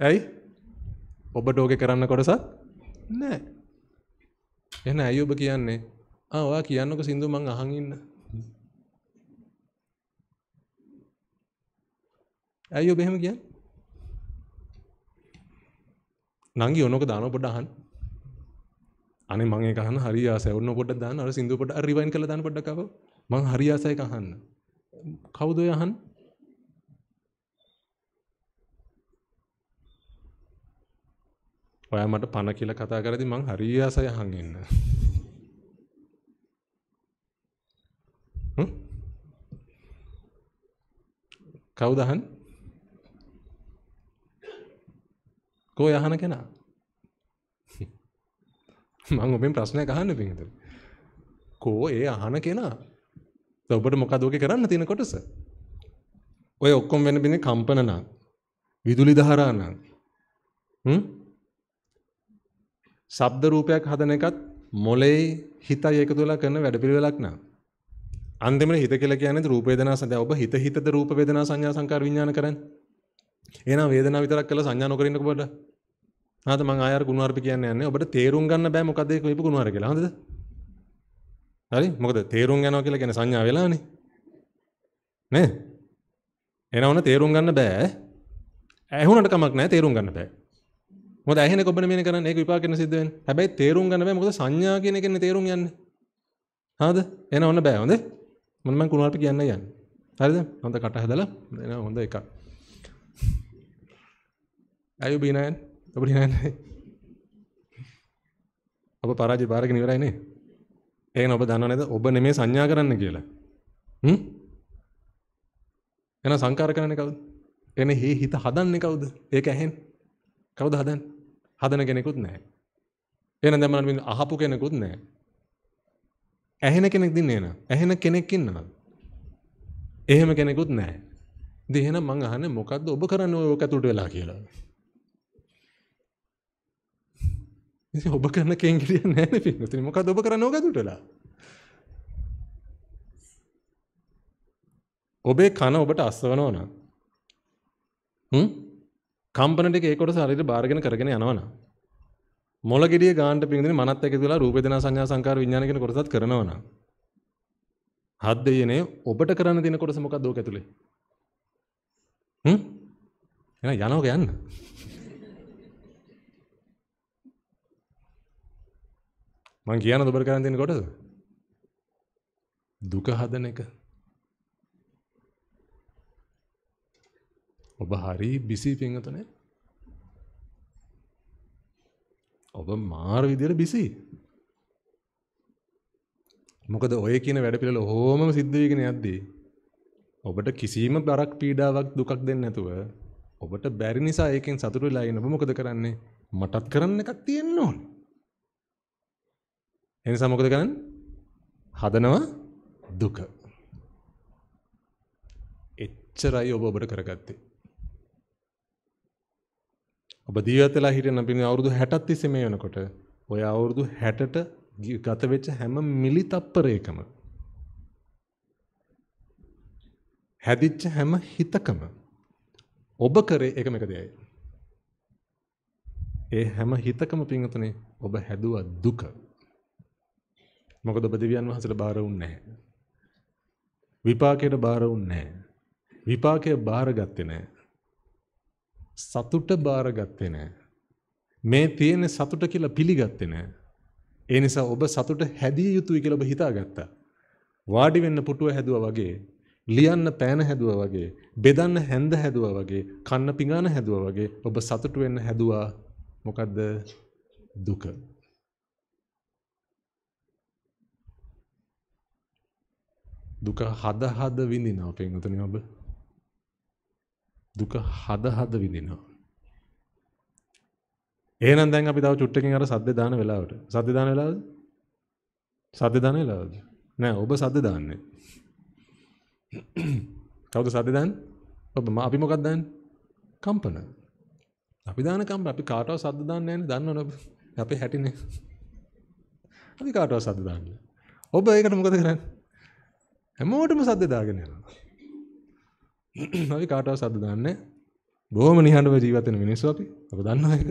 Speaker 1: ඇයි? ඔබ ඩෝගේ කරන්න කොටසක් නැහැ. එහෙනම් ඇයි ඔබ කියන්නේ? ආ ඔයා කියන්නක සින්දු මං අහන් ඉන්න. ඇයි ඔබ එහෙම කියන්නේ? නංගි ඔනෝක දානව පොඩ්ඩ අහන්න. අනේ මං ඒක අහන්න හරි ආසයි. ඔන්න පොඩ්ඩක් දාන්න. අර සින්දු පොඩ්ඩක් රිවයින්ඩ් කරලා දාන්න පොඩ්ඩක් ආපහු. මං හරි ආසයි කහන්න. කවුද ඔය අහන්නේ? ඔයා මට පණ කියලා කතා කරද්දි මං හරි ආසයි අහන් ඉන්න. හ්ම්? කවුද අහන්නේ? කෝ යහන කෙනා? මං ඔබෙන් ප්‍රශ්නයක් අහන්න පිටින්. කෝ ඒ අහන කෙනා? ඔබට මොකද ඔගේ කරන්න තියෙන කොටස? ඔය ඔක්කොම වෙන බින්නේ කම්පන නම් විදුලි දහරා නම් හ්ම් ශබ්ද රූපයක් හදන එකත් මොලේ හිතයි එකතු වෙලා කරන වැඩපිළිවෙලක් නා. අන්තිමට හිත කියලා කියන්නේ රූප වේදනා සංඥා ඔබ හිත හිතද රූප වේදනා සංඥා සංකාර විඥාන කරන්නේ. එහෙනම් වේදනාව විතරක් කළා සංඥා නොකරින්නක ඔබට. හාද මං ආයෙ අර ගුණවර්ප කියන්නේ නැහැ. ඔබට තේරුම් ගන්න බෑ මොකද ඒක වේපු ගුණවර කියලා. හරිද? හරි? මොකද තේරුම් යනවා කියලා කියන්නේ සංඥා වෙලානේ. නේ? එහෙනම් ඔන්න තේරුම් ගන්න බෑ. ඇහුණට කමක් නැහැ තේරුම් ගන්න බෑ. මොද ඇහෙන කොබන මේ කරන ඒක විපාකෙන්න සිද්ධ වෙන්නේ. හැබැයි තේරුම් ගන්න බෑ මොකද සංඥා කියන එකෙන් තේරුම් යන්නේ. හාද? එන ඔන්න බෑ හොඳ. මම මං කුණාල්ප කියන්න යන්නේ. හරිද? හොඳ කට හැදලා එන හොඳ එකක්. ඇයි ඔබ ඉන්නේ? ඔබ ඉන්නේ ඔබ පරාජය බාරගෙන ඉවරයි නේ. එහෙනම් ඔබ දන්නව නේද ඔබ නෙමේ සංඥා කරන්න කියලා. හ්ම්? එහෙනම් සංකාර කරන්නේ කවුද? එනේ හේ හිත හදන්නේ කවුද? ඒක ඇහෙන්නේ. කවුද හදන්නේ? හදන කෙනෙකුත් නැහැ. එහෙනම් දැන් මම අහපු කෙනෙකුත් නැහැ. ඇහෙන කෙනෙක් දින්නේ නෑ. ඇහෙන කෙනෙක් ඉන්නවා. එහෙම කෙනෙකුත් නැහැ. ඉතින් එහෙනම් මං අහන්නේ මොකද්ද ඔබ කරන්නේ ඔය කතුලට වෙලා කියලා. ඉතින් ඔබ කරන කෙන්ගිරිය නැහැ නේ පින්වතුනි. මොකද්ද ඔබ කරන්නේ ඔය කතුලට වෙලා? ඔබේ කන ඔබට අස්වනවනම් හ්ම් කම්පනට ඒකොට සරිර භාරගෙන කරගෙන යනවන මොලගෙඩිය ගාන්ට පිදි මනත් ඇක තුලා රූපදන සංඥා සංකාර විඥානගෙන කොටසත් කරනවන හද්දයනේ ඔබට කරන්න දෙන කොටස මොකක් දෝ ඇතුළේ එන යනෝක යන්න මං කියන දුබර කරන්න දෙන කොටස දුක හදන එක ඔබ හරි බිසි පිංහතුනේ ඔබ මාර විදියට බිසි මොකද ඔය කියන වැඩ පිළිවෙල ඔහොමම සිද්ධ වෙගෙන යද්දී ඔබට කිසිම බරක් පීඩාවක් දුකක් දෙන්නේ නැතුව ඔබට බැරි නිසා ඒකෙන් සතුටු වෙලා ඉන්න ඔබ මොකද කරන්නේ මටත් කරන්න එකක් තියෙන්න ඕන එනිසා මොකද කරන්නේ හදනවා දුක එච්චරයි ඔබ ඔබට කරගත්තේ ඔබ දීවත්වෙලා හිටියන පින අවුරුදු 60ක් තිස්සේ මේ වෙනකොට ඔය අවුරුදු 60ට ගත වෙච්ච හැම මිලි තප්පරයකම හැදිච්ච හැම හිතකම ඔබ කරේ එකම එක දෙයයි. ඒ හැම හිතකම පින්වතුනේ ඔබ හැදුවා දුක. මොකද ඔබ දෙවියන් වහන්සේට බාර වුන්නේ නැහැ. විපාකයට බාර වුන්නේ නැහැ. විපාකය බාරගත්තේ නැහැ. සතුට බාරගත්තේ නැහැ. මේ තියෙන සතුට කියලා පිළිගත්තේ නැහැ. ඒ නිසා ඔබ සතුට හැදිය යුතුයි කියලා ඔබ හිතාගත්තා. වාඩි වෙන්න පුටුව හැදුවා වගේ, ලියන්න පෑන හැදුවා වගේ, බෙදන්න හැන්ද හැදුවා වගේ, කන්න පිඟාන හැදුවා වගේ ඔබ සතුට වෙන්න හැදුවා. මොකද්ද? දුක. දුක හද හද විඳිනවා පින්වතුනි ඔබ. දුක හද හද විඳිනවා. එහෙනම් දැන් අපි තව චුට්ටකින් අර සද්ද දාන වෙලාවට. සද්ද දාන වෙලාවද? සද්ද දාන වෙලාවද? නෑ ඔබ සද්ද දාන්නේ. කවුද සද්ද දාන්නේ? ඔබ අපි මොකක්ද දාන්නේ? කම්පන. අපි දාන කම්පන අපි කාටවත් සද්ද දාන්නේ නැහැ දන්නවනේ අපේ හැටිනේ. අපි කාටවත් සද්ද දාන්නේ. ඔබ ඒකට මොකද කරන්නේ? හැමෝටම සද්ද දාගෙන යනවා. (clears throat) අපි කාටව සද්ද දන්න බොහම නිහඬව ජීවතෙන මිනිස්සු අපි අප දන්නක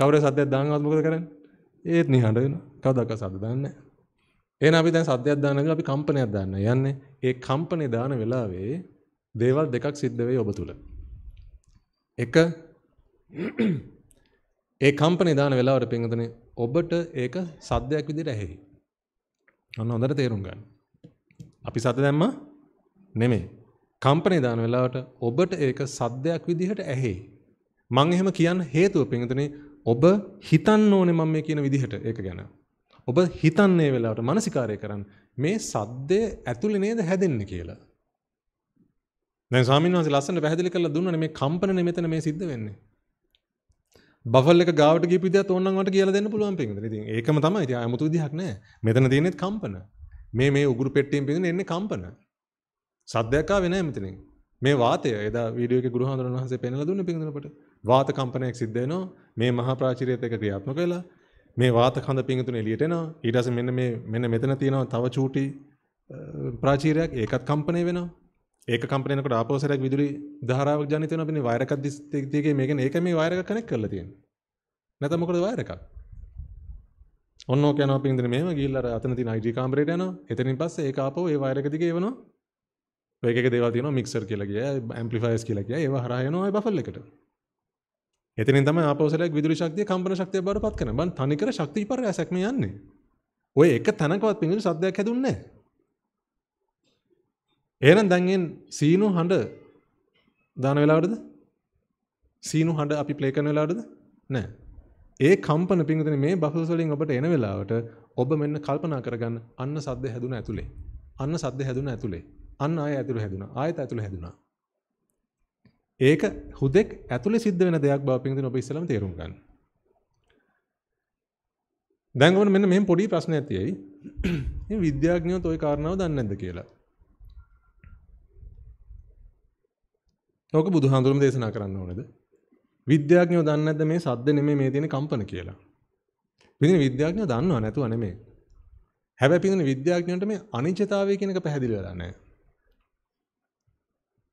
Speaker 1: කවර සද්‍යයක් දාංගත්මකද කරන්න ඒත් නිහඬ වෙන කවදක සද්ද දන්න එන අපි දැන් සද්‍යයක් දානක අපි කම්පනයක් දන්න යන්න ඒ කම්පනය දාන වෙලාවේ දේවල් දෙකක් සිද්ධවේ ඔබ තුළ එක ඒ කම්පනය දාන වෙලාවට පෙන්ගතන ඔබට ඒක සද්‍යයක් විදිට ඇහෙහි ඔන්න හොඳට තේරුම් ගන්න අපි සත දැම්ම නෙමේ කම්පනේ දාන වෙලාවට ඔබට ඒක සද්දයක් විදිහට ඇහි. මං එහෙම කියන්න හේතුව පින්තුනේ ඔබ හිතන්න ඕනේ මම මේ කියන විදිහට ඒක ගැන. ඔබ හිතන්නේ වෙලාවට මානසිකාරය කරන්න මේ සද්දය ඇතුලේ නේද හැදෙන්නේ කියලා. දැන් ස්වාමීන් වහන්සේ ලස්සනට පැහැදිලි කරලා දුන්නනේ මේ කම්පනනේ මෙතන මේ සිද්ධ වෙන්නේ. බෆල් එක ගාවට ගිහින් පිටියත් ඕනනම් වට කියලා දෙන්න පුළුවන් පින්තුනේ. ඉතින් ඒකම තමයි. ඉතින් ආයමුතු විදිහක් නැහැ. මෙතන තියෙන්නේ කම්පන. මේ මේ උගුරු පෙට්ටියෙන් පිටින් එන්නේ කම්පන. සද්දයක් ආවේ නැහැ මෙතනින්. මේ වාතය එදා වීඩියෝ එකේ ගුරුහාඳුනන වහන්සේ පෙන්වලා දුන්නේ පිඟුතුනට. වාත කම්පනයක් සිද්ධ වෙනවා. මේ මහා ප්‍රාචීරයත් එක ක්‍රියාත්මක වෙලා මේ වාත කඳ පිඟුතුන එළියට එනවා. ඊට පස්සේ මෙන්න මේ මෙන්න මෙතන තියෙනවා තව චූටි ප්‍රාචීරයක් ඒකත් කම්පණය වෙනවා. ඒක කම්පණය වෙනකොට ආපහු සරයක් විදුලි ධාරාවක් ජනිත වෙනවා. අපිනේ වයර් එකක් දිගේ මේකනේ ඒක මේ වයර් එක කනෙක්ට් කරලා තියෙනවා. නැත්නම් මොකද වයර් එකක්? ඔන්න ඕක යනවා පින්දින මෙහෙම ගිහිල්ලා අතන තියෙන ID කාමරේට යනවා. එතනින් පස්සේ ඒක ආපහු ඒ වයර් එක දිගේ එවනවා. ඒක දෙව තින මික්සර් කියලගේ ඇම්පිෆයිස් කියලගේ ඒ හරයනවා බෆල් එකට එතන තම අපසලක් විදුර ශක්තිය කම්පන ශක්තිය බර පත් කන බන් තනිකර ශක්ති පර ඇසක්ම යන්නේ ඔය එක තැනකවත් පිඳු සද්‍යයක් හැදුන්නේ ඒරන් දැන්ගෙන් සීනු හඬ දාන වෙලාවටද සීනු හඬ අපි ප්ලේකන වෙලාටද නෑ ඒ කම්පන පිංගතන මේ බහසලින් ඔබට එන වෙලාවට ඔබ මෙන්න කල්පනා කරගන්න අන්න සද්‍ය හැදුන ඇතුළේ අන්න සද්‍ය හැදුන ඇතුළේ අන්න ආය ඇතුළ හැදුනා. ආයත ඇතුළ හැදුනා. ඒක හුදෙක් ඇතුළේ සිද්ධ වෙන දෙයක් බව පින්දින ඔබ ඉස්සලම තේරුම් ගන්න. දැන් ඔන්න මෙන්න මෙහෙම පොඩි ප්‍රශ්නයක් තියෙයි. මේ විද්‍යාඥයෝත් ওই කාරණාව දන්නේ නැද්ද කියලා. ඕක බුදුහාඳුරම දේශනා කරන්න ඕනේද? විද්‍යාඥයෝ දන්නේ නැද්ද මේ සද්ද නෙමෙයි මේ තියෙන කම්පන කියලා? පින්දින විද්‍යාඥයෝ දන්නව නැතුව නෙමෙයි. හැබැයි පින්දින විද්‍යාඥයන්ට මේ අනිත්‍යතාවය කියන එක පැහැදිලි වෙලා නැහැ.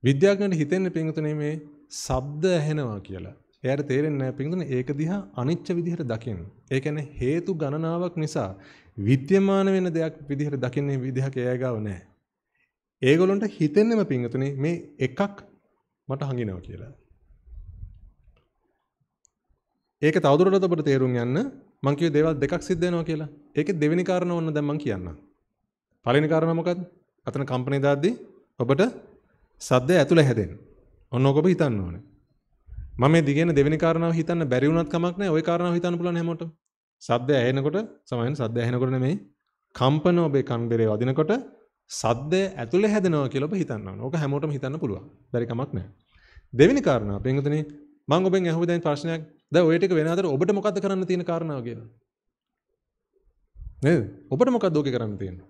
Speaker 1: විද්‍යාඥයන්ට හිතෙන්නේ පින්තුනේ මේ ශබ්ද ඇහෙනවා කියලා. එයාට තේරෙන්නේ නැහැ පින්තුනේ ඒක දිහා අනිච්ච විදිහට දකින්න. ඒ කියන්නේ හේතු ගණනාවක් නිසා විද්‍යමාන වෙන දෙයක් විදිහට දකින්නේ විදිහක එයාගාව නැහැ. ඒගොල්ලන්ට හිතෙන්නම පින්තුනේ මේ එකක් මට හංගිනවා කියලා. ඒක තවදුරටත් ඔබට තේරුම් යන්න මං කිව්වේ දේවල් දෙකක් සිද්ධ වෙනවා කියලා. ඒකේ දෙවෙනි කාරණා ඕන දැන් මං කියන්නම්. පළවෙනි කාරණා මොකද්ද? අතන කම්පැනි දාද්දී ඔබට සද්දය ඇතුළේ හැදෙන. ඔන්න ඔක ඔබ හිතන්න ඕනේ. මම මේ දිගේන දෙවෙනි කාරණාව හිතන්න බැරි වුණත් කමක් නැහැ. ওই කාරණාව හිතන්න පුළුවන් හැමෝටම. සද්දය ඇහෙනකොට සමහරවිට සද්දය ඇහෙනකොට නෙමෙයි කම්පන ඔබේ කන් බෙරේ වදිනකොට සද්දය ඇතුළේ හැදෙනවා කියලා ඔබ හිතන්න ඕනේ. ඕක හැමෝටම හිතන්න පුළුවන්. බැරි කමක් නැහැ. දෙවෙනි කාරණාව බෙන්ගතනේ මම ඔබෙන් අහුව දැන් ප්‍රශ්නයක්. දැන් ඔය ටික වෙන අතර ඔබට මොකද්ද කරන්න තියෙන කාරණාව කියලා? නේද? ඔබට මොකද්ද ඕකේ කරන්න තියෙන්නේ?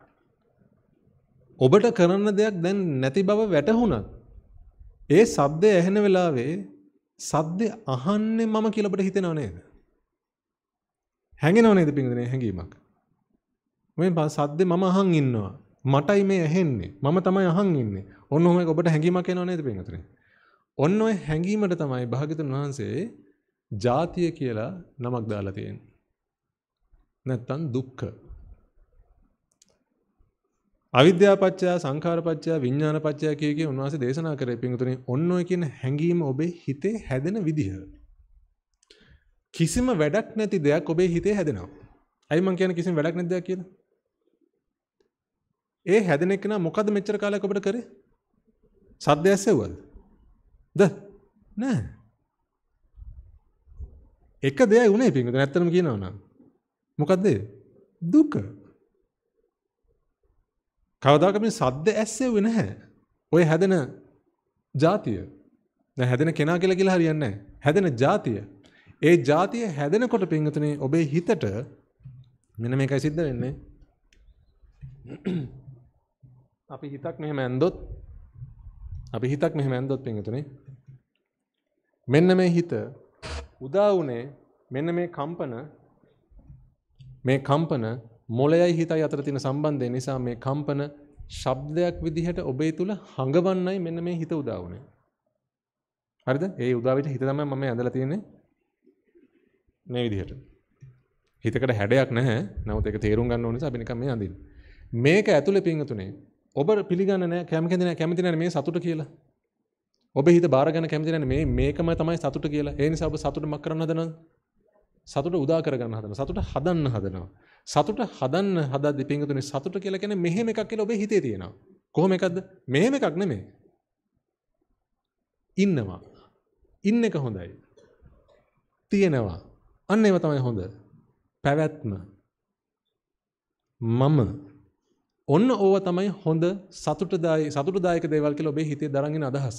Speaker 1: ඔබට කරන්න දෙයක් දැන් නැති බව වැටහුණා. ඒ සද්දය ඇහෙන වෙලාවේ සද්දය අහන්නේ මම කියලා අපිට හිතෙනව නේද? හැඟෙනව නේද පින්දනේ හැඟීමක්? මේ සද්දේ මම අහන් ඉන්නවා. මටයි මේ ඇහෙන්නේ. මම තමයි අහන් ඉන්නේ. ඔන්න ඔහොම ඔබට හැඟීමක් එනව නේද පින්දනේ? ඔන්න ඔය හැඟීමට තමයි භාග්‍යතුන් වහන්සේ ජාතිය කියලා නමක් දාලා තියෙන්නේ. නැත්තම් දුක්ඛ අවිද්‍යාපච්චයා සංඛාරපච්චයා විඥානපච්චයා කිය කිය උන්වහන්සේ දේශනා කරේ පිටුතුනේ ඔන්න ඔය කියන හැඟීම ඔබේ හිතේ හැදෙන විදිහ. කිසිම වැඩක් නැති දෙයක් ඔබේ හිතේ හැදෙනවා. ඇයි මං කියන්නේ කිසිම වැඩක් නැති දෙයක් කියලා? ඒ හැදෙන එක නම් මොකද මෙච්චර කාලයක් ඔබට කරේ? සද්ද ඇසෙවද? ද නෑ. එක දෙයයි උනේ පිටුතුනේ ඇත්තටම කියනවා නම්. මොකද්ද? දුක. කවදාක මේ සද්ද ඇස්සේ වෙනහැ ඔය හැදෙන ජාතිය හැදෙන කෙනා කියලා කියලා හරියන්න හැදෙන ජාතිය ඒ ජාතිය හැදෙනකොට පිංගතුනේ ඔබේ හිතට මෙන මේකයි සිද්ධ වෙන්නේ අපි හිතක් මෙහෙම ඇන්දොත් අපි හිතක් මෙහෙම ඇන්දොත් පිංගතුනේ මෙන්න මේ හිත උදා වුණේ මෙන්න මේ කම්පන මේ කම්පන මොලයයි හිතයි අතර තියෙන සම්බන්ධය නිසා මේ කම්පන ශබ්දයක් විදිහට ඔබේ තුල හඟවන්නයි මෙන්න මේ හිත උදා වුනේ. හරිද? ඒ උදා වෙච්ච හිත තමයි මම ඇඳලා තියෙන්නේ මේ විදිහට. හිතකට හැඩයක් නැහැ. නමුත් ඒක තේරුම් ගන්න ඕන නිසා අපි නිකන් මේ අඳින්න. මේක ඇතුලේ පින්තුනේ ඔබ පිළිගන්න නැහැ කැමති නැහැ කැමති නැහැ මේ සතුට කියලා. ඔබ හිත බාර ගන්න කැමති නැහැ මේ මේකම තමයි සතුට කියලා. ඒ නිසා ඔබ සතුටමක් කරන්න හදනවා. සතුට උදා කරගන්න හදන සතුට හදන්න හදනවා. සතුට හදන්න හදද්දි පිංගුතුනේ සතුට කියලා කියන්නේ මෙහෙම එකක් කියලා ඔබේ හිතේ තියෙනවා. කොහොම එකක්ද? මෙහෙම එකක් නෙමෙයි. ඉන්නවා. ඉන්න එක හොඳයි. තියෙනවා. අන්න ඒව තමයි හොඳ. පැවැත්ම. මම ඔන්න ඕව තමයි හොඳ සතුටදායි සතුටදායක දේවල් කියලා ඔබේ හිතේ දරන්ගෙන අදහස.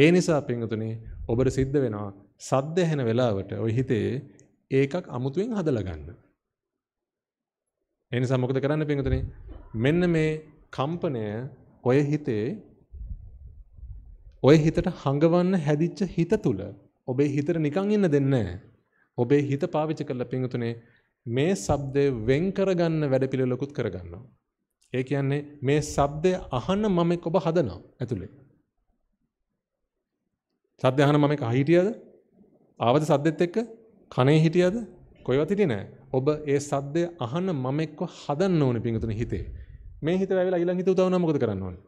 Speaker 1: ඒ නිසා පිංගුතුනේ ඔබට සිද්ධ වෙනවා සද්ද ඇහෙන වෙලාවට ඔය හිතේ ඒකක් අමුතුවෙන් හදලා ගන්න. ඒ නිසා මොකද කරන්න පින්වතුනි? මෙන්න මේ කම්පනය ඔය හිතේ ඔය හිතට හඟවන්න හැදිච්ච හිත තුල ඔබේ හිතට නිකන් ඉන්න දෙන්නේ ඔබේ හිත පාවිච්චි කරලා පින්වතුනේ මේ shabdේ වෙන් කරගන්න වැඩපිළිවෙලකුත් කරගන්නවා. ඒ කියන්නේ මේ shabdේ අහන මම ඔබ හදනවා ඇතුලේ. shabdේ අහන මම එක හිටියද? ආවද shabdෙත් එක්ක? කනේ හිටියද කොයිවත් හිටියේ නැහැ. ඔබ ඒ සද්දය අහන්න මම එක්ක හදන්න ඕනේ පිංගුතුනේ හිතේ. මේ හිත වැවිලා ඊළඟ හිත උදව් නම් මොකද කරන්න ඕනේ?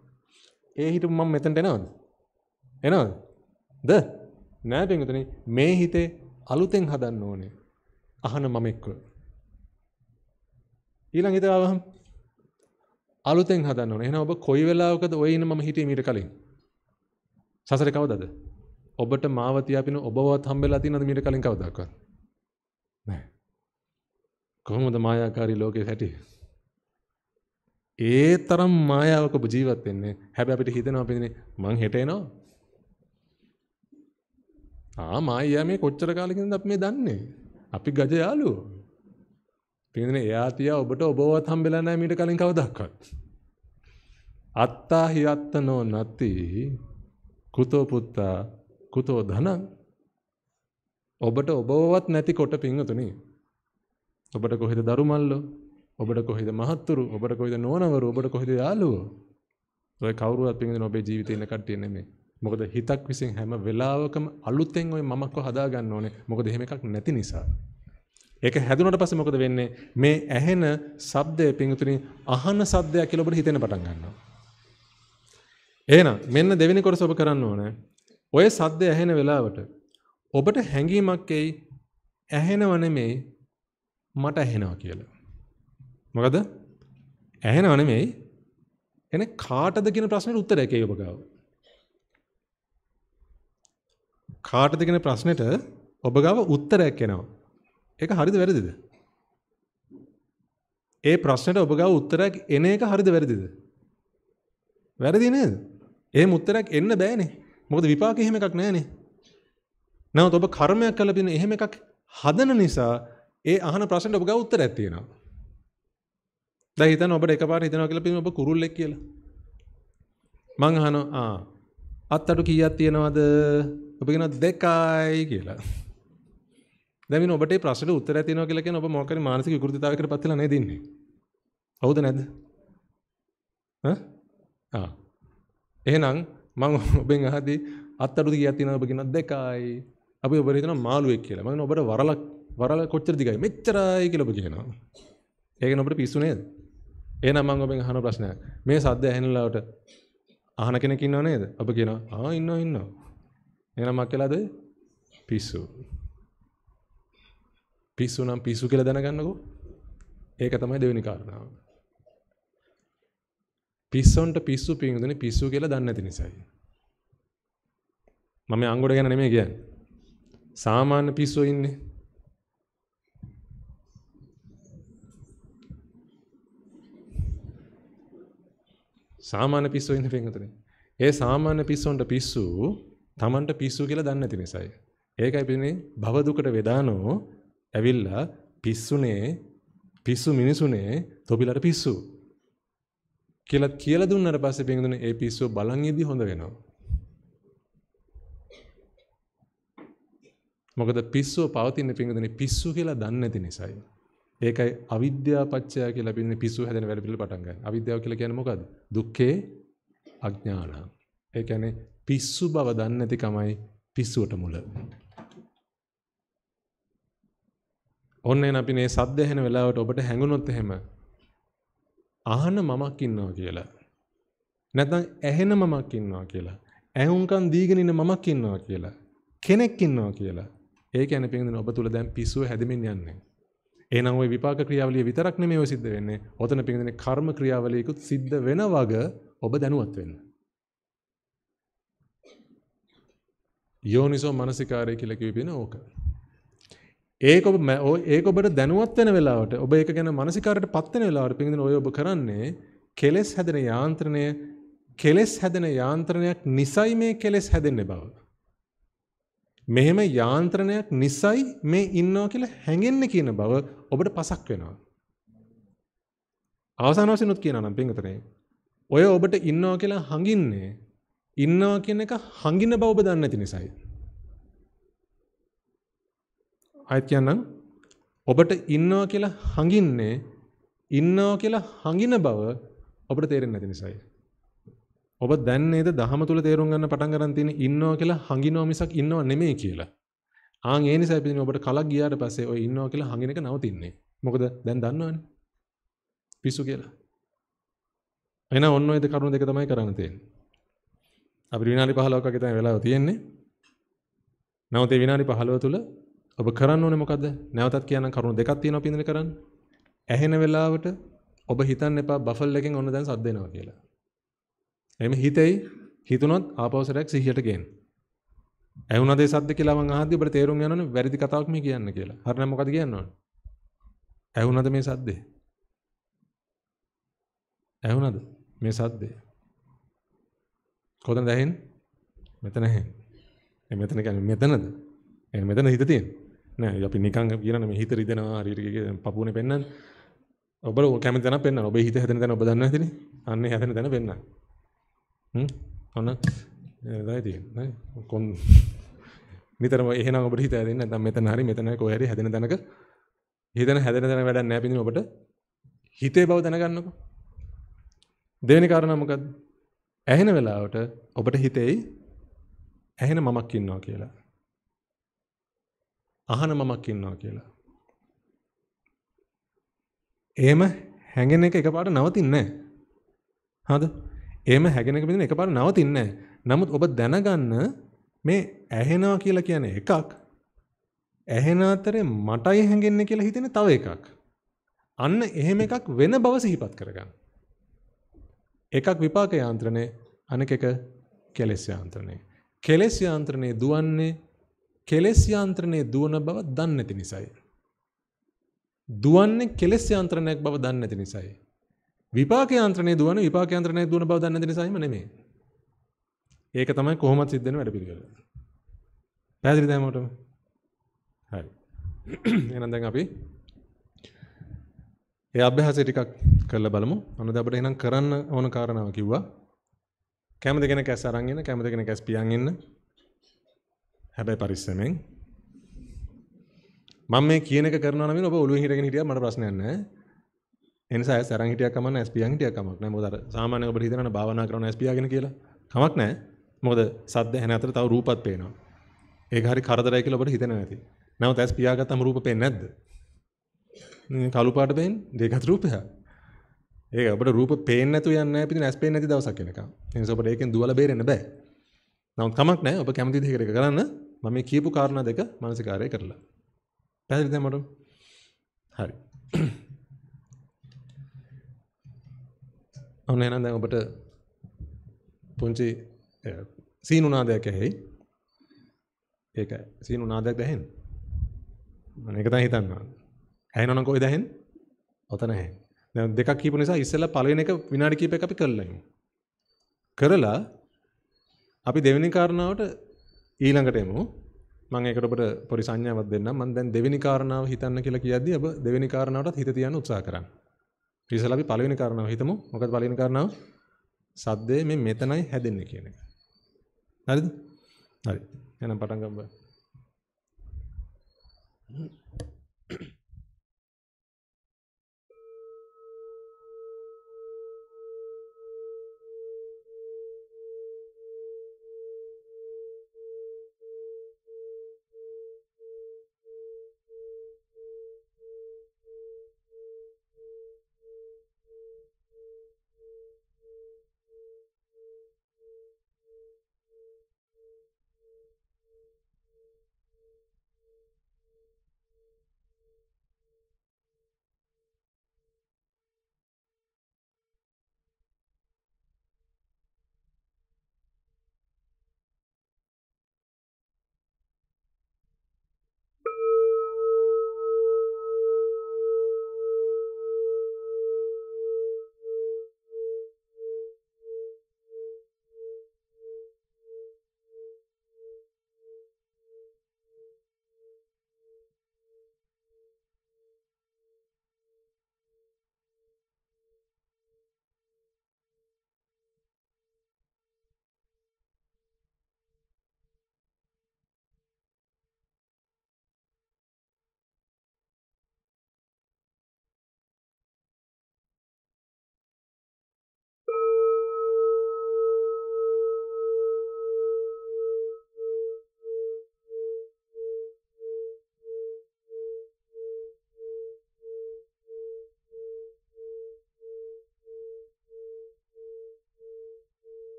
Speaker 1: ඒ හිත මම මෙතනට එනවද? එනවද? ද නෑ පිංගුතුනේ මේ හිතේ අලුතෙන් හදන්න ඕනේ. අහන මම එක්ක. ඊළඟ හිත ආවහම අලුතෙන් හදන්න ඕනේ. එහෙනම් ඔබ කොයි වෙලාවකද ඔය ඉන්න මම හිටියේ මීට කලින්? සසරේ කවදද? ඔබට මාව තියාපින ඔබවත් හම්බෙලා තියෙනවද මීට කලින් කවදාකවත්? කොහොමද මායාකාරී ලෝකයේ හැටි ඒ තරම් මායාවක ඔබ ජීවත් වෙන්නේ හැබැයි අපිට හිතෙනවා පින්නේ මං හෙට එනවා ආ මායියා මේ කොච්චර කාලෙකින්ද අපි මේ දන්නේ අපි ගජ යාළුවෝ පින්නේ එයා තියා ඔබට ඔබවත් හම්බෙලා නැහැ මීට කලින් කවදාවත් අත්තා හි අත්තනෝ නැති කුතෝ පුත්තා කුතෝ ධනං ඔබට ඔබවත් නැති කොට පිංහතුනි. ඔබට කොහෙද දරුමල්ලෝ ඔබට කොහෙද මහත්තුරු ඔබට කොයිද නොනවරු ඔබට කොහෙද යාලුවෝ ඔය කවරුවත් පින්ද ඔබේ ජීවිතේ ඉන්න කට්ටිය නෙමෙයි. මොකද හිතක් විසින් හැම වෙලාවකම අලුතෙන් ওই මමක්ව හදා ගන්න ඕනේ. මොකද එහෙම එකක් නැති නිසා. ඒක හැදුනට පස්සේ මොකද වෙන්නේ? මේ ඇහෙන ශබ්දය පින්තුනි අහන ශබ්දයක් කියලා ඔබට හිතෙන්න පටන් ගන්නවා. එහෙනම් මෙන්න දෙවෙනි කොටස ඔබ කරන්න ඕනේ. ඔය ශබ්දය ඇහෙන වෙලාවට ඔබට හැඟීමක් එයි ඇහෙනව නෙමෙයි මට ඇහෙනවා කියලා. මොකද? ඇහෙනව නෙමෙයි එනේ කාටද කියන ප්‍රශ්නෙට උත්තරයක් එයි ඔබ ගාව. කාටද කියන ප්‍රශ්නෙට ඔබ ගාව උත්තරයක් එනවා. ඒක හරිද වැරදිද? ඒ ප්‍රශ්නෙට ඔබ ගාව උත්තරයක් එන එක හරිද වැරදිද? වැරදි නේද? එහෙම උත්තරයක් එන්න බෑනේ. මොකද විපාකෙ එහෙම එකක් නෑනේ. නමුත් ඔබ කර්මයක් කළ බින එහෙම එකක් හදන නිසා ඒ අහන ප්‍රශ්නට ඔබ ගාව උත්තරයක් තියෙනවා. දැන් හිතන්න ඔබට එකපාරට හිතනවා කියලා පින් ඔබ කුරුල්ලෙක් කියලා. මං අහනවා ආ අත්තටු කීයක් තියෙනවද? ඔබ කියනවා දෙකයි කියලා. දැන් ඔබට මේ ප්‍රශ්නෙට උත්තරය තියෙනවා කියලා කියන ඔබ මොකක් හරි මානසික විකෘතිතාවයකට පත් වෙලා නේද ඉන්නේ? හවුද නැද්ද? ඈ? ආ. එහෙනම් මම ඔබෙන් අහදී අත්තරුද කියලා තියෙනවා ඔබ කියනවා දෙකයි. අපි ඔබ හිතන මාළුවෙක් කියලා මම ඔබට වරලක් වරල කොච්චර දිගයි මෙච්චරයි කියලා ඔබ කියනවා ඒක ඔබට පිස්සු නේද එහෙනම් මම ඔබෙන් අහන ප්‍රශ්නය මේ සද්ද ඇහෙනලාවට අහන කෙනෙක් ඉන්නව නේද ඔබ කියනවා ආ ඉන්නවා ඉන්නවා එහෙනම් මක් කියලාද පිස්සු පිස්සු නම් පිස්සු කියලා දැනගන්නකෝ ඒක තමයි දෙවෙනි කාරණාව පිස්සොන්ට පිස්සු පින්දුනේ පිස්සු කියලා දන්නේ නැති නිසායි මම අංගොඩ ගැන නෙමෙයි කියන්නේ සාමාන්‍ය පිස්සු ඉන්නේ. සාමාන්‍ය පිස්සු ඉන්න පින්වතුනි. ඒ සාමාන්‍ය පිස්සුන්ට පිස්සු Tamanට පිස්සු කියලා දන්නේ නැති නිසායි. ඒකයි පින්නේ භව දුකට වේදානෝ ඇවිල්ලා පිස්සුනේ පිස්සු මිනිසුනේ තොපිලට පිස්සු කියලා කියලා දුන්නාට පස්සේ පින්වතුනි ඒ පිස්සු බලන් ඉදි හොඳ වෙනවා. මොකද පිස්සුව පවතින පිංගුදනේ පිස්සු කියලා දන්නේ නැති නිසායි. ඒකයි අවිද්‍යාව පත්‍ය කියලා පින්නේ පිස්සු හැදෙන වැඩ පිළිවෙල පටන් ගන්න. අවිද්‍යාව කියලා කියන්නේ මොකද්ද? දුක්ඛේ අඥානං. ඒ කියන්නේ පිස්සු බව දන්නේ නැතිකමයි පිස්සුවට මුල. ඔන්න එන අපි මේ සද්ද ඇහෙන වෙලාවට ඔබට හැඟුණොත් එහෙම අහන මමක් ඉන්නවා කියලා. නැත්නම් ඇහෙන මමක් ඉන්නවා කියලා. ඇහුම්කන් දීගෙන ඉන්න මමක් ඉන්නවා කියලා. කෙනෙක් ඉන්නවා කියලා. ඒ කියන්නේ පින්වදින ඔබ තුල දැන් පිස්සුව හැදෙමින් යන්නේ. එහෙනම් ওই විපාක ක්‍රියාවලිය විතරක් නෙමෙයි ඔය සිද්ධ වෙන්නේ. ඔතන පින්වදින කර්ම ක්‍රියාවලියකුත් සිද්ධ වෙන වග ඔබ දැනුවත් වෙන්න. යෝනිසෝ මනසිකාරය කියලා කිව්වෙ ඕක. ඒක ඔබ ඒක ඔබට දැනුවත් වෙන වෙලාවට ඔබ ඒක ගැන මානසිකාරයට පත් වෙන වෙලාවට පින්දින ඔය ඔබ කරන්නේ කෙලෙස් හැදෙන යාන්ත්‍රණය කෙලෙස් හැදෙන යාන්ත්‍රණයක් නිසයි මේ කෙලෙස් හැදෙන්නේ බව. මෙහෙම යාන්ත්‍රණයක් නිසයි මේ ඉන්නවා කියලා හැඟෙන්නේ කියන බව ඔබට පසක් වෙනවා. අවසාන වශයෙන්ුත් කියනවා නම් පින්විතනේ ඔය ඔබට ඉන්නවා කියලා හඟින්නේ ඉන්නවා කියන එක හඟින බව ඔබ දන්නේ නැති නිසායි. ආයෙත් කියන්නම් ඔබට ඉන්නවා කියලා හඟින්නේ ඉන්නවා කියලා හඟින බව ඔබට තේරෙන්නේ නැති නිසායි. ඔබ දැන් නේද දහම තුල තේරුම් ගන්න පටන් ගන්න තියෙන ඉන්නවා කියලා හඟිනවා මිසක් ඉන්නව නෙමෙයි කියලා. ආන් ඒ නිසා ඉතින් ඔබට කලක් ගියාට පස්සේ ඔය ඉන්නවා කියලා හඟින එක නවතින්නේ. මොකද දැන් දන්නවනේ. පිස්සු කියලා. එහෙනම් ඔන්න ඔය කරුණු දෙක තමයි කරන්න තියෙන්නේ. අපිට විනාඩි 15ක් වගේ තමයි වෙලාව තියෙන්නේ. නැවත විනාඩි 15 තුල ඔබ කරන්න ඕනේ මොකද්ද? නැවතත් කියනනම් කරුණු දෙකක් තියෙනවා පින්දෙන කරන්න. ඇහෙන වෙලාවට ඔබ හිතන්න එපා බෆල් එකෙන් ඔන්න දැන් සද්ද එනවා කියලා. එහෙම හිතෙයි හිතුනොත් ආපෞසරයක් සිහියට ගේන්න. ඇහුණද ඒ සද්ද කියලා මං අහද්දි ඔබට තේරුම් යනවනේ වැරදි කතාවක් මේ කියන්නේ කියලා. හරිනම් මොකද කියන්නේ? ඇහුණද මේ සද්දේ? ඇහුණද මේ සද්දේ? කොතනද ඇහෙන්නේ? මෙතන ඇහෙන්නේ. මෙතන කියන්නේ මෙතනද? ඒ මෙතන හිත තියෙන්නේ. නෑ අපි නිකන් කියනනේ මේ හිත රිදෙනවා හරියට පපුවනේ පෙන්නන්නේ. ඔබ කැමති තැනක් පෙන්නන්න. ඔබේ හිත හැදෙන තැන ඔබ දන්නවා ඇතිනේ. අන්නේ හැදෙන තැන පෙන්නන්න. හ්ම් ඔන්න වැදයි නේ කොන් (laughs) නිතරම එහෙනම් ඔබට හිතා දෙන්න නැත්නම් මෙතන හරි මෙතන කොහේ හරි හැදෙන තැනක හිතන හැදෙන තැන වැඩක් නැහැ පිටින් ඔබට හිතේ බව දැනගන්නකො දෙවෙනි කාරණා මොකද්ද ඇහෙන වෙලාවට ඔබට හිතෙයි ඇහෙන මමක් ඉන්නවා කියලා අහන මමක් ඉන්නවා කියලා එහෙම හැඟෙන එක එකපාරට නවතින්නේ නැහැ හරිද එහෙම හැගෙන බින්දින එකපාර නවතින්නේ නමුත් ඔබ දැනගන්න මේ ඇහෙනවා කියලා කියන්නේ එකක් ඇහෙන අතරේ මටයි හැඟෙන්නේ කියලා හිතෙන තව එකක්. අන්න එහෙම එකක් වෙන බව සිහිපත් කරගන්න. එකක් විපාක යාන්ත්‍රණේ අනෙක එක කෙලෙස් යාන්ත්‍රණේ. කෙලෙස් යාන්ත්‍රණේ දුවන්නේ කෙලෙස් යාන්ත්‍රණේ දුවන බව දන්නේ නැති නිසායි. දුවන්නේ කෙලෙස් යාන්ත්‍රණයක් බව දන්නේ නැති නිසායි. විපාක යන්ත්‍රණය දුවන විපාක යන්ත්‍රණය දුවන බව දන්නේ නැති නිසාම නෙමෙයි. ඒක තමයි කොහොමද සිද්ධ වෙන වැඩපිළිවෙල. පැහැදිලිද හැමෝටම? හරි. එහෙනම් දැන් අපි ඒ අභ්‍යාසය ටිකක් කරලා බලමු. අනුද අපිට එහෙනම් කරන්න ඕන කාරණාව කිව්වා. කැමති කෙනෙක් ඇස් අරන් ඉන්න, කැමති කෙනෙක් ඇස් පියන් ඉන්න. හැබැයි පරිස්සමෙන්. මම මේ කියන එක කරනවා නම් ඔබ ඔළුවෙන් හිටගෙන හිටියා මට ප්‍රශ්නයක් නැහැ. එනිසා සරන් හිටියක් කමන්න ස්පියන් හිටියක් කමක් නෑ මොකද අර සාමාන්‍යයෙන් ඔබට හිතනවනේ භාවනා කරන ස්පියාගෙන කියලා කමක් නෑ මොකද සද්ද ඇහෙන අතර තව රූපත් පේනවා ඒක හරි කරදරයි කියලා ඔබට හිතෙන්නේ නැති නමුත් ඇස් පියාගත්තම රූප පේන්නේ නැද්ද කළු පාට පේන්නේ දෙකත් රූපය ඒක ඔබට රූප පේන්නේ නැතු යන්නේ නැහැ පිටින් ඇස් පේන්නේ නැති දවසක් එනකම් එනිසා ඔබට ඒකෙන් දුවලා බේරෙන්න බෑ නමුත් කමක් නෑ ඔබ කැමති විදිහකට කරන්න මම මේ කියපු කාරණා දෙක මානසිකාරය කරලා පැහැදිලිද මට හරි ඔන්න එනම් දැන් ඔබට පුංචි සීනු නාදයක් ඇහෙයි. ඒකයි. සීනු නාදයක් දැහෙන. මම ඒක තමයි හිතන්නවා. ඇහෙනවනම් කොහෙද ඇහෙන්නේ? ඔතන ඇහෙන්නේ. දැන් දෙකක් කියපු නිසා ඉස්සෙල්ලා පළවෙනි එක විනාඩි කීපයක් අපි කරලා ඉමු. කරලා අපි දෙවෙනි කාරණාවට ඊළඟට එමු. මම ඒකට ඔබට පොඩි සංඥාවක් දෙන්නම්. මම දැන් දෙවෙනි කාරණාව හිතන්න කියලා කියද්දී ඔබ දෙවෙනි කාරණාවටත් හිත තියන්න උත්සාහ කරන්න. ඉතින් අපි පළවෙනි කාරණාව හිතමු. මොකද පළවෙනි කාරණාව? සද්දේ මේ මෙතනයි හැදෙන්නේ කියන එක. හරිද? හරි. එහෙනම් පටන් ගමු.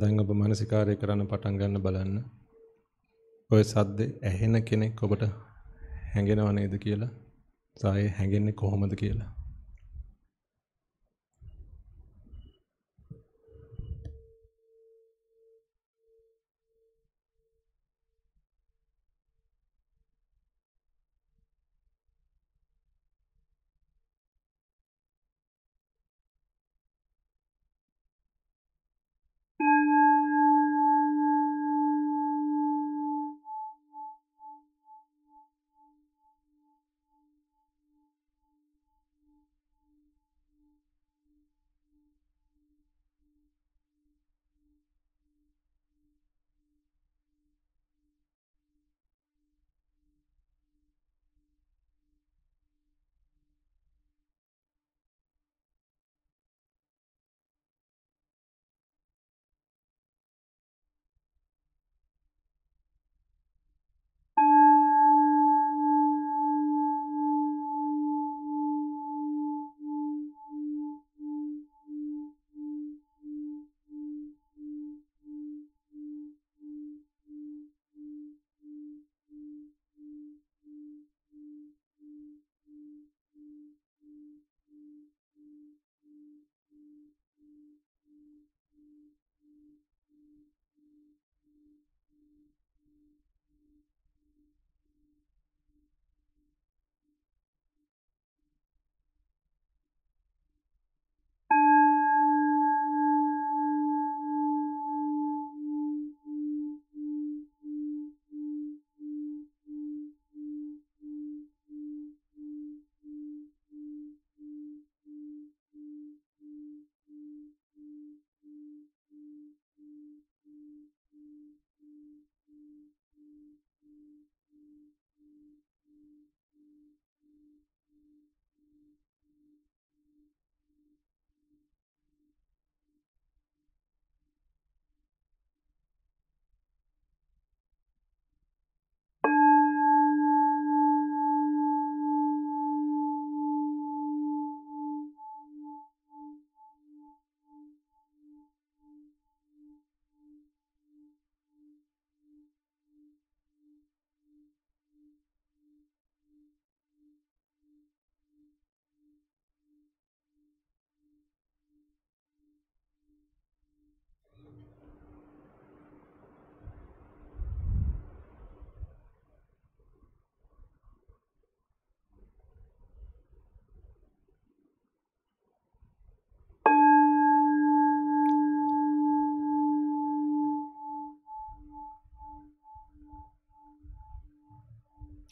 Speaker 1: දැන් ඔබ මානසිකාරය කරන්න පටන් ගන්න බලන්න. ඔය සද්ද ඇහෙන කෙනෙක් ඔබට හැඟෙනව නේද කියලා? සායේ හැඟෙන්නේ කොහොමද කියලා?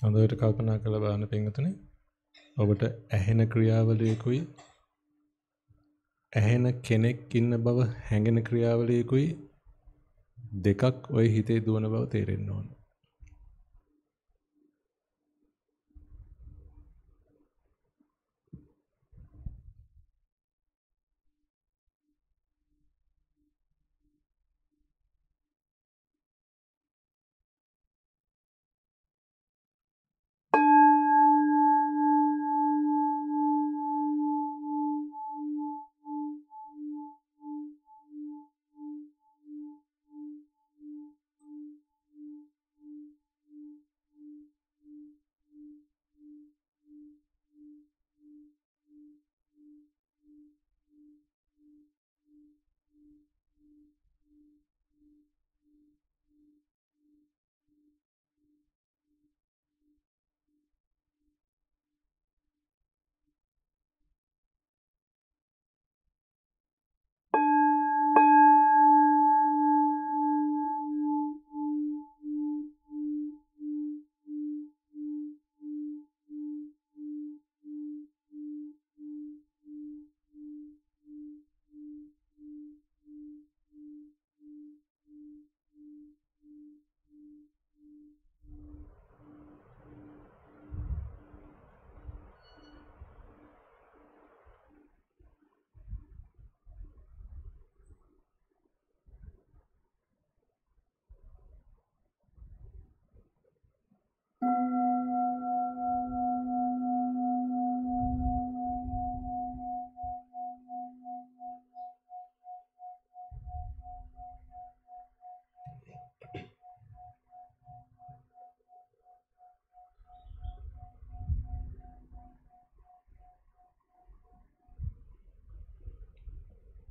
Speaker 1: හොඳට කල්පනා කරලා බලන්න පින්වතුනි. ඔබට ඇහෙන ක්‍රියාවලියකුයි ඇහෙන කෙනෙක් ඉන්න බව හැඟෙන ක්‍රියාවලියකුයි දෙකක් ওই හිතේ දුවන බව තේරෙන්න ඕනේ.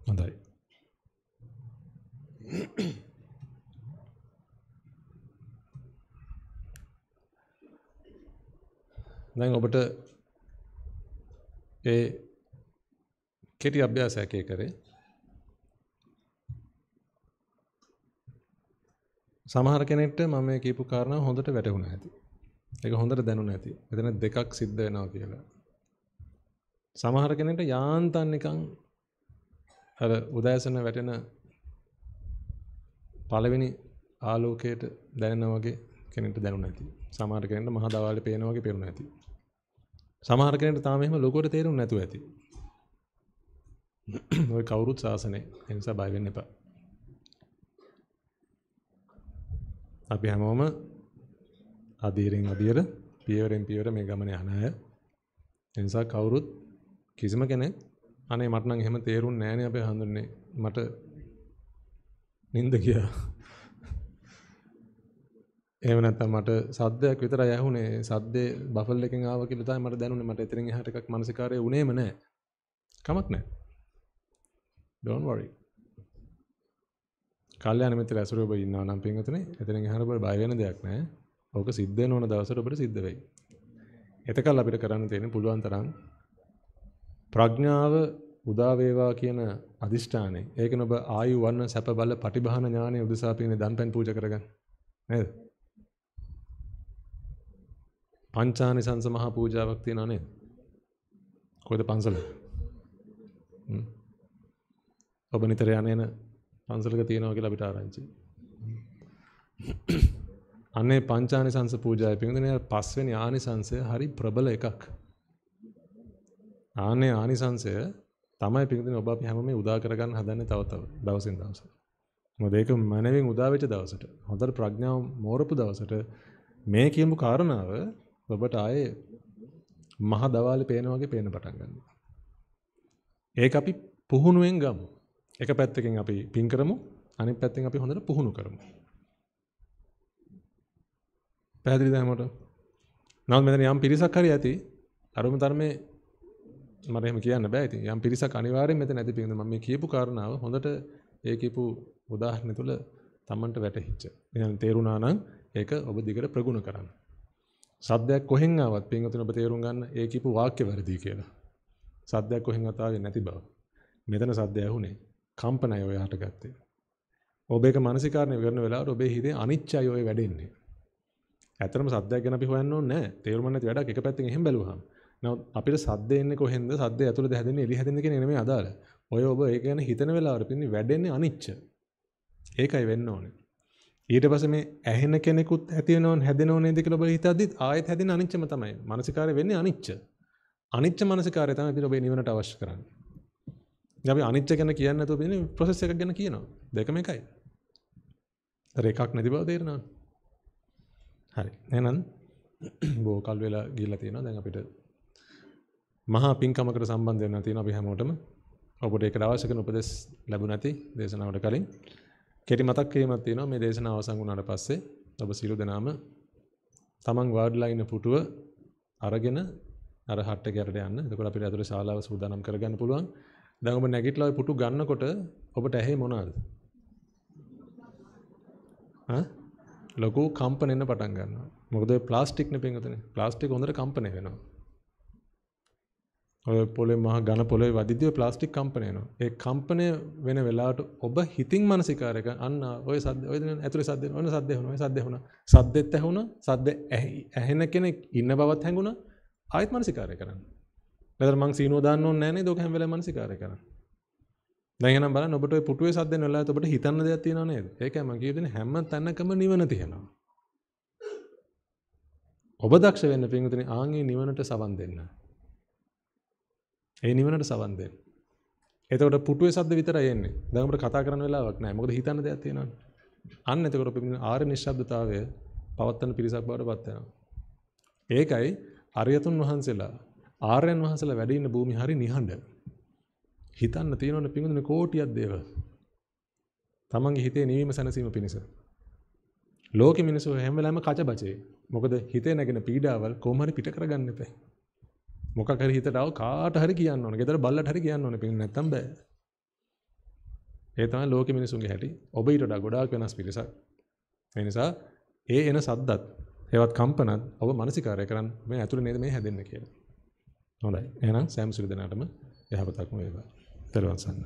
Speaker 1: හොඳයි. දැන් ඔබට ඒ කෙටි අභ්‍යාසයක් ඒ කරේ සමහර කෙනෙක්ට මම මේ කියපු කාරණා හොඳට වැටහුණා ඇති. ඒක හොඳට දැනුණා ඇති. මෙතන දෙකක් සිද්ධ වෙනවා කියලා. සමහර කෙනෙක්ට යාන්තම් නිකන් අර උදෑසන වැටෙන පළවෙනි ආලෝකයට දැනෙනා වගේ කෙනෙක්ට දැනුණා ඇති. සමහර කෙනෙක්ට මහ දවාලේ පේනා වගේ පේනවා ඇති. සමහර කෙනෙක්ට තාම එහෙම ලෝකෙට තේරුම් නැතුව ඇති. ඔය කවුරුත් සාසනේ. ඒ නිසා බය වෙන්න එපා. අපි හැමෝම අධීරෙන් අධීර පියවරෙන් පියවර මේ ගමනේ යන අය. ඒ නිසා කවුරුත් කිසිම කෙනෙක් අනේ මට නම් එහෙම තේරුන්නේ නැහනේ අපේ හඳුන්නේ. මට නිින්ද ගියා. එහෙම නැත්නම් මට සද්දයක් විතරයි ඇහුනේ සද්දේ බෆල් එකෙන් ආව කියලා තමයි මට දැනුනේ මට එතනින් එහාට එකක් මානසිකාරය වුණේම නැහැ. කමක් නැහැ. Don't worry. කල්යාණ මිත්‍ර ඇසුර ඔබ ඉන්නවා නම් පින්වතුනි එතනින් එහාට ඔබ බය වෙන දෙයක් නැහැ. ඕක සිද්ධ වෙන ඕන දවසට ඔබට සිද්ධ වෙයි. එතකල් අපිට කරන්න තියෙන්නේ පුළුවන් තරම් ප්‍රඥාව උදා වේවා කියන අදිෂ්ඨානය. ඒකන ඔබ ආයු වර්ණ සැප බල පටිභාන ඥානය උදෙසා පිනේ දන්පැන් පූජා කරගන්න. නේද? පංචානිසංස මහා පූජාවක් තියෙනවා නේද? කොහෙද පන්සල? ඔබ නිතර යන එන පන්සලක තියෙනවා කියලා අපිට ආරංචි. අනේ පංචානිසංස පූජාවේ පින්දුනේ පස්වෙනි ආනිසංසය හරි ප්‍රබල එකක්. ආනේ ආනිසංශය තමයි පිඟුතුනි ඔබ අපි හැම මේ උදා කරගන්න හදන්නේ තව තව දවසින් දවස. මොකද ඒක මනවින් උදා වෙච්ච දවසට හොඳට ප්‍රඥාව මෝරපු දවසට මේ කියමු කාරණාව ඔබට ආයේ මහ දවාලේ පේන වගේ පේන පටන් ගන්නවා. ඒක අපි පුහුණුවෙන් ගමු. එක පැත්තකින් අපි පින් කරමු අනිත් පැත්තෙන් අපි හොඳට පුහුණු කරමු. පැහැදිලිද හැමෝටම? නමුත් මෙතන යම් පිරිසක් හරි ඇති අරුම ධර්මයේ මට එහෙම කියන්න බෑ ඉතින්. යම් පිරිසක් අනිවාර්යෙන් මෙතන නැති පිළිඳ මම මේ කියපු කාරණාව හොඳට ඒ කියපු උදාහරණ තුළ Tamanට වැටහිච්ච. එහෙනම් තේරුණා නම් ඒක ඔබ දිගට ප්‍රගුණ කරන්න. සද්දයක් කොහෙන් ආවත් පින්වතුනි ඔබ තේරුම් ගන්න ඒ කියපු වාක්‍ය වැරදි කියලා. සද්දයක් කොහෙන් ආතාවේ නැති බව. මෙතන සද්දය ඇහුනේ කම්පනය ඔය හටගත්තේ. ඔබ ඒක මානසිකාරණය කරන වෙලාවට ඔබේ හිතේ අනිච්චය ඔය වැඩෙන්නේ. ඇත්තටම සද්දයක් ගැන අපි හොයන්න ඕනේ නැහැ. තේරුම් නැති වැඩක් එක පැත්තකින් එහෙම බැලුවහම. නවත් අපිට සද්දෙන්නේ කොහෙන්ද සද්ද ඇතුළේ හැදෙන්නේ එළි හැදෙන්නේ කියන එක නෙමෙයි අදාළ. ඔය ඔබ ඒක ගැන හිතන වෙලාවට පින්නේ වැඩෙන්නේ අනිච්ච. ඒකයි වෙන්න ඕනේ. ඊට පස්සේ මේ ඇහෙන කෙනෙකුත් ඇති වෙනවන් හැදෙනව නේද කියලා ඔබ හිතද්දිත් ආයෙත් හැදෙන අනිච්චම තමයි. මානසිකාරය වෙන්නේ අනිච්ච. අනිච්ච මානසිකාරය තමයි අපිට ඔබේ නිවනට අවශ්‍ය කරන්නේ. අපි අනිච්ච ගැන කියන්න නැතුව ඉන්නේ process එකක් ගැන කියනවා. දෙකම එකයි. තර එකක් නැති බව තේරෙනවා. හරි. එහෙනම් බෝ කල් වෙලා ගිහිල්ලා තියෙනවා. දැන් අපිට මහා පින්කමකට සම්බන්ධ වෙන්න තියෙනවා අපි හැමෝටම. ඔබට ඒකට අවශ්‍ය කරන උපදෙස් ලැබුණ නැති දේශනාවට කලින් කෙටි මතක් කිරීමක් තියෙනවා මේ දේශනාව අවසන් වුණාට පස්සේ ඔබ සියලු දෙනාම තමන් වාඩිලා ඉන්න පුටුව අරගෙන අර හට්ට කැරට යන්න. එතකොට අපිට ඇතුලේ ශාලාව සූදානම් කරගන්න පුළුවන්. දැන් ඔබ නැගිටලා ওই පුටු ගන්නකොට ඔබට ඇහි මොනවාද? ඈ? ලොකු කම්පන එන්න පටන් ගන්නවා. මොකද ප්ලාස්ටික්නේ පින්වතුනි. ප්ලාස්ටික් හොඳට කම්පණය වෙනවා. ඔය පොලේ මහ ගන පොලේ වදිදිය ප්ලාස්ටික් කම්පනයනවා ඒ කම්පනය වෙන වෙලාට ඔබ හිතින් මනසිකාරක අන්න ඔය සද ඔය ඇතුර සද ඔන සද්‍ය හුණ සද්‍ය හුණ සද්දෙත් ඇහුණ සද්ද ඇහෙන කෙනෙක් ඉන්න බවත් හැඟුණ ආයත් මනසිකාරය කරන්න ෙර මං සීනෝදාන්න නෑනේ දොක හැවෙල මනසිකාරය කරන්න දැන බල නොට පුටුව සද වෙලා ඔබට හිතන්න දෙයක් තියෙන නේද ඒක මගේ දෙන හැම තැන්නකම නිවන තියෙනවා ඔබ දක්ෂ වෙන්න පින්තුනි ආන්ගේ නිවනට සවන් දෙන්න ඒ නිවනට සවන් දෙන්න. එතකොට පුටුවේ සද්ද විතරයි එන්නේ. දැන් අපිට කතා කරන්න වෙලාවක් නැහැ. මොකද හිතන්න දෙයක් තියෙනවනේ. අන්න එතකොට පිටින් ආර්ය නිශ්ශබ්දතාවය පවත්තන පිරිසක් බවට පත් වෙනවා. ඒකයි අරියතුන් වහන්සේලා ආර්යයන් වහන්සේලා වැඩ ඉන්න භූමිය හරි නිහඬ. හිතන්න තියෙනවනේ පිටින් කෝටියක් දේව. තමන්ගේ හිතේ නිවීම සැනසීම පිණිස. ලෝකෙ මිනිස්සු හැම වෙලාවෙම කචබචේ. මොකද හිතේ නැගෙන පීඩාවල් කොහොම හරි පිට කරගන්න එපා. මොකක් හරි හිතට ආව කාට හරි කියන්න ඕන. ගෙදර බල්ලට හරි කියන්න ඕනේ. පින් නැත්තම් බෑ. ඒ තමයි ලෝකෙ මිනිසුන්ගේ හැටි. ඔබ ඊට වඩා ගොඩාක් වෙනස් පිරිසක්. ඒ නිසා ඒ එන සද්දත්, ඒවත් කම්පනත් ඔබ මානසිකාරය කරන් මේ ඇතුළේ නේද මේ හැදෙන්නේ කියලා. හොඳයි. එහෙනම් සෑම සුළු දිනකටම යහපතක්ම වේවා. දරුවන් සන්නහ.